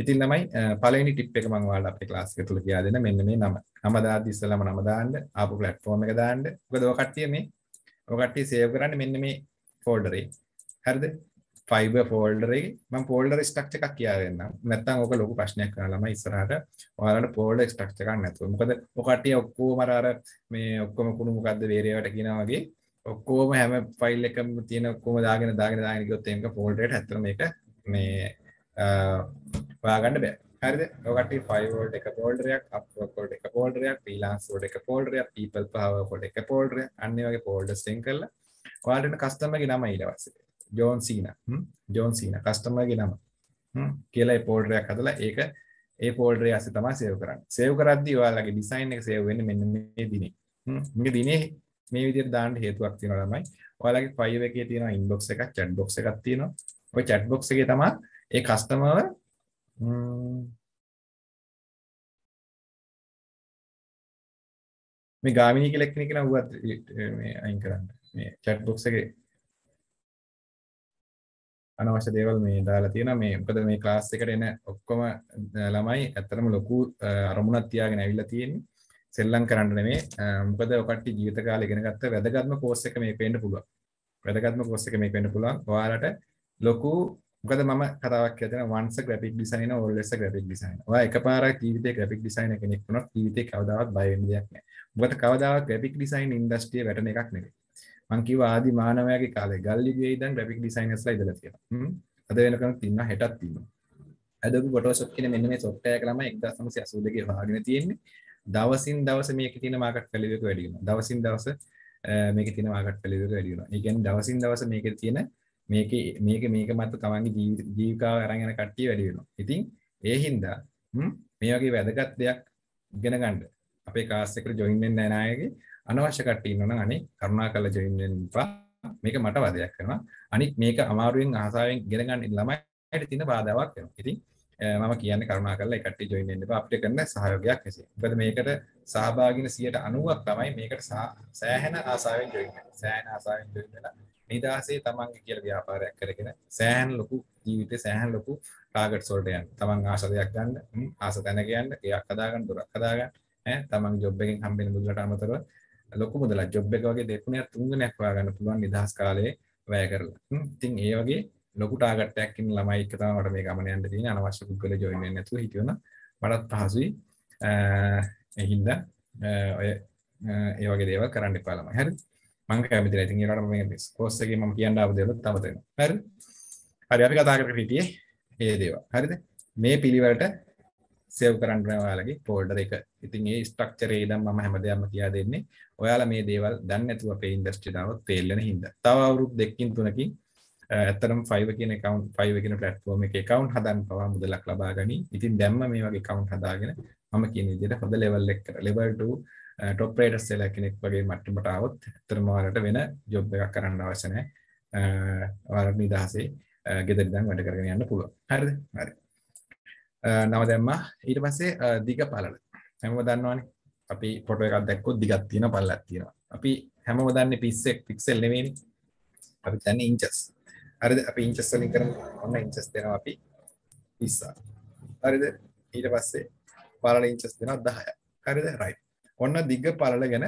ඉතින් ළමයි පළවෙනි ටිප් එක මම ඔයාලට අපේ ක්ලාස් එක තුල කියා දෙන මෙන්න මේ නම. නම දාද්දි ඉස්සෙල්ලාම නම දාන්න, ආපු platform එක දාන්න. මොකද ඔය කට්ටිය මේ ඔය කට්ටිය save කරන්නේ මෙන්න මේ folder එකේ. හරිද? Fiber folder එකේ මම folder structure එකක් කියා දෙන්නම්. නැත්නම් ඕක ලොකු ප්‍රශ්නයක් කරන ළමයි ඉස්සරහට ඔයාලට folder structure එකක් නැතුව. මොකද ඔය කට්ටිය ඔක්කොම අර මේ ඔක්කොම කුණු මොකද්ද වේරේවට කියනවා වගේ ඔක්කොම හැම ෆයිල් එකම තියෙන ඔක්කොම දාගෙන දාගෙන දාගෙන ගියොත් මේක ෆෝල්ඩරේට ඇත්තට මේක මේ වාගන්න බෑ හරිද ඔකට 5 වෝල්ට් එක පෝල්ඩරයක් අප් කොට එක පෝල්ඩරයක් ෆ්‍රීලාන්ස් කොට එක පෝල්ඩරයක් පීපල් පවර් කොට එක පෝල්ඩරයක් අන්න ඒ වගේ පෝල්ඩර්ස් ටෙන් කරලා ඔයාලට කස්ටමර්ගේ නම ඊට පස්සේ ජෝන් සීනා හ්ම් ජෝන් සීනා කස්ටමර්ගේ නම හ්ම් කියලා ඒ පෝල්ඩරයක් හදලා ඒක ඒ පෝල්ඩරය අස්සේ තමයි සේව් කරන්නේ සේව් කරද්දී ඔයාලගේ ඩිසයින් එක සේව් වෙන්නේ මෙන්න මේ දිනේ හ්ම් මේ දිනේ මේ විදිහට දාන්න හේතුවක් තියෙනවා ළමයි ඔයාලගේ ෆයිල් එකේ තියෙනවා ඉන්බොක්ස් එකක් chat box එකක් තියෙනවා ඔය chat box එකේ තමයි ඒ කස්ටමර් මේ ගාමිණී කියලා එක්කෙනෙක් කෙනා වුවත් මේ අයින් කරන්න. මේ chat box එකේ අනවශ්‍ය දේවල් මේ දාලා තියෙනවා. මේ මොකද මේ class එකට එන ඔක්කොම ළමයි ඇත්තටම ලොකු අරමුණක් තියාගෙන ඇවිල්ලා තියෙන්නේ. සෙල්ලම් කරන්න නෙමෙයි. මොකද ඔකට්ටි ජීවිත කාලේ ඉගෙන ගත්ත වැදගත්ම course එක මේක වෙන්න පුළුවන්. වැදගත්ම course එක මේක වෙන්න පුළුවන්. ඔයාලට ලොකු මොකද මම කතාවක් කියලා once graphic designer always graphic designer. ඔයා එකපාරක් ජීවිතේ ග්‍රැෆික් ඩිසයිනර් කෙනෙක් වුණොත් ජීවිතේ කවදාවත් බය වෙන්න දෙයක් නැහැ. මොකද කවදාවත් ග්‍රැෆික් ඩිසයින් ඉන්ඩස්ට්‍රිය වැටෙන එකක් නෙවෙයි. මං කිව්වා ආදි මානවයාගේ කාලේ ගල්ලි ගියේ ඉඳන් ග්‍රැෆික් ඩිසයිනර්ස්ලා ඉඳලා තියෙනවා. හ්ම්. අද වෙනකන් තියෙනවා හෙටක් තියෙනවා. Adobe Photoshop කියන මෙන්න මේ software එක ළමයි 1982 ගේ හොයාගෙන තියෙන්නේ. දවසින් දවස මේකේ තියෙන market value එක වැඩි වෙනවා. දවසින් දවස මේකේ තියෙන market value එක වැඩි වෙනවා. ඒ කියන්නේ දවසින් දවස මේකේ තියෙන මේක මේක මේක මත තමන්ගේ ජීවිත ජීවිකාව අරන් යන කට්ටිය වැඩි වෙනවා. ඉතින් ඒ හින්දා මේ වගේ වැදගත් දෙයක් ඉගෙන ගන්න අපේ කාස් එකට ජොයින් වෙන්න යන අයගේ අනවශ්‍ය කට්ටිය ඉන්නවනම් අනේ කරුණාකරලා ජොයින් වෙන්න එපා. මේක මට වදයක් කරනවා. අනිත් මේක අමාරුවෙන් ආසාවෙන් ඉගෙන ගන්න ළමයිට තියෙන බාධාවක් වෙනවා. ඉතින් මම කියන්නේ කරුණා කරලා එකට ජොයින් වෙන්න එපා අපිට කරන සහයෝගයක් එසේ. මොකද මේකට සහභාගීන 90ක් තමයි මේකට සෑහෙන ආසාවෙන් ජොයින් වෙන්නේ. සෑහෙන ආසාවෙන් ජොයින් වෙලා නිදහසේ තමන්ගේ කියලා ව්‍යාපාරයක් කරගෙන සෑහන ලොකු ජීවිතේ සෑහන ලොකු ටාගට්ස් වලට යන්න. තමන් ආස දෙයක් ගන්න, ආස තැනක යන්න, එයක් හදාගන්න, දොරක් හදාගන්න, ඈ තමන් ජොබ් එකෙන් හම්බෙන මුදලට අමතරව ලොකු මුදලක් ජොබ් එක වගේ දෙකුණයක් තුන්ගුණයක් හොයාගන්න පුළුවන් නිදහස් කාලයේ වැය කරලා. ඉතින් ඒ වගේ ලොකු ටාගට් එකක් ඉන්න ළමයි එක්ක තමයි මට මේ ගමන යන්න තියෙන්නේ. අනවශ්‍ය Google ජොයින් වෙන්නේ නැතුව හිටියොන මටත් පහසුයි. ඒ හින්දා ඔය ඒ වගේ දේවල් කරන්න එපා ළමයි. හරිද? මං කැමතිලා. ඉතින් ඒකට මේ කෝස් එකේ මම කියන්න ආව දේවල් තව දෙනවා. හරි. හරි අපි කතා කරගෙන හිටියේ මේ දේවල්. හරිද? මේ පිළිවෙලට සේව් කරන්න ඔයාලගේ ෆෝල්ඩර් එක. ඉතින් ඒ ස්ට්‍රක්චර් එක ඉඳන් මම හැමදේම කියා දෙන්නේ. ඔයාලා මේ දේවල් දන්නේ නැතුව අපේ ඉන්ඩස්ට්‍රි දාවත් ෆේල් වෙන හින්දා. තව අවුරුදු දෙකකින් තුනකින් ඇත්තටම 5 කියන account 5 කියන platform එකේ account හදන්න පවා මුදලක් ලබා ගනි. ඉතින් දැම්ම මේ වගේ account හදාගෙන මම කියන විදිහට හොඳ level එක කර level 2 ටොප් රේටර්ස් කියලා කෙනෙක් වගේ මට්ටමට આવොත් ඇත්තටම ඔයාලට වෙන ජොබ් එකක් කරන්න අවශ්‍ය නැහැ. ඔයාලට නිදහසේ ගෙදර ඉඳන් වැඩ කරගෙන යන්න පුළුවන්. හරිද? හරි. නම දැම්මා. ඊට පස්සේ දිග පළල. හැමෝම දන්නවනේ. අපි ෆොටෝ එකක් දැක්කොත් දිගක් තියෙනවා පළලක් තියෙනවා. අපි හැමෝම දන්නේ පික්සෙල් පික්සෙල් නෙමෙයිනේ. අපි දන්නේ ඉන්චස්. හරිද? අපි ඉන්චස් වලින් කරන්නේ. ඔන්න ඉන්චස් දෙනවා අපි 30. හරිද? ඊට පස්සේ පළල ඉන්චස් දෙනවා 10ක්. හරිද? රයිට්. ඔන්න දිග්ග පළල ගැන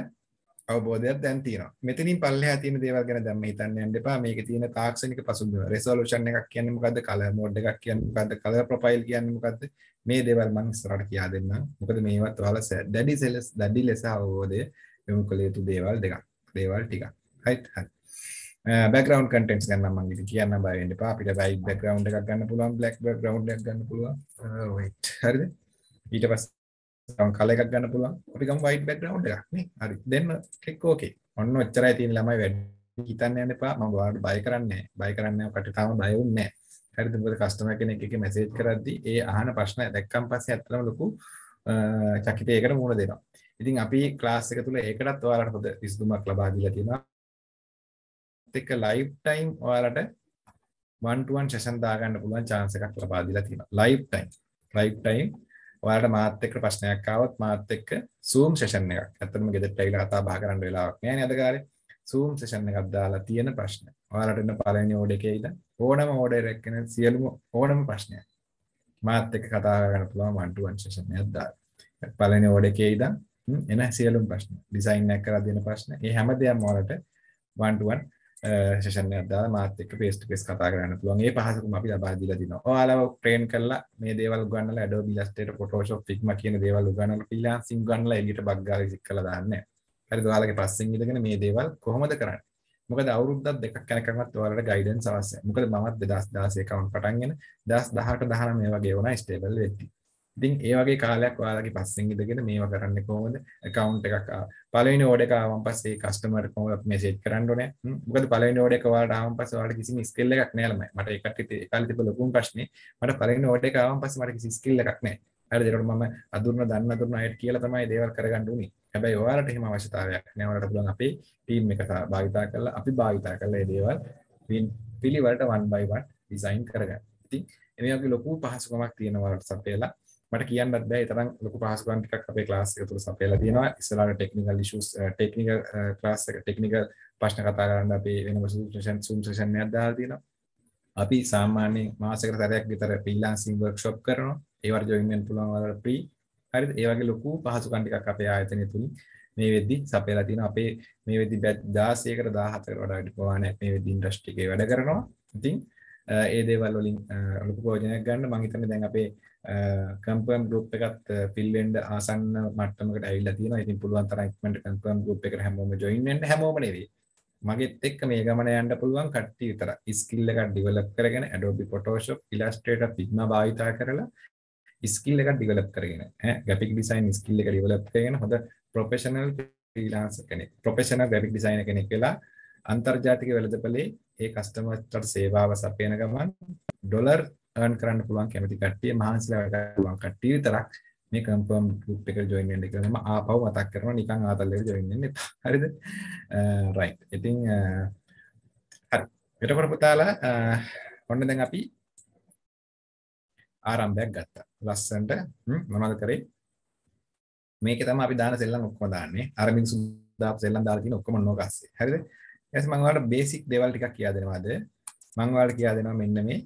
අවබෝධයක් දැන් තියෙනවා. මෙතනින් පල්ලෙහා තියෙන දේවල් ගැන දැන් මේ හිතන්න යන්න එපා. මේකේ තියෙන තාක්ෂණික පසුබිම, රෙසලූෂන් එකක් කියන්නේ මොකද්ද? කලර් මෝඩ් එකක් කියන්නේ මොකද්ද? කලර් ප්‍රොෆයිල් කියන්නේ මොකද්ද? මේ දේවල් මම ඉස්සරහට කියා දෙන්නම්. මොකද මේවත් ඔයාලා දැඩි සෙලස් දැඩි ලෙස අවබෝධය යොමු කළ යුතු දේවල් දෙකක්. දේවල් ටිකක්. right? හරි. බැග්‍රවන්් කටෙන්ස් ගන්න මගේට කියන්න බයන්න පා අපිට බයි බැග්‍රවන්් එකක් ගන්න පුළුවන් බ්ලක් බැග්‍රවන්් එකක් ගන්න පුළුවන් oh, හරිද ඊට පස් තම කල එකක් ගන්න පුළුවන් අපි ගමු white background එකක් නේ හරි then click okay ඔන්න ඔච්චරයි තියෙන ළමයි වැඩි හිතන්න යන්න එපා මම ඔයාලට බය කරන්නේ නැහැ බය කරන්නේ නැහැ ඔකට තාම බය වුන්නේ නැහැ හරිද මොකද කස්ටමර් කෙනෙක් එකේ මැසේජ් කරද්දී ඒ අහන ප්‍රශ්න දැක්කන් පස්සේ ඇත්තටම ලොකු චකිතයකට මුහුණ දෙනවා ඉතින් අපි ක්ලාස් එක තුල ඒකටත් ඔයාලට හොඳ විසඳුමක් ලබා දීලා තියෙනවා එක්ක ලයිෆ් ටයිම් ඔයාලට 1 to 1 session දාගන්න පුළුවන් chance එකක් ලබා දීලා තියෙනවා ලයිෆ් ටයිම් ලයිෆ් ටයිම් ඔයාලට මාත් එක්ක ප්‍රශ්නයක් ආවොත් මාත් එක්ක Zoom session එකක්. ඇත්තටම ගෙදරට ඇවිල්ලා කතා බහ කරන්න වෙලාවක් නැහැ නේද අදකාරේ. Zoom session එකක් දාලා තියෙන ප්‍රශ්න. ඔයාලට එන පළවෙනි ඕඩර් එකේ ඉඳන් ඕනම ඕඩර් එකක් ගැන සියලුම ඕනම ප්‍රශ්නයක්. මාත් එක්ක කතා කරන්න පුළුවන් one to one session එකක් දාලා. පළවෙනි ඕඩර් එකේ ඉඳන් එන සියලුම ප්‍රශ්න. ඩිසයින් එකක් කරලා දෙන ප්‍රශ්න. මේ හැම දෙයක්ම ඔයාලට one to one සෙෂන් එකක් දාලා මාත් එක්ක ෆේස් ටු ෆේස් කතා කරන්න පුළුවන්. ඒ පහසුකම අපි ලබා දීලා දිනවා. ඔයාලව ට්‍රේන් කරලා මේ දේවල් උගන්වලා Adobe Illustrator, Photoshop, Figma කියන දේවල් උගන්වලා freelancing උගන්වලා එළියට බග් ගාලා ඉසික් කරලා දාන්නේ. හරිද? ඔයාලගේ පස්සෙන් ඉඳගෙන මේ දේවල් කොහොමද කරන්නේ? මොකද අවුරුද්දක් දෙකක් යනකමත් ඔයාලට ගයිඩන්ස් අවශ්‍යයි. මොකද මමත් 2016 කවුන්ට් පටන්ගෙන 2018 19 මේ වගේ වුණා ස්ටේබල් වෙද්දී. ඉතින් ඒ වගේ කාලයක් ඔයාලගේ පස්සෙන් ඉඳගෙන මේවා කරන්න කොහොමද? account එකක් පළවෙනි order එක ආවන් පස්සේ customer කොහොමද message කරන්න ඕනේ? මොකද පළවෙනි order එක ඔයාලට ආවන් පස්සේ ඔයාලට කිසිම skill එකක් නැහැ ළමයි. මට ඒකට ඒ කාලේ තිබ්බ ලොකුම ප්‍රශ්නේ. මට පළවෙනි order එක ආවන් පස්සේ මට කිසි skill එකක් නැහැ. හරිද ඒකට මම අඳුරන දන්න අඳුරන අයට කියලා තමයි දේවල් කරගන්න උනේ හැබැයි ඔයාලට එහෙම අවශ්‍යතාවයක් නෑ ඔයාලට පුළුවන් අපේ ටීම් එක භාවිතා කරලා අපි භාවිතා කරලා මේ දේවල් පිළිවෙලට 1 by 1 ඩිසයින් කරගන්න ඉතින් එමේ වගේ ලොකු පහසුකමක් තියෙනවා ඔයාලට සපයලා මට කියන්නත් බෑ ඒ තරම් ලොකු පහසුකම් ටිකක් අපේ ක්ලාස් එක තුල සපයලා තියෙනවා ඉස්සරහට ටෙක්නිකල් ඉෂුස් ටෙක්නිකල් ක්ලාස් එක ටෙක්නිකල් ප්‍රශ්න කතා කරන්න අපි වෙනම සෙෂන් සූම් සෙෂන් එකක් දාලා තියෙනවා අපි සාමාන්‍ය මාසයකට සැරයක් විතර ෆ්‍රීලාන්සින් වර්ක්ෂොප් කරනවා ඒවට ජොයින් වෙන්න පුළුවන් වලට ෆ්‍රී හරිද ඒ වගේ ලොකු පහසුකම් ටිකක් අපේ ආයතනය තුලින් මේ වෙද්දි සපයලා තියෙනවා අපේ මේ වෙද්දි 16කට 14කට වඩා වැඩි ප්‍රමාණයක් මේ වෙද්දි ඉන්ඩස්ට්‍රි එකේ වැඩ කරනවා ඉතින් ඒ දේවල් වලින් ලොකු ප්‍රයෝජනයක් ගන්න මම හිතන්නේ දැන් අපේ කම්පම් ගරුප් එකත් පිල්ෙන්ඩ eh, ආසන්න මටමකට ඇල්ල තින ඉතින් පුළුවන් තරක්මට කම්පම් ගුප් එක හැමෝම ජොයින්ට හැමෝම නෙවේ මගෙත් එක්ක මේ ගමන යන්න පුළුවන් කට්ටි විතර ස්කිල් එකක් ඩිවලප් කරගෙන Adobe Photoshop Illustrator Figma භාවිතා කරලා ස්කිල් එකක් ඩිවලප් කරගෙන ඈ ග්‍රැෆික් ඩිසයින් ස්කිල් එක ඩිවලප් කරගෙන හොඳ ප්‍රොෆෙෂනල් ෆ්‍රීලාන්සර් කෙනෙක් ප්‍රොෆෙෂනල් ග්‍රැෆික් ඩිසයිනර් කෙනෙක් වෙලා අන්තර්ජාතික වෙළඳපොලේ ඒ කස්ටමර්ස්ට සේවාව සපයන ගමන් ඩොලර් earn කරන්න පුළුවන් කැමති කට්ටිය මහන්සිලා වැඩ පුළුවන් කට්ටිය විතරක් මේ confirm group එකට join වෙන්න කියලා මම ආපහු මතක් කරනවා නිකන් ආතල්ලේ join වෙන්න එපා. හරිද? right. ඉතින් හරි. එතකොට පුතාලා ඔන්න දැන් අපි ආරම්භයක් ගත්තා. ලස්සනට මොනවද කරේ? මේකේ තමයි අපි දාන සෙල්ලම් ඔක්කොම දාන්නේ. අර මිනිස්සු දාපු සෙල්ලම් දාලා තියෙන ඔක්කොම නෝකස්සේ. හරිද? ඊට පස්සේ මම ඔයාලට බේසික් දේවල් ටිකක් කියා දෙනවා අද. මම ඔයාලට කියා දෙනවා මෙන්න මේ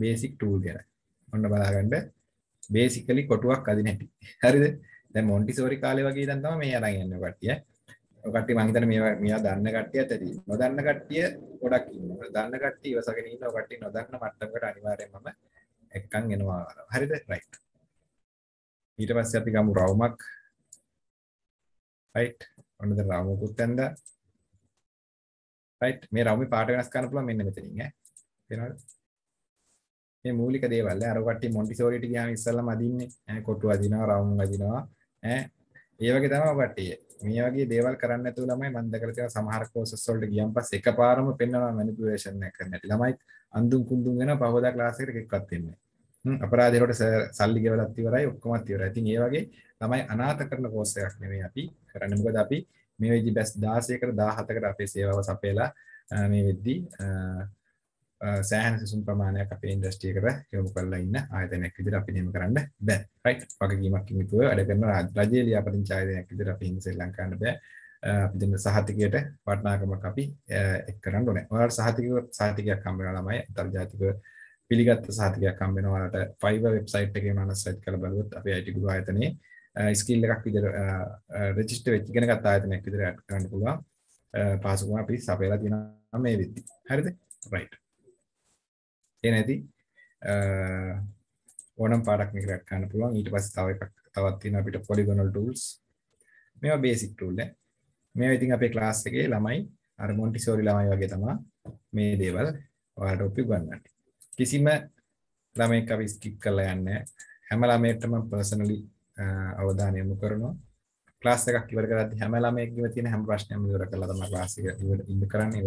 බේසික් ටූල් ගැන ඔන්න බලාගන්න බේසිකලි කොටුවක් අදින හැටි හරිද දැන් මොන්ටිසෝරි කාලේ වගේ ඉඳන් තමයි මේ අරන් යන්නේ කට්ටිය කට්ටිය මං හිතන්නේ මේවා මෙයා දන්න කට්ටියත් ඇති නොදන්න කට්ටිය ගොඩක් ඉන්නවා දන්න කට්ටිය ඉවසගෙන ඉන්නවා කට්ටිය නොදන්න මට්ටමකට අනිවාර්යයෙන්ම එක්කන් එනවා හරිද රයිට් ඊට පස්සේ අපි ගමු රවුමක් රයිට් ඔන්න දැන් රවුමකුත් ඇඳලා රයිට් මේ රවුමේ පාට වෙනස් කරන්න පුළුවන් මෙන්න මෙතනින් ඈ පේනවද මේ මූලික දේවල් අර කට්ටිය මොන්ටිසෝරිට ගියාම ඉස්සෙල්ලාම අදින්නේ ඈ කොටු අදිනවා රවුම් අදිනවා ඈ ඒ වගේ තමයි කට්ටිය මේ වගේ දේවල් කරන්න නැතුව ළමයි මම දැකලා තියෙන සමහර කෝසස් වලට ගියන් පස්සේ එකපාරම පෙන්වනවා මැනිපියුලේෂන් එක කරන්න ඇති ළමයි අඳුම් කුඳුම් වෙන පහවදා ක්ලාස් එකට එක්කවත් එන්නේ අපරාධයට සල්ලි ගෙවලත් ඉවරයි ඔක්කොමත් ඉවරයි. ඉතින් ඒ වගේ තමයි අනාථ කරන කෝස් එකක් නෙමෙයි අපි කරන්නේ. මොකද අපි මේ වෙදි බස් 16කට 17කට අපේ සේවාව සපයලා මේ වෙද්දී සෑහන uh, සිසුම් ප්‍රමාණයක් අපේ ඉන්ඩස්ට්‍රියකට යොමු කරලා ඉන්න ආයතනයක් විදිහට අපි නියම කරන්න බෑ රයිට් වගකීමක් නිතුව වැඩ කරන රාජ්‍ය ලියාපදිංචි ආයතනයක් විදිහට අපි ඉන්න ශ්‍රී ලංකාවට බෑ uh, අපි දෙන සහතිකයට වටිනාකමක් අපි uh, එක් කරන්න ඕනේ ඔයාලට සහතික සහතිකයක් හම්බ වෙනවා ළමයි අන්තර්ජාතිකව පිළිගත්ත සහතිකයක් හම්බ වෙනවා ඔයාලට Fiverr වෙබ්සයිට් එකේ මනසයිට් කරලා බලුවොත් අපේ IT ගුරු ආයතනයේ ස්කිල් එකක් විදිහට රෙජිස්ටර් වෙච්ච ඉගෙන ගන්න ආයතනයක් විදිහට ඇඩ් කරන්න පුළුවන් පාසුකම අපි සපයලා තියෙනවා මේ විදිහට හරිද රයිට් ඒ නැති ඕනම් පාඩක් මේක රැක් කරන්න පුළුවන් ඊට පස්සේ තව එකක් තවත් තියෙනවා අපිට polygonal tools මේවා basic tool නේ මේවා ඉතින් අපේ class එකේ ළමයි අර මොන්ටිසෝරි ළමයි වගේ තමයි මේ දේවල් ඔයාලට ඔප්පු ගන්නන්නේ කිසිම ළමෙක් අපි ස්කිප් කරලා යන්නේ හැම ළමයෙක්ටම පර්සනලි අවධානය යොමු කරනවා ක්ලාස් එකක් ඉවර කරද්දී හැම ළමයෙක්ගේම තියෙන හැම ප්‍රශ්නයක්ම ඉවර කරලා තමයි ක්ලාස් එක ඉවර ඉන්න කරන්නේ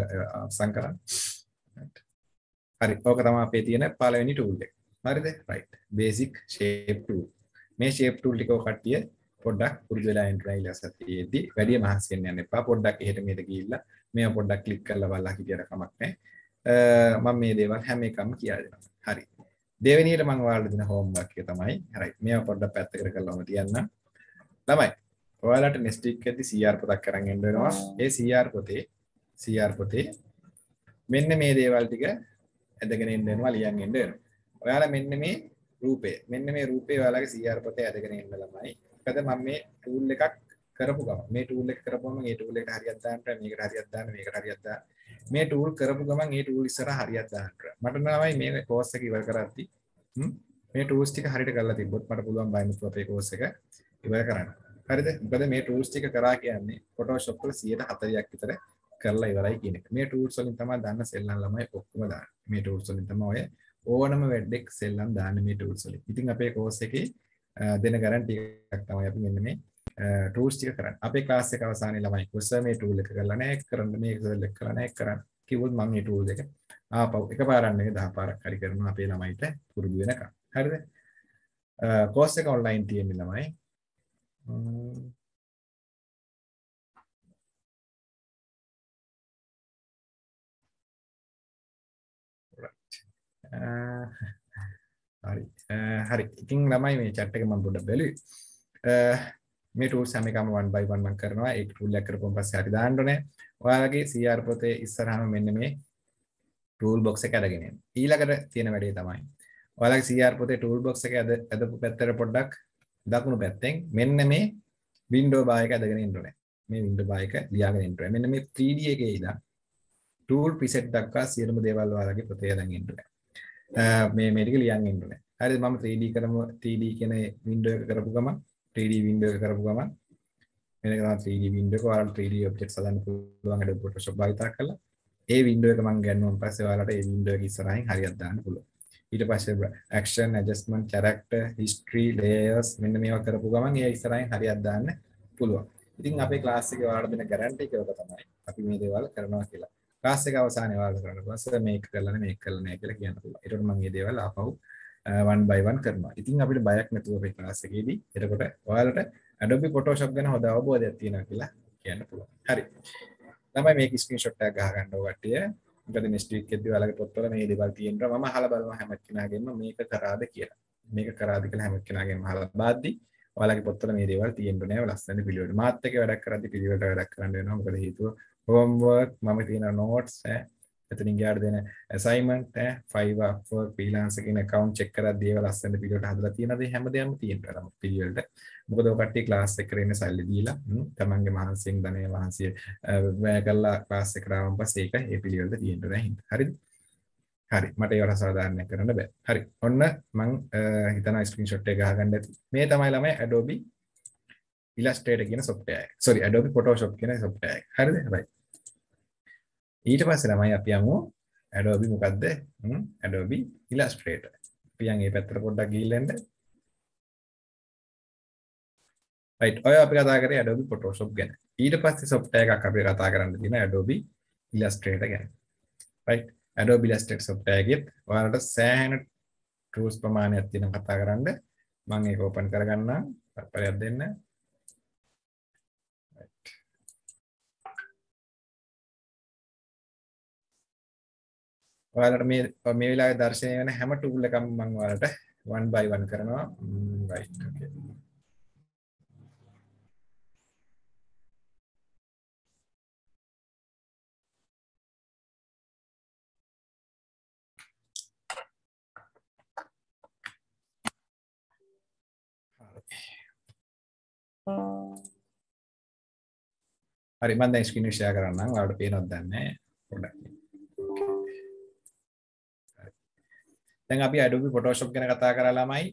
අවසන් කරන්නේ හරි ඕක තමයි අපේ තියෙන පළවෙනි ටූල් එක. හරිද? right. basic shape tool. මේ shape tool ටික කට්ටිය පොඩ්ඩක් පුරුදු වෙලා එන්න ඉලා සතියේදී වැඩි මහන්සි වෙන්න යන්න එපා. පොඩ්ඩක් එහෙට මෙහෙට ගිහිල්ලා මේවා පොඩ්ඩක් ක්ලික් කරලා බලලා හිටියට කමක් නැහැ. මම මේ දේවල් හැම එකම කියලා දෙනවා. හරි. දෙවෙනියට මම ඔයාලට දෙන homework එක තමයි. හරි. මේවා පොඩ්ඩක් පැත්තකට කරලාම තියන්න. ළමයි. ඔයාලට next week එකදී CR පොතක් අරන් එන්න වෙනවා. ඒ CR පොතේ CR පොතේ මෙන්න මේ දේවල් ටික ඇදගෙන එන්න වෙනවා ලියන් එන්න වෙනවා. ඔයාලා මෙන්න මේ රූපය. මෙන්න මේ රූපේ ඔයාලගේ CR පොතේ ඇදගෙන එන්න ළමයි. මොකද මම මේ ටූල් එකක් කරපු ගමන් මේ ටූල් එක කරපුවම මේ ටූල් එකට හරියක් දාන්න මේකට හරියක් දාන්න මේකට හරියක් දාන්න මේ ටූල් කරපු ගමන් මේ ටූල් ඉස්සරහ හරියක් දාන්න මට නමයි මේ කෝස් එක ඉවර කරද්දි මේ ටූල්ස් ටික හරියට කරලා තිබ්බොත් මට පුළුවන් බයිනස් අපේ කෝස් එක ඉවර කරන්න හරිද මොකද මේ ටූල්ස් ටික කරා කියන්නේ ෆොටෝෂොප් වල 140ක් විතර කරලා ඉවරයි කියන එක. මේ tools වලින් තමයි දාන්න සෙල්ලම් ළමයි ඔක්කොම දාන්නේ. මේ tools වලින් තමයි ඔය ඕනම වැඩෙක් සෙල්ලම් දාන්න මේ tools වලින්. ඉතින් අපේ course එකේ දෙන guarantee එකක් තමයි අපි මෙන්න මේ tools ටික කරන්නේ. අපේ class එක අවසානයේ ළමයි කොහොමද මේ tool එක කරලා නැහැ, කරන්න මේ tool එක කරලා නැහැ කරන්න. කිව්වොත් මම මේ tool එක ආපහු එකපාරක් නෙවෙයි 10 පාරක් හරි කරනවා අපේ ළමයිට පුරුදු වෙනකම්. හරිද? course එක online තියෙන්නේ ළමයි. Uh, හරි uh, හරි ඉතින් ළමයි මේ චැට් එක මම පොඩ්ඩක් බැලුවේ uh, මේ ටූල්ස් හැම එකම 1 by 1 මම කරනවා ඒක ටූල් එක කරපුවම පස්සේ හරි දාන්න ඕනේ ඔයාලගේ CR පොතේ ඉස්සරහම මෙන්න මේ ටූල් බොක්ස් එක අරගෙන එන්න ඊළඟට තියෙන වැඩේ තමයි ඔයාලගේ CR පොතේ ටූල් බොක්ස් එක ඇද ඇදපු පැත්තට පොඩ්ඩක් දකුණු පැත්තෙන් මෙන්න මේ වින්ඩෝ බාර් එක ඇදගෙන එන්න ඕනේ මේ වින්ඩෝ බාර් එක ලියාගෙන එන්න ඕනේ මෙන්න මේ 3D එකේ ඉඳන් ටූල් ප්‍රිසෙට් දක්වා සියලුම දේවල් ඔයාලගේ පොතේ ඇදගෙන එන්න ඕනේ Uh, මේ මේ ටික ලියන් ඉන්න ඕනේ. හරිද මම 3D කරමු 3D කියන වින්ඩෝ එක කරපු ගමන් 3D වින්ඩෝ එක කරපු ගමන් මේක තමයි 3D වින්ඩෝ එක ඔයාලට 3D ඔබ්ජෙක්ට්ස් හදන්න පුළුවන් Adobe Photoshop භාවිතා කරලා ඒ වින්ඩෝ එක මම ගන්නුවාන් පස්සේ ඔයාලට ඒ වින්ඩෝ එක ඉස්සරහින් හරියට දාන්න පුළුවන්. ඊට පස්සේ action adjustment character history layers මෙන්න මේවා කරපු ගමන් ඒ ඉස්සරහින් හරියට දාන්න පුළුවන්. ඉතින් අපේ ක්ලාස් එකේ ඔයාලට දෙන ගැරන්ටි එක තමයි අපි මේ දේවල් කරනවා කියලා. ක්ලාස් එක අවසානයේ වාර්තා කරන්න පස්සේ මේක කළා නෑ මේක කළා නෑ කියලා කියන්න පුළුවන්. ඒකට මම මේ දේවල් ආපහු 1 by 1 කරනවා. ඉතින් අපිට බයක් නැතුව අපේ ක්ලාස් එකේදී එතකොට ඔයාලට Adobe Photoshop ගැන හොඳ අවබෝධයක් තියෙනවා කියලා කියන්න පුළුවන්. හරි. තමයි මේක ස්ක්‍රීන්ෂොට් එකක් ගහගන්න ඕ කට්ටිය. ඊට නෙක්ස්ට් වීක් එකදී ඔයාලගේ පොත්වල මේ දේවල් තියෙනවා. මම අහලා බලනවා හැම කෙනාගෙන්ම මේක කරාද කියලා. මේක කරාද කියලා හැම කෙනාගෙන්ම අහලා බාද්දී ඔයාලගේ පොත්වල මේ දේවල් තියෙන්න ඕනේ. ලස්සන පිළිවෙලට. මාත් එකේ වැඩක් කරද්දී පිළිවෙලට වැඩක් කරන්න වෙනවා. මොකද හේතුව homework මම තියෙන notes එතනින් ගියාට දෙන assignment five upwork freelancer කියන account check කරලා දේවල් අස්සන්න පිළිවෙලට හදලා තියෙනද හැමදේම තියෙනවා නම් පිළිවෙලට මොකද ඔය කට්ටිය class එක කරගෙන සල්ලි දීලා තමන්ගේ මහන්සියෙන් ධනය මහන්සිය වැය කරලා class එකට ආවන් පස්සේ ඒක ඒ පිළිවෙලට තියෙන්න නෑ හරිද හරි මට ඒවට සාධාරණයක් කරන්න බෑ හරි ඔන්න මම හිතනවා screenshot එක ගහගන්න ඇති මේ තමයි ළමයි Adobe Illustrator කියන software එක sorry Adobe Photoshop කියන software එක හරිද right ඊට පස්සේ ළමයි අපි යමු Adobe මොකද්ද? Adobe Illustrator. අපි යන් මේ පැත්තට පොඩ්ඩක් ගිහිල්ලා එන්න. right ඔය අපි කතා කරේ Adobe Photoshop ගැන. ඊට පස්සේ software එකක් අපි කතා කරන්න තියෙන Adobe Illustrator ගැන. right Adobe Illustrator software එකෙත් ඔයාලට සෑහෙන tools ප්‍රමාණයක් තියෙනවා කතා කරන්න. මම ඒක open කරගන්නම්. පරයක් දෙන්න. ඔයාලට මේ මේ වෙලාවේ දැర్శණය වෙන හැම ටූල් එකක්ම මම ඔයාලට one by one කරනවා. Mm, right okay. හරි මම දැන් ස්ක්‍රීන් ෂෙයා කරන්නම් ඔයාලට පේනවද දන්නේ නැහැ පොඩ්ඩක් දැන් අපි Adobe Photoshop ගැන කතා කරා ළමයි.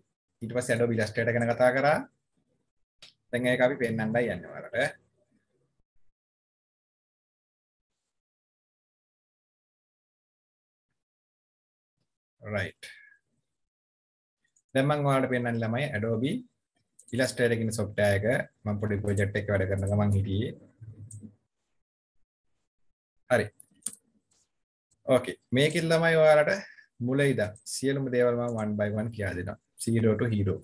ඊට පස්සේ Adobe Illustrator ගැන කතා කරා. දැන් ඒක අපි පෙන්වන්නයි යන්නේ ඔයාලට. right. දැන් මම ඔයාලට පෙන්වන්න ළමයි Adobe Illustrator කියන software එක මම පොඩි project එකක් වැඩ කරන ගමන් හිටියේ. හරි. okay. මේකෙන් ළමයි ඔයාලට මුල ඉඳන් සියලුම දේවල් මම 1 by 1 කියා දෙනවා. 0 to hero.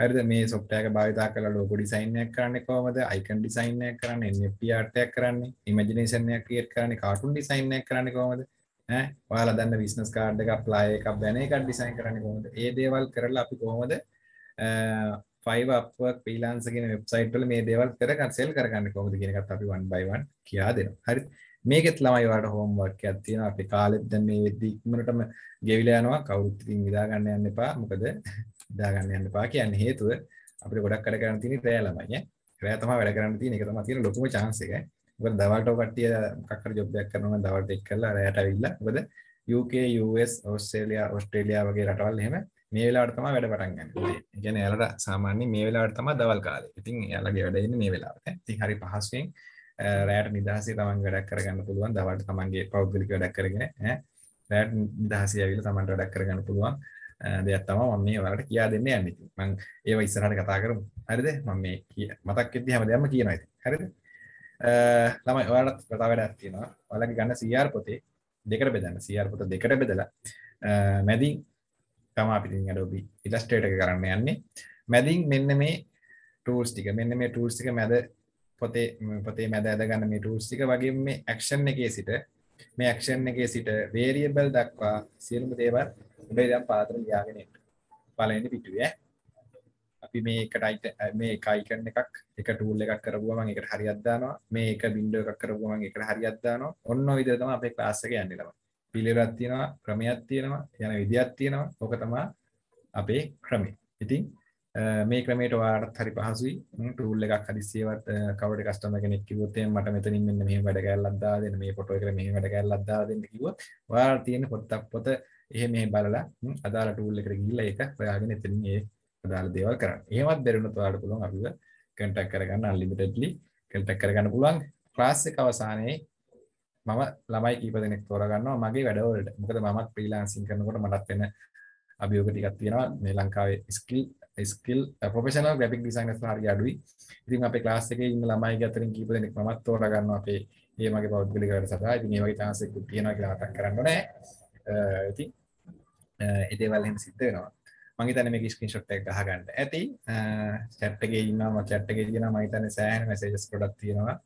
හරිද මේ software එක භාවිතා කරලා logo design එකක් කරන්නේ කොහමද? icon design එකක් කරන්නේ, NFP art එකක් කරන්නේ, imagination එකක් create කරන්නේ, cartoon design එකක් කරන්නේ කොහමද? ඈ ඔයාලා දන්න business card එකක්, flyer එකක්, banner එකක් design කරන්නේ කොහමද? ඒ දේවල් කරලා අපි කොහොමද ෆයිව අපක් පිලාන්සගෙන වෙබ්සයිට්වල මේ දේවල් කර කන්සෙල් කරගන්න කොමද කියනකත් අපි වන් බයිවන් කියා දෙනවා හරි මේකෙත් ළමයි වලට හෝම්වර්ක් එකක් තියෙනවා. අපි කාලෙත් දැන් මේ වෙද්දි ඉක්මනටම ගෙවිලා යනවා. කවුරුත් ඉතින් ඉදා ගන්න යන්න එපා. මොකද ඉදා ගන්න යන්න එපා කියන්නේ හේතුව අපිට ගොඩක් වැඩ කරන්න තියෙන රෑ ළමයි ඈ. රෑ තමයි වැඩ කරන්න තියෙන. ඒක තමයි තියෙන ලොකුම chance එක. මොකද දවල්ට කට්ටිය මොකක් හරි ජොබ් එකක් කරනවා නම් දවල්ට එක් කරලා රෑට ඇවිල්ලා. මොකද UK US ඔස්ට්‍රේලියා ඔස්ට්‍රේලියා වගේ රටවල් එහෙම මේ වෙලාවට තමයි වැඩ පටන් ගන්න. ඒ කියන්නේ එයාලට සාමාන්‍යයෙන් මේ වෙලාවට තමයි දවල් කාලේ. ඉතින් එයාලගේ වැඩ ඉන්නේ මේ වෙලාවට. ඉතින් හරි පහසුවෙන් රෑට නිදහසේ තමන් වැඩක් කරගන්න පුළුවන් දවල්ට තමන්ගේ පෞද්ගලික වැඩක් කරගෙන රෑට නිදහසේ ඇවිල්ලා තමන්ට වැඩක් කරගන්න පුළුවන් දෙයක් තමයි මම මේ ඔයාලට කියා දෙන්න යන්නේ. මම ඒව ඉස්සරහට කතා කරමු. හරිද? මම මේ මතක් වෙද්දි හැමදේම කියනවා ඉතින්. හරිද? ළමයි ඔයාලට කතා වැඩක් තියෙනවා. ඔයාලගේ ගන්න CR පොතේ දෙකට බෙදන්න. CR පොත දෙකට බෙදලා මැදින් තමයි අපි ඉතින් Adobe Illustrator එක කරන්න යන්නේ. මැදින් මෙන්න මේ tools ටික. මෙන්න මේ tools ටික මැද පොතේ පොතේ මැද ඇදගන්න මේ ටූස්ටික වගේ මේ ඇක්ෂන් එකේ සිට මේ ඇක්ෂන් එකේ සිට වේරියබල් දක්වා සියලුම දේවල් උබේදම් පාතර ලියාගෙනට පලනි පිටුවේ අපි මේ එකටයිට මේ එකයිකන් එකක් එක ටූල් එකක් කරපුුවම එකට හරි අදදානවා මේ එක බින්ඩ එකක් කරපුුවම එකට හරි අදදානවා ඔන්න විදතම අපේ ලාස්සක යන්නවා පිළිරත් තියෙනවා ක්‍රමයක් තියෙනවා යන විදිත් තියෙනවා ඕක තමා අපේ ක්‍රමේ ඉතින් මේ ක්‍රමයට ඔයාලට හරි පහසුයි ටූල් එකක් හදිස්සියේවත් කවුරුට කස්ටමර් කෙනෙක් කිව්වොත් එහෙනම් මට මෙතනින් මෙන්න මෙහෙම වැඩ කැලලක් දාලා දෙන්න මේ ෆොටෝ එකට මෙහෙම වැඩ කැලලක් දාලා දෙන්න කිව්වොත් ඔයාලා තියෙන පොත්තක් පොත එහෙම මෙහෙම බලලා අදාළ ටූල් එකට ගිහිල්ලා ඒක හොයාගෙන එතනින් ඒ අදාළ දේවල් කරන්න. එහෙමත් බැරි වුණොත් ඔයාලට පුළුවන් අපිව කන්ටැක්ට් කරගන්න unlimitedly කන්ටැක්ට් කරගන්න පුළුවන්. ක්ලාස් එක අවසානයේ මම ළමයි කීප දෙනෙක් තෝරගන්නවා මගේ වැඩවලට. මොකද මමත් ෆ්‍රීලාන්සින් කරනකොට මටත් වෙන අභියෝග ටිකක් තියෙනවා. මේ ලංකාවේ skill skill professional graphic designers හරිය අඩුයි. ඉතින් අපේ ක්ලාස් එකේ ඉන්න ළමයි ගැතරින් කීප දෙනෙක් මමත් තෝරා ගන්නවා අපේ මේ වගේ පෞද්ගලික වැඩසටහන. ඉතින් මේ වගේ chance එකක් තියෙනවා කියලා මතක් කරන්න ඕනේ. Uh, ඉතින් uh, ඒ දේවල් එහෙම සිද්ධ වෙනවා. මම හිතන්නේ මේක ස්ක්‍රීන්ෂොට් එක ගහගන්න ඇති. Uh, chat එකේ ඉන්නවා මම chat එකේ කියනවා මම හිතන්නේ සෑහෙන messages ගොඩක් තියෙනවා.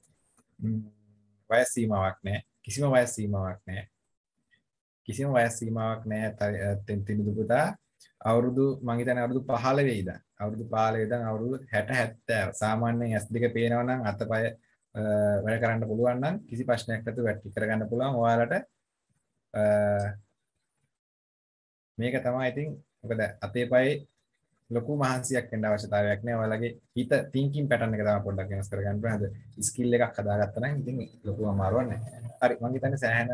වයස් සීමාවක් නැහැ. කිසිම වයස් සීමාවක් නැහැ. කිසිම වයස් සීමාවක් නැහැ. තින් තින් දුපුතා අවුරුදු මං හිතන්නේ අවුරුදු 15 ඉඳන් අවුරුදු 15 ඉඳන් අවුරුදු 60 70 සාමාන්‍යයෙන් S2 පේනවා නම් අතපය වැඩ කරන්න පුළුවන් නම් කිසි ප්‍රශ්නයක් නැතුව වැටි කරගන්න පුළුවන් ඔයාලට මේක තමයි ඉතින් මොකද අතේ පයේ ලොකු මහන්සියක් වෙන්න අවශ්‍යතාවයක් නෑ. ඔයාලගේ හිත thinking pattern එක තමයි පොඩ්ඩක් වෙනස් කරගන්න ඕනේ. හද skill එකක් හදාගත්තා නම් ඉතින් ලොකු අමාරුවක් නෑ. හරි මම හිතන්නේ සෑහෙන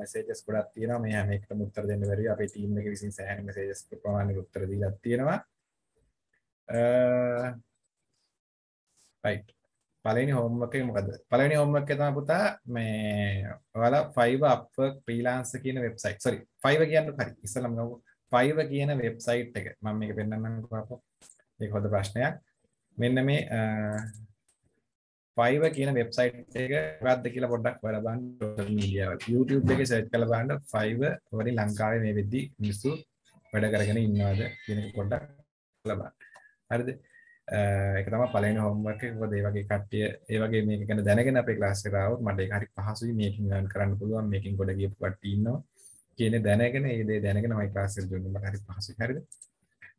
messages ගොඩක් තියෙනවා. මේ හැම එකටම උත්තර දෙන්න බැරි අපේ team එක විසින් සෑහෙන messages ප්‍රමාණයක උත්තර දීලා තියෙනවා. රයිට්. පලනි හෝම්මක මොකද පලනි හෝම්මක් තම පුතා මේ ඔයාලා ෆයිව අප ප්‍රීලාන්ස කියන වෙබ්සයිට් සොරි ෆයිව කියන්න හරි ඉස්සලම ගව 5 කියන වෙබ්සයිට් එක මම මේක පෙන්නන්නම්කෝ අපෝ ඒක හොඳ ප්‍රශ්නයක් මෙන්න මේ 5 කියන වෙබ්සයිට් එක මොකක්ද කියලා පොඩ්ඩක් හොයලා බලන්න social media වල YouTube එකේ search කරලා බලන්න 5 වලින් ලංකාවේ මේ වෙද්දි මිනිස්සු වැඩ කරගෙන ඉන්නවද කියන එක පොඩ්ඩක් බලන්න හරිද ඒක තමයි පළවෙනි homework එක. මොකද ඒ වගේ කට්ටිය ඒ වගේ මේක ගැන දැනගෙන අපේ ක්ලාස් එකට ආවොත් මට ඒක හරි පහසුයි මේකෙන් learn කරන්න පුළුවන්. මේකෙන් ගොඩ ගියපු කට්ටිය ඉන්නවා. කියන දැනගෙන ඒ දේ දැනගෙන මම ක්ලාස් එකට ජොයින් වෙන්න හරි පහසුයි හරිද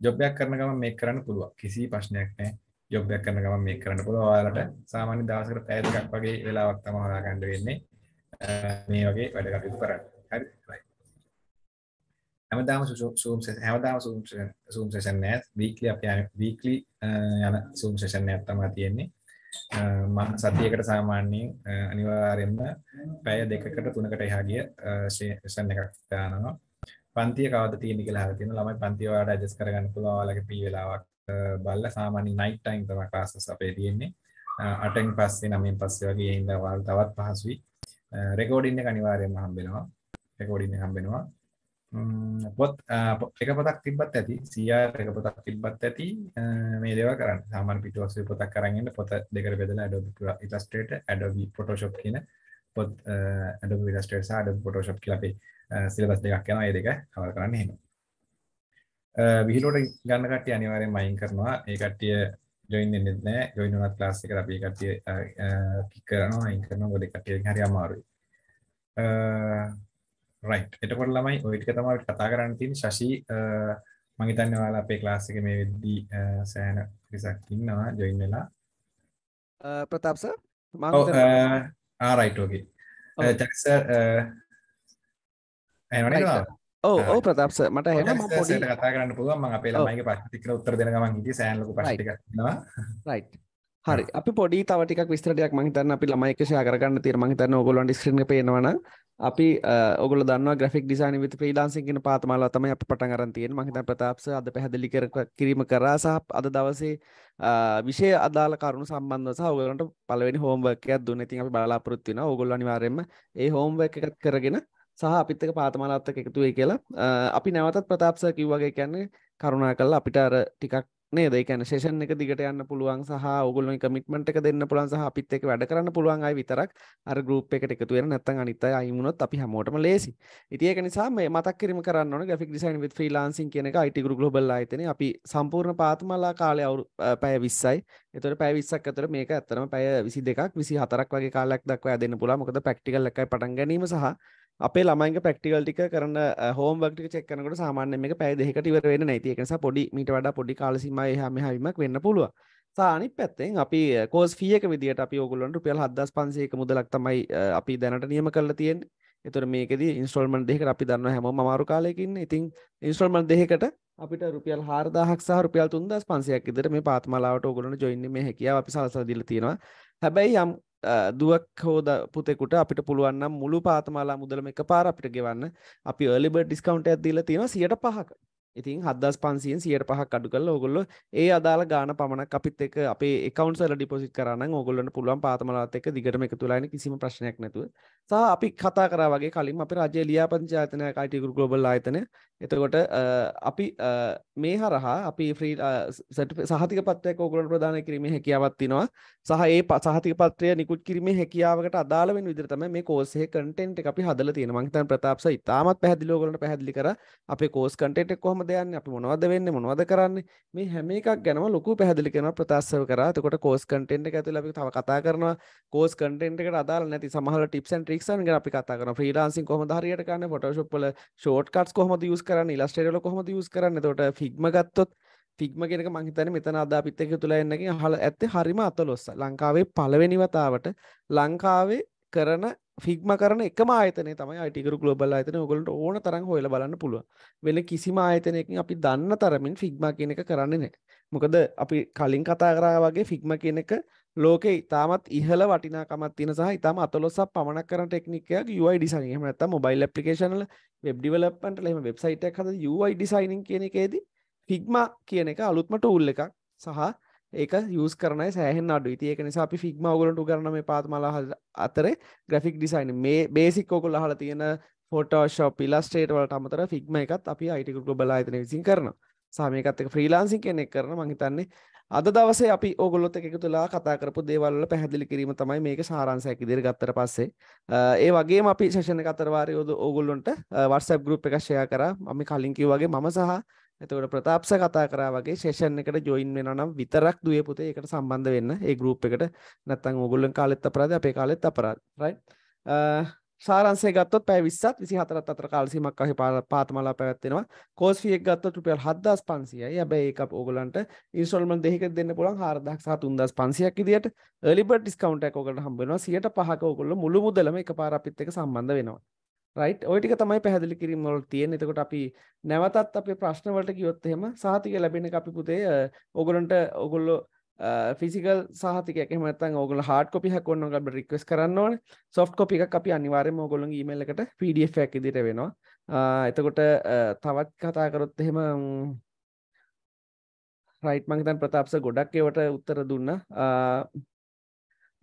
ජොබ් එකක් කරන ගමන් මේක කරන්න පුළුවන් කිසි ප්‍රශ්නයක් නැහැ ජොබ් එකක් කරන ගමන් මේක කරන්න පුළුවන් ඔයාලට සාමාන්‍ය දවසකට පැය දෙකක් වගේ වෙලාවක් තමයි හොයා ගන්න වෙන්නේ මේ වගේ වැඩ කටයුතු කරන්න හරි right හැමදාම සූම් හැමදාම සූම් සූම් සෙෂන් නෑ වීක්ලි අපි වීක්ලි යන සූම් සෙෂන් එකක් තමයි තියෙන්නේ සතියකට සාමාන්‍යයෙන් අනිවාර්යයෙන්ම පැය දෙකකට තුනකට එහා ගිය සෙෂන් එකක් දානවා. පන්තිය කවද තියෙන්නේ කියලා අහලා තියෙනවා. ළමයි පන්තිය වලට ඇඩ්ජස්ට් කරගන්න පුළුවන්. ඔයාලගේ පී වේලාවක් බලලා සාමාන්‍යයෙන් නයිට් ටයිම් තමයි ක්ලාසස් අපේ තියෙන්නේ. 8න් පස්සේ 9න් පස්සේ වගේ ඉඳලා තවත් පහසුයි. රෙකෝඩින් එක අනිවාර්යයෙන්ම හම්බ වෙනවා. රෙකෝඩින් එක හම්බ වෙනවා. පොත් එක පොතක් තිබ්බත් ඇති CR එක පොතක් තිබ්බත් ඇති මේ දේවල් කරන්න. සාමාන්‍ය පිටුවස්සේ පොතක් අරන් ඉන්න පොත දෙකට බෙදලා Adobe Illustrator, Adobe Photoshop කියන පොත් Adobe Illustrator සහ Adobe Photoshop කියලා අපේ සිලබස් දෙකක් යනවා. මේ දෙක කවර කරන්න එහෙම. විහිළුවට ගන්න කට්ටිය අනිවාර්යෙන් මයින් කරනවා. ඒ කට්ටිය join වෙන්නේ නැහැ. join වුණත් class එකට අපි කට්ටිය click කරනවා, අයින් කරනවා. ඔය දෙක කට්ටිය හරි අමාරුයි. රයිට් එතකොට ළමයි ඔය ටික තමයි කතා කරන්න තියෙන්නේ ශෂී මම හිතන්නේ ඔයාලා අපේ ක්ලාස් එකේ මේ වෙද්දී සෑහන පිරිසක් ඉන්නවා ජොයින් වෙලා ප්‍රතාප් සර් මම ඔව් ආ රයිට් ඔකේ චක් සර් එහෙම ඕ ප්‍රතාපස මට හෙම කතා කරන්න පුළුවන් මම අපේ ළමයිගේ ප්‍රශ්න ටික උත්තර දෙන ගමන් හිටියේ සෑහන ලොකු ප්‍රශ්න ටිකක් නවා රයිට් හරි අපි පොඩි තව ටිකක් විස්තරයක් මම හිතන්නේ අපි ළමයි එක්ක ෂෙයා කරගන්න තියෙන මම හිතන්නේ ඕගොල්ලන්ට ස්ක්‍රීන් එකේ පේනවනම් අපි ඔගොල්ලෝ දන්නවා ග්‍රැෆික් ඩිසයින් with freelancing කියන පාඨමාලාව තමයි අපි පටන් අරන් තියෙන්නේ මම හිතන්නේ ප්‍රතාප් සර් අද පැහැදිලි කිරීම කරා සහ අද දවසේ විෂය අදාළ කරුණු සම්බන්ධව සහ ඔයගොල්ලන්ට පළවෙනි homework එකක් දුන්නා. ඉතින් අපි බලාපොරොත්තු වෙනවා ඔයගොල්ලෝ අනිවාර්යයෙන්ම ඒ homework එකත් කරගෙන සහ අපිත් එක්ක පාඨමාලාවත් එක්ක එකතු වෙයි කියලා. අපි නැවතත් ප්‍රතාප් සර් කිව්වාගේ කියන්නේ කරුණා කළා අපිට අර ටිකක් නේද? ඒ කියන්නේ සෙෂන් එක දිගට යන්න පුළුවන් සහ ඕගොල්ලෝ කමිට්මන්ට් එක දෙන්න පුළුවන් සහ අපිත් එක්ක වැඩ කරන්න පුළුවන් අය විතරක් අර ගෲප් එකට එකතු වෙන නැත්නම් අනිත් අය අයින් වුණොත් අපි හැමෝටම ලේසි. ඉතින් ඒක නිසා මේ මතක් කිරීම කරන්න ඕනේ graphic design with freelancing කියන එක IT Guru Global ආයතනයේ අපි සම්පූර්ණ පාත්මලා කාලය පැය 20යි. ඒතකොට පැය 20ක් අතර මේක ඇත්තටම පැය 22ක් 24ක් වගේ කාලයක් දක්වා දෙන්න පුළුවන්. මොකද practical එකයි පටන් ගැනීම සහ අපේ ළමයින්ග ප්‍රක්ටිකල් ටික කරන හෝම්වක්ටික චෙක්කනකට සාමාන්‍ය මේ පැ දෙකට වෙන නැතිකෙනස පොඩි මිට වඩ පොඩි කාලසිම හම හවිමක් වෙන්න පුළුව සානි පැත්තෙන් අපි කෝස් ියක විදිට අපි ඔගුලන්ට පෙල් හදස් පන්සේක මුදලක් තමයි අපි දැනට නියම කරලා තියෙන් එතුර මේකද ඉන්ස්ටල්මන් දෙක අපි දන්න හැම මාරු කාලයකින්න ඉතින් ඉන්ස්ටල්මන් දෙකට අපිට රුපියල් හාරදාහක් සහරුපියල් තුන්දස් පන්සයක් ඉදර මේ පාත්මලාවට ඔගුලන ජොයින්න මේ හැකියාව අපි සලසදිල තියෙනවා හැබැයි යම් දුවක් හෝද පුතෙකුට අපිට පුළුවන්නම් මුළු පාතමාලා මුදලම එක පාර අපිට ගෙවන්න අපි ඔලිබ ඩිස්කවන්ට ඇදදිල තියෙන සියට පහක ඉතින් හදස් පන්සියෙන් සියට පහක් අඩු කල ඔගොල්ල ඒ අදාළ ගාන පමණක් අපිත් එක අපේ එකකවන්සල ඩිපොසිට කරන්න ඔගොල්ලන්න පුළුවන් පාතමලාත් එක දිගටම එක තුලාන කිසිම ප්‍රශ්නයක් නැතුව සහ අපි කතා කර වගේ කලින් අප රජය ලියාපංචාතන කයිටකුරු ගලොබල් ආයතන එතකොට අපි මේ හරහා අපි ්‍රී සහතික පත්වය කෝගලන් ප්‍රධාන කිරීම හැකියාවත්තිනවා සහ ඒ පසාහතික පත්‍රය නිකුත් කිරීම හැකියාවට අදාල වෙන විදිරතම මේ කෝසේ කටෙන්ට් අපි හදල තියෙන මංතන් ප්‍රතාප්ස ඉතාමත් පැහදිලෝගලට පැහදිලි කර අප කෝස් කටෙට් කොම කොහොමද යන්නේ අපි මොනවද වෙන්නේ මොනවද කරන්නේ මේ හැම එකක් ගැනම ලොකු පැහැදිලි කරනවා ප්‍රකාශව කරා එතකොට කෝස් කන්ටෙන්ට් එක ඇතුළේ අපි තව කතා කරනවා කෝස් කන්ටෙන්ට් එකට අදාළ නැති සමහර ටිප්ස් ඇන්ඩ් ට්‍රික්ස් ගැන අපි කතා කරනවා ෆ්‍රීලාන්සින් කොහොමද හරියට කරන්නේ Photoshop වල ෂෝට් කට්ස් කොහොමද යූස් කරන්නේ Illustrator වල කොහොමද යූස් කරන්නේ එතකොට Figma ගත්තොත් ෆික්ම කෙනක මහිතන මෙතන අදා පිත්තක තුළ එන්නකින් හල ඇත්තේ හරිම අතලොස්ස ලංකාවේ පලවෙනිවතාවට ලංකාවේ කරන ෆික්ම කරන එක ආයතන තමයි අටිකරු ගලෝබල් අතන ඔගොලට ඕන තරම් හොල බලන්න පුළුව වෙන කිසිම ආයතනයකින් අපි දන්න තරමින් ෆික්ම කියන එක කරන්නේ නෑ මොකද අපි කලින් කතා කරා වගේ ෆික්ම කියන එක ලෝක ඉතාමත් ඉහල වටිනාකමත් තින සහ ඉතාම අතලොසක් පමණක් කරන ටෙක්නිකයක් යයි ඩිසයින් හම ඇත මොබයිල් ප්ිකේශනල වෙබ්ඩිවලපන්ට ලෙම වෙබ්සයිට් හද යයි ඩිසයිනින් කියන එකේදී ෆික්ම කියන එක අලුත්ම ටූල් එකක් සහ ඒක යස් කරන සෑහෙන් අඩු ඉති ඒක නිසා අපි ෆික්ම ඔගලට කරන මේ පාත්මලා අතර ග්‍රෆික් ඩිසයින් මේ බේසික් ඔකුල් හල තියෙන ෆොටෝශප් පිලස්ටේට වලට අමතර ෆික්ම එකත් අපි අයිටිකුට බලා අතන විසින් කරන සාමයකත් එක ෆ්‍රීලාන්සි කෙනෙක් කරන මහිතන්නේ අද දවස අපි ඔගොලොත් එක තුලා කතාකරපු දේවල්ල පැහැදිලි කිරීම තමයි මේක සාරන්සයක් ඉදිරි ගත්තර පස්සේ ඒ වගේ අපි ශෂණ කතරවාරයෝද ඕගොල්ලොන්ට වර්සැබ් ගරුප් එකක්ෂය කර මි කලින්කිව වගේ මම සහ එතකොට ප්‍රතාප්ස කතා කරා වගේ සෙෂන් එකට ජොයින් වෙනවා නම් විතරක් දුවේ පුතේ ඒකට සම්බන්ධ වෙන්න ඒ ගෲප් එකට නැත්නම් ඕගොල්ලන් කාලෙත් අපරාධය අපේ කාලෙත් අපරාධ රයිට් සාරන්සේ ගත්තොත් පැය 20ත් 24ත් අතර කාල සීමාවක් අහි පාතමාලා පැවැත්වෙනවා කෝස් ෆී එක ගත්තොත් රුපියල් 7500යි හැබැයි ඒක ඕගොල්ලන්ට ඉන්ස්ටෝල්මන්ට් දෙකකට දෙන්න පුළුවන් 4000 සහ 3500ක් විදියට early bird discount එකක් ඕගොල්ලන්ට හම්බ වෙනවා 105ක ඕගොල්ලෝ මුළු මුදලම එකපාර අපිත් එක්ක සම්බන්ධ වෙනවා රයිට් ඔයිටික තමයි පැහදිලි කිරීම වලට තියෙන එතකොට අපි නැවතත් අපේ ප්‍රශ්නවලට ගියොත් එහෙම සාතික ලැබෙන අපි පුතේ ඔගොලන්ට ඔගොල්ලො ෆිසිකල් සාහතික මතන් ඔගල හට කොපි හකොන්න ගට රික්වස් කරන්නවන සොෆ් කොපි එක අපි අනිවාරම ඔගොලන් ඊමල්ලකට පඩක් ඉදිර වෙනවා එතකොට තවත් කතාකරොත් එහෙම රයිට් මංතන් ප්‍රතාප්ස ගොඩක් ඒවට උත්තර දුන්න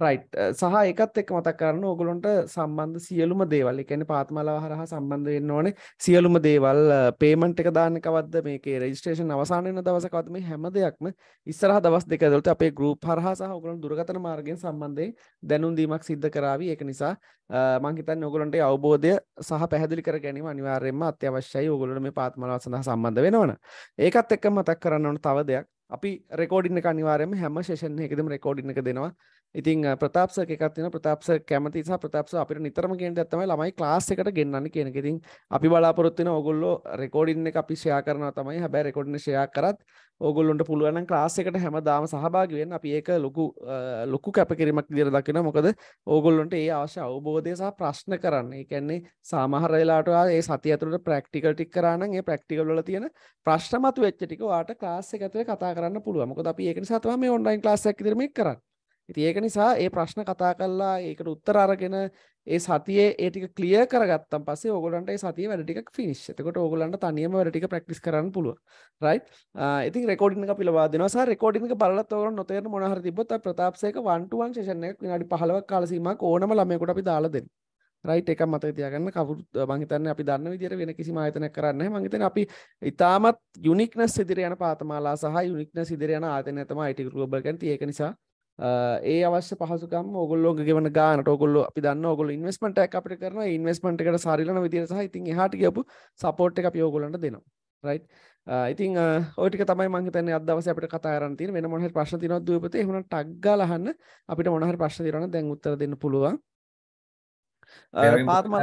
රයි් eh, සහ එකත් එක් මතක් කරන්න ඕගොලොන්ට සම්බන්ධ සියලුම දේවල් එකන පාත්මලාව හරහා සම්බන්ධ වෙන්න ඕනේ සියලුම දේවල් පේමට් eh, එක දාන්න කවද මේක රජිස්ටේෂන් අවසානයන දවසකවත් මේ හැම දෙයක්ම ඉස්සරහ දවස් දෙකදලට අපේ ගරුප් හරහා සහගලන් දුරගතන මාර්ගෙන් සම්බන්ධය දැනුන්දීමක් සිද්ධ කරාවී එක නිසා eh, මංහිතන් ඔගලොන්ට අවබෝධය සහ පැහදිලි කර ගැනීම අනිවාර්යෙන්ම අත්‍යවශ්‍යයි ඔගොලට මේ පාත්මලාව සඳහා සම්බන්ධ වෙනවන ඒකත් එක්ක මතක් කරන්න ඕන තව දෙයක් අපි රෙකෝඩින්න අනිවාරයම හැම ශේෂන් එකකදම රෙකෝඩින්න එක දෙනවා ඉතින් ප්‍රතාප් සර් එකක් තියෙනවා ප්‍රතාප් සර් කැමති සහ ප්‍රතාප් සර් අපිට නිතරම කියන දේ තමයි ළමයි ක්ලාස් එකට ගෙන්නන්න කියන එක. ඉතින් අපි බලාපොරොත්තු වෙන ඕගොල්ලෝ රෙකෝඩින් එක අපි ෂෙයා කරනවා තමයි. හැබැයි රෙකෝඩින් ෂෙයා කරත් ඕගොල්ලොන්ට පුළුවන් ක්ලාස් එකට හැමදාම සහභාගි වෙන්න අපි ඒක ලොකු ලොකු කැපකිරීමක් විදිහට දකිනවා මොකද ඕගොල්ලොන්ට ඒ අවශ්‍ය අවබෝධය සහ ප්‍රශ්න කරන්න. ඒ කියන්නේ සමහර වෙලාවට ඒ සතිය ඇතුළත ප්‍රැක්ටිකල් ටික කරා නම් ඒ ප්‍රැක්ටිකල් වල තියෙන ප්‍රශ්න මතුවෙච්ච ටික ඔයාට ක්ලාස් එක ඇතුලේ කතා කරන්න පුළුවන්. මොකද අපි ඒක නිසා තමයි මේ ඔන්ලයින් ක්ලාස් එකක් ඉදිරියේ මේක කරන්නේ. ඉති ඒක නිසා ඒ ප්‍රශ්න කතා කරලා ඒකට උත්තර අරගෙන ඒ සතියේ ඒටික කලිය කරගත්තම් පසේ ඔගලන්ට සතිය වැඩටික් ෆිනිශ් එතකොට ඕගලන්ට තනියම වැඩටික ප්‍රක්ටිස් කරන්න පුළුව රයි ඉති රෙකෝඩින පිලවාදනසා රෙකෝඩික බලතවර නොතේර මොහර තිබොත් ප්‍රතාපසයක වන්ටුවන් ශෂණයක් විනාඩි පහලවක් කාලසීම ඕනම ලමයකොට අපි දාලදෙන් රයිට් එක මත තියගන්න කවුරු මහිතන්න අපි දන්න විදිර වෙන කිසි ආයතන කරන්න මහිතන අපි ඉතාමත් යුනික්න සිදිරයන පාතමාලා සහ යුනික්න සිදිරයන ආතන තම අයිටිකරුවබගැති ඒක නිසා ඒ අවශ්‍ය පහසුකම් ඔගොල්ලොග ගෙවන ගානට ඔගොල්ලො අපි දන්න ඔගොල ඉන්වස්මට අපට කරන ඉන්වස්මට එකට සරිලන විදිර සහ ඉතින් හට ගපු සපෝට් එක පියෝගොලට දෙනවා රයි් uh, ඉතින් uh, ඔටක තමයි මං තන අදවසට කතාරන්ති වෙන මොහ ප්‍රශ් තින දපත හුණ ටක්ගලහන්න අපිට මොනහර ප්‍රශ් තිරන දැන් උත්තර දෙන්න පුළුවන් uh, පාත්ම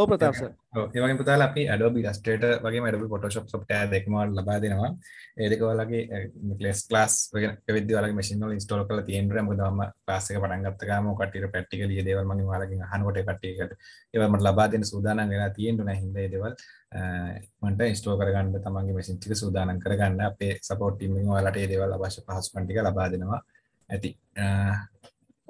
ඕ ප්‍රතාප ඒවගේ පුතාල අපි අඩෝ ස්ටේට වගේ මඩු පොටෝශප් සොප්ටෑ දෙකමට ලබා දෙනවා ඒදකවලගේ ලෙස් ලාස් විද වල මසින ස්ටෝල් කල තියන්ර මුදම පාසක පටන්ගත්තකම කටට පැට්ටිකලිය දේවල් මගේ වාලගින් හනුවට පට්ටිකට ඒවමට ලබාදෙන සූදානන් වෙලා තියෙන්ටුන හිද දෙවල් මට ස්ටෝ කරගන්න තමන්ගේ මසිංචික සූදානන් කරගන්න අපේ සපෝට්ටිමින් වලට දේවල් අවශ්‍ය පහසු පටික ලබා දෙනවා ඇති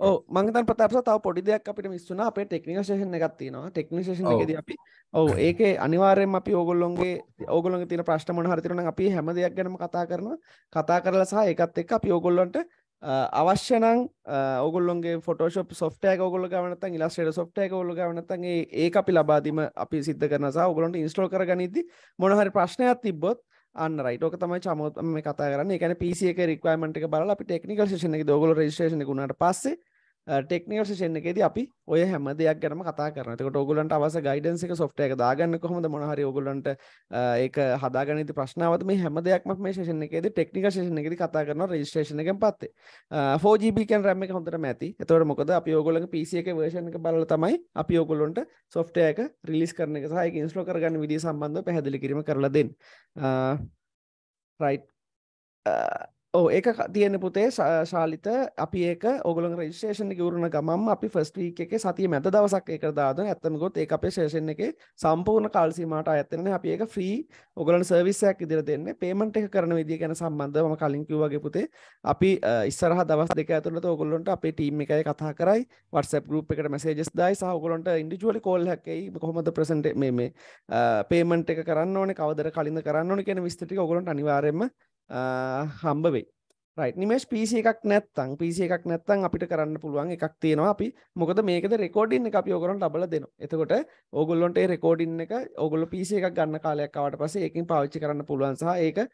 ඕ මංතන් පතපස තව පොඩි දෙයක් අපිට මිස්සුන අපේ ටෙක්නික ශේෂන එකත්තිනවා ටෙක්නිශේෂන එකද අපි ඔව ඒක අනිවාරයෙන් අපි ඔගොල්ලොන්ගේ ඔගොල තින ප්‍රශ්ට මොහරිතරන අපි හැම දෙයක් ගැනම කතා කරන කතා කරලා සහ එකත් එක් අපි ඔගොල්ලොන්ට අවශ්‍යනං ඔගොල්ලොන්ගේ ෆොටෝප් සොට්ටය ගොල ගවනත ඉලස්ට සොට්ටය ගොල ගවනතගේ ඒ අපි ලබාදීම අපි සිද්ධ කරනසා ඔගොලොන්ට ඉස්ට්‍රෝ කරගනිදී මොනහරි ප්‍රශ්නයක් තිබොත් අන්න රයිටෝක තමයි චමෝතම කතාරන්න එකන පිසික රික්වමට බල අපි ටෙක්නිකල් ේෂන දොගොල රේෂණ ගුණට පස්සේ ටෙක්නිකල් සේෂන් එකේදී අපි ඔය හැම දෙයක් ගැනම කතා කරන. එතකොට ඔයගොල්ලන්ට අවශ්‍ය ගයිඩන්ස් එක software එක දාගන්න කොහොමද මොන හරි ඔයගොල්ලන්ට ඒක හදාගන්න ඉති ප්‍රශ්නාවත් මේ හැම දෙයක්ම මේ සේෂන් එකේදී ටෙක්නිකල් සේෂන් එකේදී කතා කරනවා රෙජිස්ට්‍රේෂන් එකෙන් පස්සේ. 4GB කියන RAM එක හොඳටම ඇති. එතකොට මොකද අපි ඔයගොල්ලන්ගේ PC එකේ version එක බලලා තමයි අපි ඔයගොල්ලන්ට software එක release කරන එක සහ ඒක install කරගන්න විදිය සම්බන්ධව පැහැදිලි කිරීම කරලා දෙන්නේ. right ඕ ඒක තියෙන පුතේ ශාලිත අපි ඒක ඔගලන් රජිස්ේෂණ ගවරුණ ගමම් අපි ෆස්ට වීක එක සතිය මැත දවසක් එක දාදන ඇත්තමකොත් ඒ අපේ ශේෂණ එක සම්පූර්ණ කල්සිීමට ඇත්තන අපි ඒක ෆ්‍රී ඔගලන් සර්විස්සයක් ඉදිර දෙන්න පේමට එක කරන විදි ගැන සම්බන්ධම කලින් කිව්වගේ පුතේ අපි ඉස්සරහ දවස් දෙක ඇතුළට ඔගොල්ලොන්ට අපේ ටීම් එකයි කතා කරයි වටසප ගරුප් එකට මසේජස් දයි සහගොලොන්ට ඉන්ඩිජුවල කෝල් හැකයි කොහොමද ප්‍රසට මේ පේමට එක කරන්න ඕන කවදර කලින් කරන්න ඕන කියෙන විස්තටි ඔගොලොන්ට අනිවාරෙන්ම හම්බ වෙයි රයිට නිමේෂ් පිසි එකක් නැත්තං පිසි එකක් නැත්තං අපිට කරන්න පුළුවන් එකක් තියෙනවා අපි මොකද මේකද රෙකෝඩින් එක අපි ඔගොලන්ට ලබල දෙන එතකොට ඕගොල්ලොන්ට ඒ රෙකෝඩින් එක ඔගොල්ල පිසි එකක් ගන්න කාලයක් අවට පස්සේ ඒකින් පාවිච්චි කරන්න පුළුවන් සහ ඒක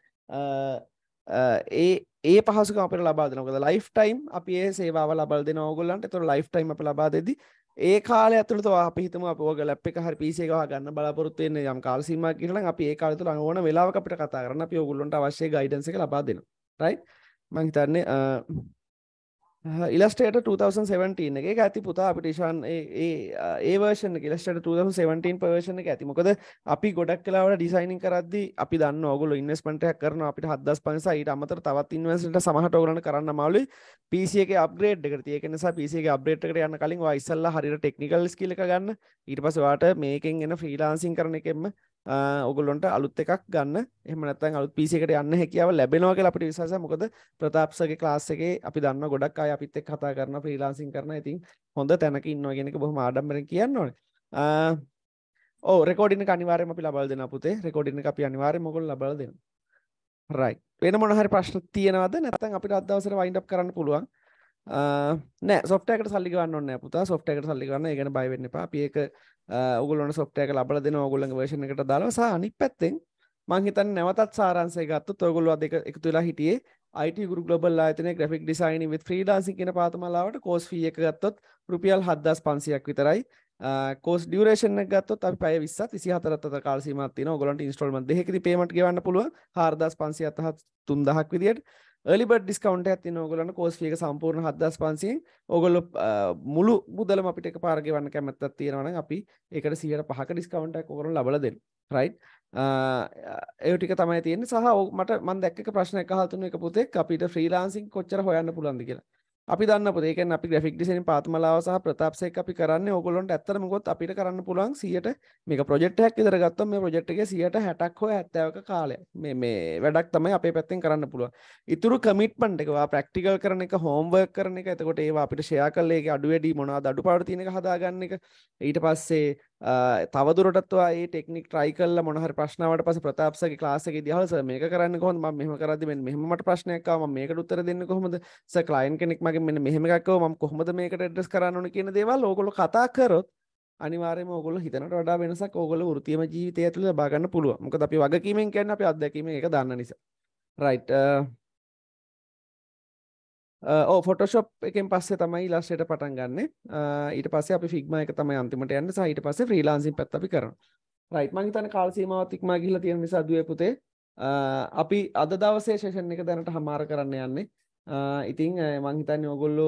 ඒ ඒ පහසු අපට ලබාදනකද ලයිෆ් ටයිම් අපේ සේවා ලබල් දෙන ඔගොල්ලන්ට තොර ලයිෆ් ටයිම් අප ලබා දෙදි ඒ කාල ඇතුළට අපිහිතම අපෝග ලැප් එක හරි පිසේ එකවා ගන්න බලාපොරත්තුවෙන්නේ යම් කාල්සිීම කියල අපි ඒ කාලතුළ ඕන වෙලාව අපිට කතා කරන්න පියෝගුල්ලොන්ට අවශ්‍ය ගයිඩන්සක ලබා දෙෙන රයි මංහිතන්නේ ඉලස්ටේට 2017 එක ඇති පුතා අපිට ශන් ඒවර්ෂන ඉලස්ට 2017 පවර්ෂණ එක ඇති මොකද අපි ගොඩක් කලාවට ඩිසයිනින් කරදදි අපි දන්න ඔගුල ඉන්වස්පටයක් කරන අපිට හදස් පනිසයිට අමතර තවත් ඉන්වසට සමහට ගන කරන්න මාලු පිසික අපග්‍රේඩ් එකට තියක නිසා පිසික අප්‍රේට්කට යන්න කලින් වයිසල්ල හරිර ටෙක්නිකල් ස්කිලක ගන්න ඊට පසවාට මේකෙන් එන ෆ්‍රීලාන්සින් කරන එකෙම ඔගොලොන්ට අලුත් එකක් ගන්න එමනත්තන් අලුත් පිසිකට යන්න හැකියාව ලැබෙනවාගේ අපට විශස මොකද ප්‍රතාප්සගේ ලාස්සගේ අපි දන්න ගොඩක් අය අපිත් එක් කතා කරන ප්‍රීලාසින් කරන ඉතින් හොඳ තැනක ඉන්නවාගෙනක බොහම ආඩම්බර කියන්න ඕන ඕ රෙකෝඩින අනිවාරම අපි ලබල් දෙෙන පුතේ රෙකෝඩින අපි අනිවාරය මොකොල් ලබල දෙන්න රයි වෙන මොනහරි ප්‍රශ්න තියෙනවද නැත්තන් අපි අදවසර වයින්ඩක් කරන්න පුළුවන් නෑ සොට්කට සල්ලිගන්න න්න පුතා සොට්කට සල්ලිගන්න ගැන බයිවෙන්න පාපියක උගලන සොට්ටයක ලබල දෙන ඔගුලන් වේශණ එකට දලවසා අනි පැත්තෙන් මංහිතන් නැවතත් සාරන්සය ගත්තු තොගොල්ල අද එක තුලා හිටියේ අයිට ගුරු ගලබල් අතන ග්‍රික් ඩිසයින විත් ්‍රීඩාසි කියන පාතමලාවට කෝස් ියක ගත්තොත් රුපියල් හද්දස් පන්සියක් විතරයි කෝස් ඩියරේෂන ගත්ත අප පය විස් සි හතරත් කාල්සිමත් ගොලට ඉස්ටල්ම දෙහෙකි පේමට ගවන්න පුළුව හර්දස් පන්සිය අතහත් තුන්දහක් විදියට ලිබට ඩිස්කවන්ට ඇති ඕගලන්න කෝස්ියක සම්පූර්ණ හදස් පන්සියෙන් ඔගොල්ල මුළු මුදලම අපිට පාරගවන්න කැමැත්තත් තියෙනවන අපි එකට සියට පහක ඩිස්කවන්ට කොරු ලබලද රයි් ඒටික තමයි තියෙන සහ මට මන්දැක්ක ප්‍රශ්න එකහතුන එක පුතෙක් අපිට ්‍රීලාන්සින් කොච්චර හොයන්න පුලන්දි කියලා අපි දන්න පොතේ කියන්නේ අපි graphic design පාත්මලාව සහ ප්‍රතාප් සෙක් අපි කරන්නේ ඕගොල්ලොන්ට ඇත්තටම මොකොත් අපිට කරන්න පුළුවන් 100ට මේක ප්‍රොජෙක්ට් එකක් විතර ගත්තොත් මේ ප්‍රොජෙක්ට් එකේ 160ක් හෝ 70ක කාලය මේ මේ වැඩක් තමයි අපේ පැත්තෙන් කරන්න පුළුවන්. ඊතුරු කමිට්මන්ට් එක වා ප්‍රැක්ටිකල් කරන එක හෝම්වර්ක් කරන එක එතකොට ඒවා අපිට ෂෙයා කරලා ඒකේ අඩු වැඩි මොනවද අඩුපාඩු තියෙන එක හදාගන්න එක ඊට පස්සේ තවදුරටත් ඒ ටෙක්නික් ට්‍රයි කල්ල මොහර ප්‍රශ්නාවට පස ප්‍රතාපසගේ ලාසක දහස මේ කරන්න කොහොම මෙහම කරද මෙහමට ප්‍රශ්නයක්කම මේකට උත්තර දෙන්න කොහොමද සකලයින් කෙනෙක් මගේ මෙන්න මෙහමකක්ව ම කොහොමද මේකට ඩස් කරන්න කියන දේවල් ඕකොල කතා කරොත් අනිවාරම ඔගොල හිතනට වඩා වෙනසක් ඕගොල ෘතියම ජීවිතය ඇතුළ බාගන්න පුළුව මොක අපි වගකීමෙන් කැන්න අප අදැකීම එක දන්න නිසා රයිට් ඕ ෆොටෝශප් එකෙන් පස්සේ තමයි ලස්ට පටන් ගන්න ඊට පස්ස අපි ෆික්ම එක තමයි අන්තිමට යන්න සහිට පස ්‍රීලාන්සින් පත්තපි කරන රයිට්මං තන කාල්සීමාවතික්ම ගිල තියෙන නිසා දුව පුතේ අපි අද දවසේ ශේෂන් එක දැනට හමාර කරන්න යන්නේ ඉතිං මංහිතන්න ඔගොල්ලු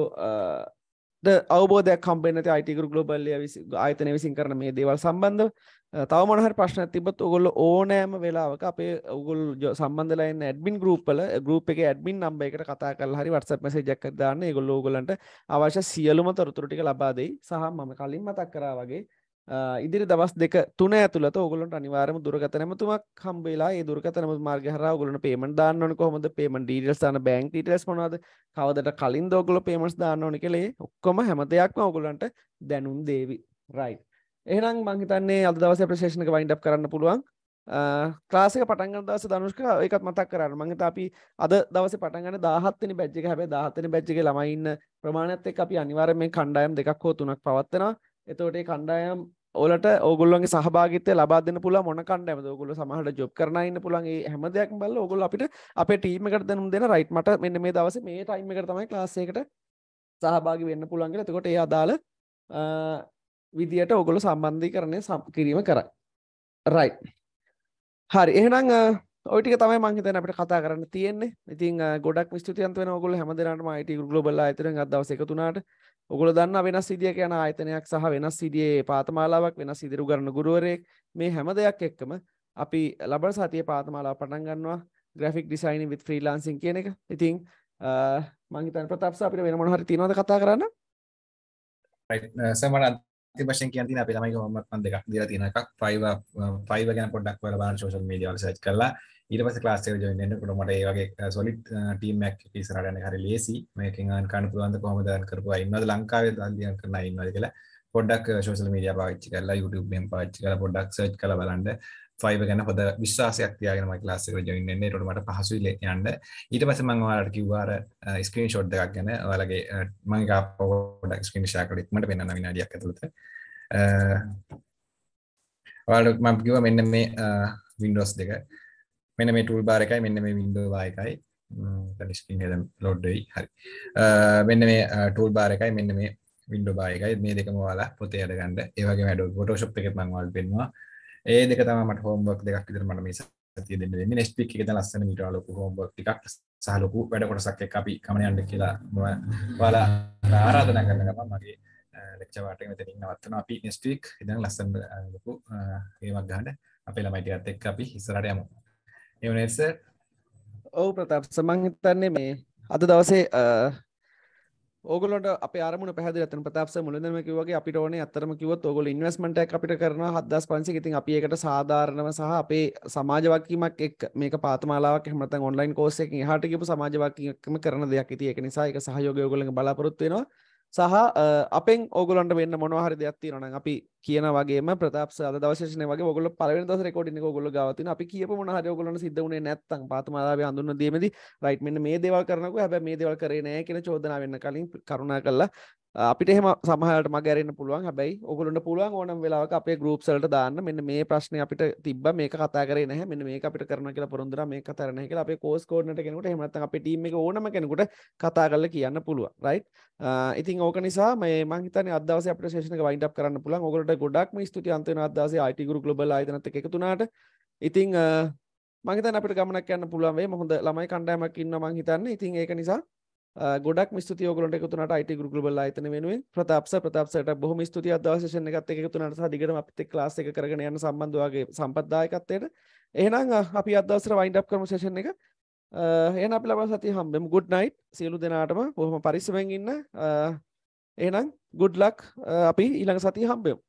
අවබෝධයක් කම්පෙනති අයිටිකරු ගලෝබල්ලිය ආයතන විසින් කරන මේ දේවල් සම්බන්ධ තව මොනහරි ප්‍රශ්න තිබත් ඔගොල්ල ඕනෑම වෙලාවක අපේ ඔගුල් සම්බන්ධලයින්න ඇඩමින් ගරුපල ගරුප් එක ඇඩමින් නම්බ එකට කතා කල් හරි වටසත් මෙසේ ජැක්කදාන්න ගොල්ල ඕගලන්ට අවශ්‍ය සියලුම තොරතුරටික ලබාදයි සහ මම කලින් මතක් කරා වගේ ඉදිරි දවස් දෙක තුන ඇතුළත ඔගලන්ට අනිවාරම දුරගත නැමතුමක් හම්බේලා දුරගතන මාර්ගහර ගලන පේම දාන්නන කොහොමද පේම ඩීටස් න බැංක් ටස් මනද කවදට කලින් දෝගල පේමස් දාන්නඕන කළේ ඔක්කොම හැම දෙයක්ම ඔගුලන්ට දැනුම් දේවි රයිට් එහෙනම් මංහිතන්නේ අද දවස ප්‍රශේෂණක වයින්ඩක් කරන්න පුළුවන් ක්‍රාසික පටන්ග දස දනුෂ්ක එකත් මතක් කරන්න මංගත අපි අද දවස පටගන්න දාහත්තන බැජ්ජික හැබ දාහතන බැජ්ජික ලමයින්න ප්‍රමාණත්ත එක් අපි අනිවාරම මේ කණ්ඩායම් දෙකක් හෝ තුනක් පවත්වන එතෝටේ කණ්ඩායම් ඔලට ඔගුල්ලන්ගේ සහභාගත ලබා දෙන්න පුල මොන කණ්ඩෑම ඔගුල සමහට ජොබ් කරනන්න පුළන්ගේ හැම දෙයක් බල ඔගුල් අපිට අප ටීමකට දෙනු දෙන රයිට් මට මෙන්න මේ දවස මේ ටයිම එක තමයි ලාසේකට සහභාගි වෙන්න පුළන්ගෙන තකොට ඒ අදාළ විදියට ඔගොලු සම්බන්ධී කරණය කිරීම කරයි රයි හරි එහෙනම් ඔටික තමයි මංහිතන අපට කතා කරන්න තියෙන්නේ ඉතින් ගොඩක් විස්තුතියන්තව ඔගොල හැමදරන්නම අයිට ගලබල අතර අදවස එකතුනාට ඔගොල දන්න වෙනස් සිදිය කියන ආයතනයක් සහ වෙනස් සිදියේ පාතමාලාවක් වෙනස් ඉදිරු කරන ගුරුවරයෙක් මේ හැම දෙයක් එක්කම අපි ලබර සතිය පාතමාලා පටන් ගන්නවා ග්‍රෆික් ඩිසයින් විත් ්‍රීලාන්සින් කියන එක ඉතින් මංහිතන් ප්‍රතාප්ස අපිට වෙන මොහරි තිනොද කතා කරන්න සමනත් වශයෙන් කියන තියෙන අපේ ළමයි කොහොමවත් මම දෙකක් දීලා තියෙනවා එකක් 5 5 uh, ගැන පොඩ්ඩක් ඔයාලා බලන්න social media වල search කරලා ඊට පස්සේ class එකට join වෙන්න පුළුවන් මට ඒ වගේ uh, solid uh, team එකක් ඉස්සරහට යන්න හරි ලේසි මේකෙන් earn කරන්න පුළුවන් ද කොහොමද earn කරපුවා ඉන්නවද ලංකාවේ දන් දියන් කරලා ඉන්නවද කියලා පොඩ්ඩක් social media පාවිච්චි කරලා YouTube එකෙන් පාවිච්චි කරලා පොඩ්ඩක් search කරලා බලන්න ෆයිබ ගැන හොඳ විශ්වාසයක් තියාගෙන මගේ ක්ලාස් එකට ජොයින් වෙන්න. ඒකට මට පහසුයි යන්න. ඊට පස්සේ මම ඔයාලට කිව්වා අර ස්ක්‍රීන් ෂොට් එකක් ගැන. ඔයාලගේ මම ඒක පොඩක් ස්ක්‍රීන් ෂෙයා කරලා ඉක්මනට පෙන්නන්න විනාඩියක් ඇතුළත. ඔයාලට මම කිව්වා මෙන්න මේ Windows දෙක. මෙන්න මේ ටූල් බාර් එකයි මෙන්න මේ Windows bar එකයි. ස්ක්‍රීන් එක ලෝඩ් වෙයි. හරි. මෙන්න මේ ටූල් බාර් එකයි මෙන්න මේ විඩෝ බායකයි මේ දෙකම වාලා පොතේ අඩගන්න ඒවගේ වැඩ පොටෝශප් එකත් මංවල් පෙන්වා ඒ දෙක තම මට හෝම්වක් දෙකක් විතර මට මේ සතිය දෙන්න දෙන්නේ නෙක්ස්ට් වීක් එකෙන් ලස්සන මීට වඩා ලොකු හෝම්වර්ක් ටිකක් සහ ලොකු වැඩ කොටසක් එක්ක අපි ගමන යන්න කියලා මම ඔයාලා ආරාධනා කරන ගමන් මගේ ලෙක්චර් වාට එක මෙතනින් නවත්තනවා අපි නෙක්ස්ට් වීක් ඉඳන් ලස්සන ලොකු ගේමක් ගන්න අපේ ළමයි ටිකත් එක්ක අපි ඉස්සරහට යමු ඒ වුණේ සර් ඔව් ප්‍රතාප් සමන් හිතන්නේ මේ අද දවසේ ඕගලට අරමුණ පැහදිල තන ප්‍රතාපස මුලදම කිවගේ අපිට ඕන අතරම කිවත් ඔගොල ඉන්වස්මට අපිට කරන හදස් පන්සි ඉතින් අපි එකට සාධාරණව සහ අපේ සමාජවක්කීමක් එක් මේ පාතමාලාවක් හමත ඔන්ලයින් කෝසෙක් හට කිපු සමාජවක්කම කරන දෙයක් ඉති එක නිසා එක සහයෝගයෝගලින් බලාපොරොත්වෙනවා සහ අපෙන් ඕගලන්ට වෙන්න මොනහරි දෙයක්ති නන අපි කියන වගේ ප්‍රතාප අද දවශන වගේ ගොල පලවෙන දස කොටි ගොල ගවතින අපි කියප මහර ගොලන සිද්ධවනේ නැත්තන් පාතමාදාව හඳුන්න දේමද රයිට්මෙන් මේ දේවල් කරනක හැබ මේ දේවල් කරනෑ කියෙන චෝදනාවන්න කලින් කරුණා කල්ලා අපිට එහම සමහට මගැරන්න පුළුවන් හැබයි ඔගලන්ට පුළුවන් ඕනම් වෙලාවක අපේ ගරුප් සලට දාන්න මෙන්න මේ ප්‍රශ්න අපිට තිබ මේ කතාර නහ මෙ මේ අපිට කරන කියලා පොරොන්දර මේ කතරන කියලා අප කෝස් කෝඩට කෙනකට හමත අප ටීම ඕනම කෙනකුට කතා කරල කියන්න පුළුව රයි් ඉතින් ඕක නිසා මේ මහිතන අදස අපට ශේෂන වයින්ඩක් කරන්න පුළන් ඔකට ගොඩක්ම ස්තුති අන්තන අදස අයිටිගරු ලබ යිතනත එකතුනාට ඉතිං මගේත අපට ගමනක් යන්න පුළුවන්ේ මොහොද ළමයි කණ්ඩෑමක් ඉන්න මංහිතන්න ඉතින් ඒක නිසා ගොඩක් ස්තුති ඔගලට එකතුනට අයිට ගුරුබල අතන වෙනුවෙන් ප්‍රතාප්ස ප්‍රතාප්සට බොහොම ස්තුති අදවශෂන එකත් එකතුනට දිගට අපිත ලාස එක කරගෙන යන සම්බන්ධවාගේ සම්පත්දායකත්තයට එහනම් අපි අදවසර වයින්ඩ් කරම ශේෂණ එක එන අප ලබ සති හම්බෙම ගුඩ් නයිට් සියලු දෙනාටම බොහොම පරිසමෙන් ඉන්න එහනම් ගුඩ්ලක් අපි ඊළඟ සති හම්බෙමු